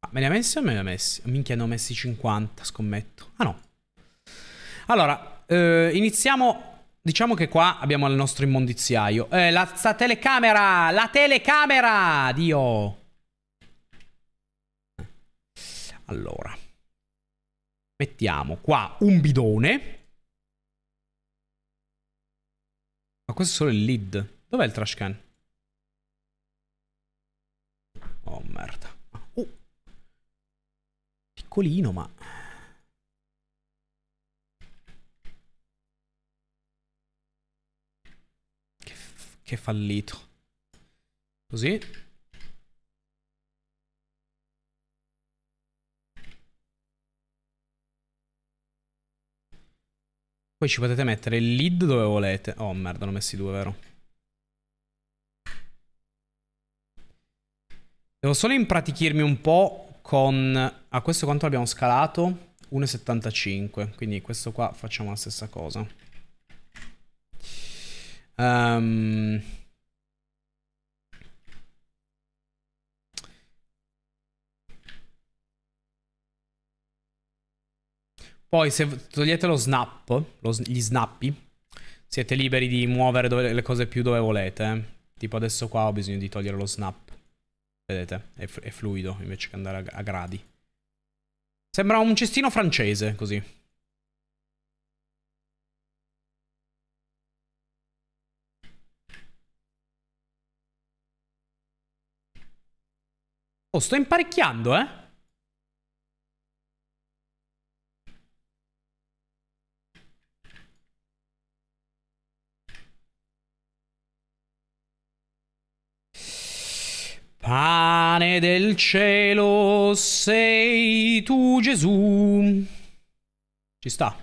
Ah, me le ha messe o me le ha messe? Minchia, ne ho messi 50, scommetto. Ah no. Allora, eh, iniziamo... Diciamo che qua abbiamo il nostro immondiziaio. Eh, la telecamera! La telecamera! Dio! Allora, mettiamo qua un bidone. Ma questo è solo il lead. Dov'è il trash can? Oh merda. Oh. Piccolino, ma... Che, che fallito. Così. Poi ci potete mettere il lead dove volete. Oh merda, ne ho messi due, vero? Devo solo impratichirmi un po' con... A questo quanto l'abbiamo scalato? 1,75. Quindi questo qua facciamo la stessa cosa. Ehm... Um... Poi se togliete lo snap, lo, gli snappi, siete liberi di muovere dove, le cose più dove volete. Eh. Tipo adesso qua ho bisogno di togliere lo snap. Vedete? È, è fluido invece che andare a, a gradi. Sembra un cestino francese, così. Oh, sto imparecchiando, eh? Pane del cielo sei tu Gesù. Ci sta.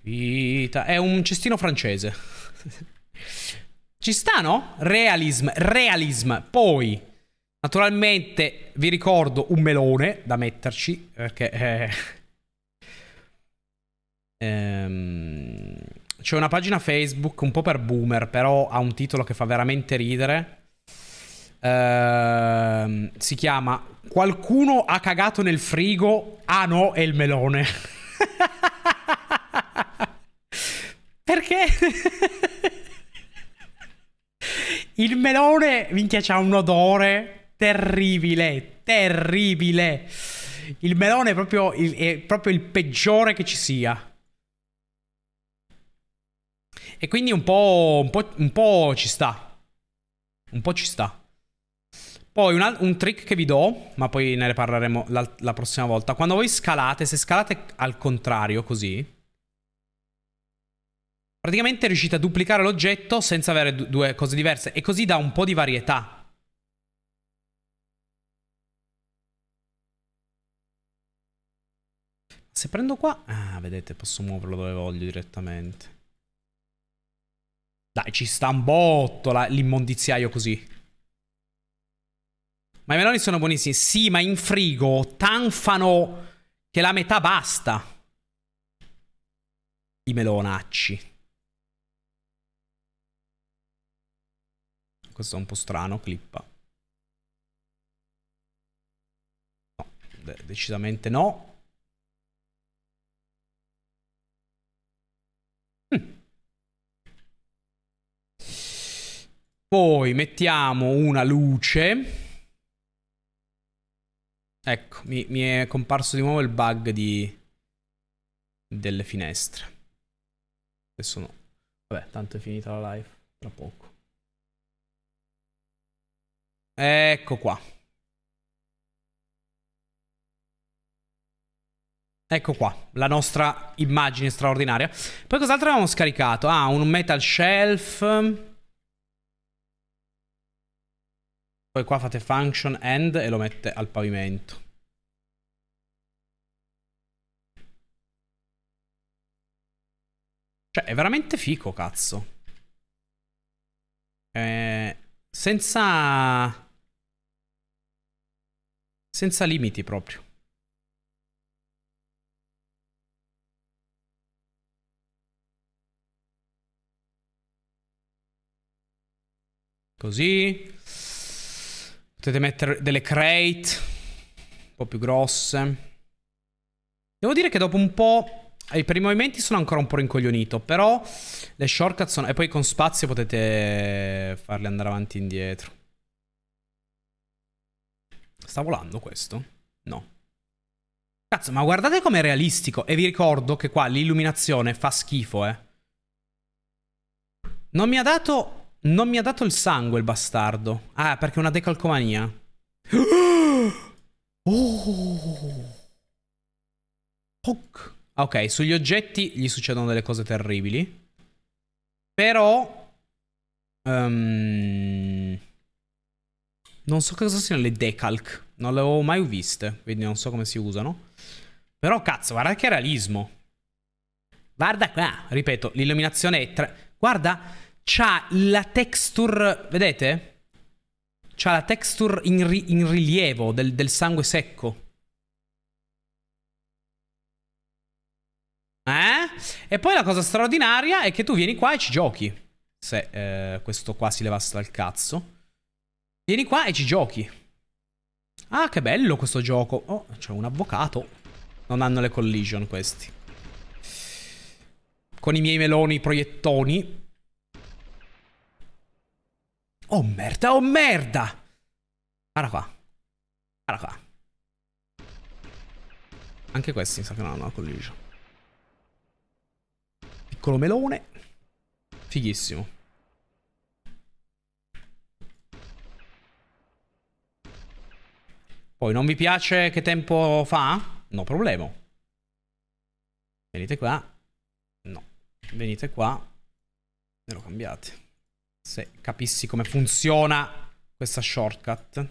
Vita. È un cestino francese. Ci sta, no? Realism, realism. Poi, naturalmente, vi ricordo un melone da metterci, perché... Eh... Ehm... C'è una pagina Facebook un po' per boomer, però ha un titolo che fa veramente ridere. Ehm, si chiama Qualcuno ha cagato nel frigo. Ah no, è il melone. Perché? il melone, minchia, c'ha un odore terribile, terribile. Il melone è proprio il, è proprio il peggiore che ci sia. E quindi un po', un po', un po ci sta. Un po' ci sta. Poi un, un, trick che vi do, ma poi ne parleremo la-, la prossima volta. Quando voi scalate, se scalate al contrario, così, praticamente riuscite a duplicare l'oggetto senza avere du- due cose diverse. E così dà un po' di varietà. Se prendo qua... Ah, vedete, posso muoverlo dove voglio direttamente. Dai, ci sta un botto la- l'immondiziaio così. Ma i meloni sono buonissimi. Sì, ma in frigo tanfano che la metà basta. I melonacci. Questo è un po' strano, clippa. No, de decisamente no. Hm. Poi mettiamo una luce. Ecco, mi, mi è comparso di nuovo il bug di... delle finestre. Adesso no. Vabbè, tanto è finita la live, tra poco. Ecco qua. Ecco qua, la nostra immagine straordinaria. Poi cos'altro avevamo scaricato? Ah, un metal shelf. Poi qua fate function end e lo mette al pavimento. Cioè, è veramente fico, cazzo. Eh, senza... Senza limiti proprio. Così. Potete mettere delle crate, un po' più grosse. Devo dire che dopo un po'... Eh, per i movimenti sono ancora un po' rincoglionito, però le shortcut sono... E poi con spazio potete farle andare avanti e indietro. Sta volando questo? No. Cazzo, ma guardate com'è realistico. E vi ricordo che qua l'illuminazione fa schifo, eh. Non mi ha dato non mi ha dato il sangue il bastardo. Ah, perché è una decalcomania. Oh. Ok, sugli oggetti gli succedono delle cose terribili. Però... Um, non so cosa siano le decalc. Non le avevo mai viste, quindi non so come si usano. Però cazzo, guarda che realismo. Guarda qua, ripeto, l'illuminazione è... Tra... Guarda, C'ha la texture, vedete? C'ha la texture in, ri- in rilievo del, del sangue secco. Eh? E poi la cosa straordinaria è che tu vieni qua e ci giochi. Se eh, questo qua si levasse dal cazzo. Vieni qua e ci giochi. Ah, che bello questo gioco. Oh, c'è un avvocato. Non hanno le collision questi. Con i miei meloni proiettoni. Oh merda, oh merda! Guarda qua. Guarda qua. Anche questi mi sa che non hanno la collision. Piccolo melone. Fighissimo. Poi non vi piace che tempo fa? No problema. Venite qua. No. Venite qua. E lo cambiate se capissi come funziona questa shortcut.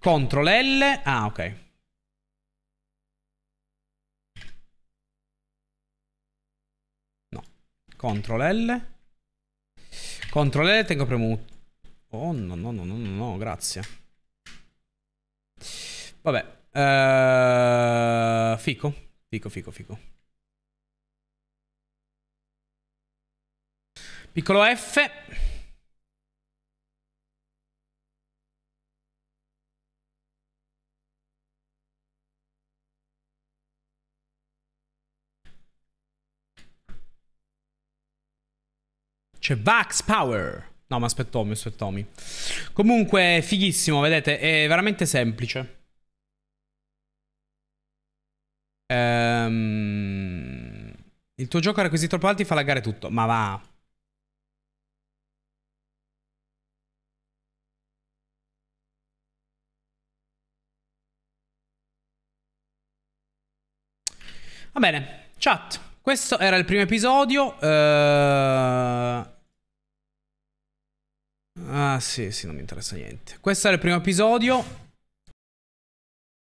Ctrl L. Ah, ok. No. Ctrl L. Ctrl L tengo premuto. Oh, no, no, no, no, no, grazie. Vabbè. Uh, fico. Fico, fico, fico. Piccolo F. C'è Vax Power. No, ma aspetta Tommy Comunque, fighissimo, vedete, è veramente semplice. Ehm... Il tuo gioco a requisiti troppo alti fa laggare tutto. Ma va. Va bene, chat, questo era il primo episodio. Uh... Ah sì, sì, non mi interessa niente. Questo era il primo episodio.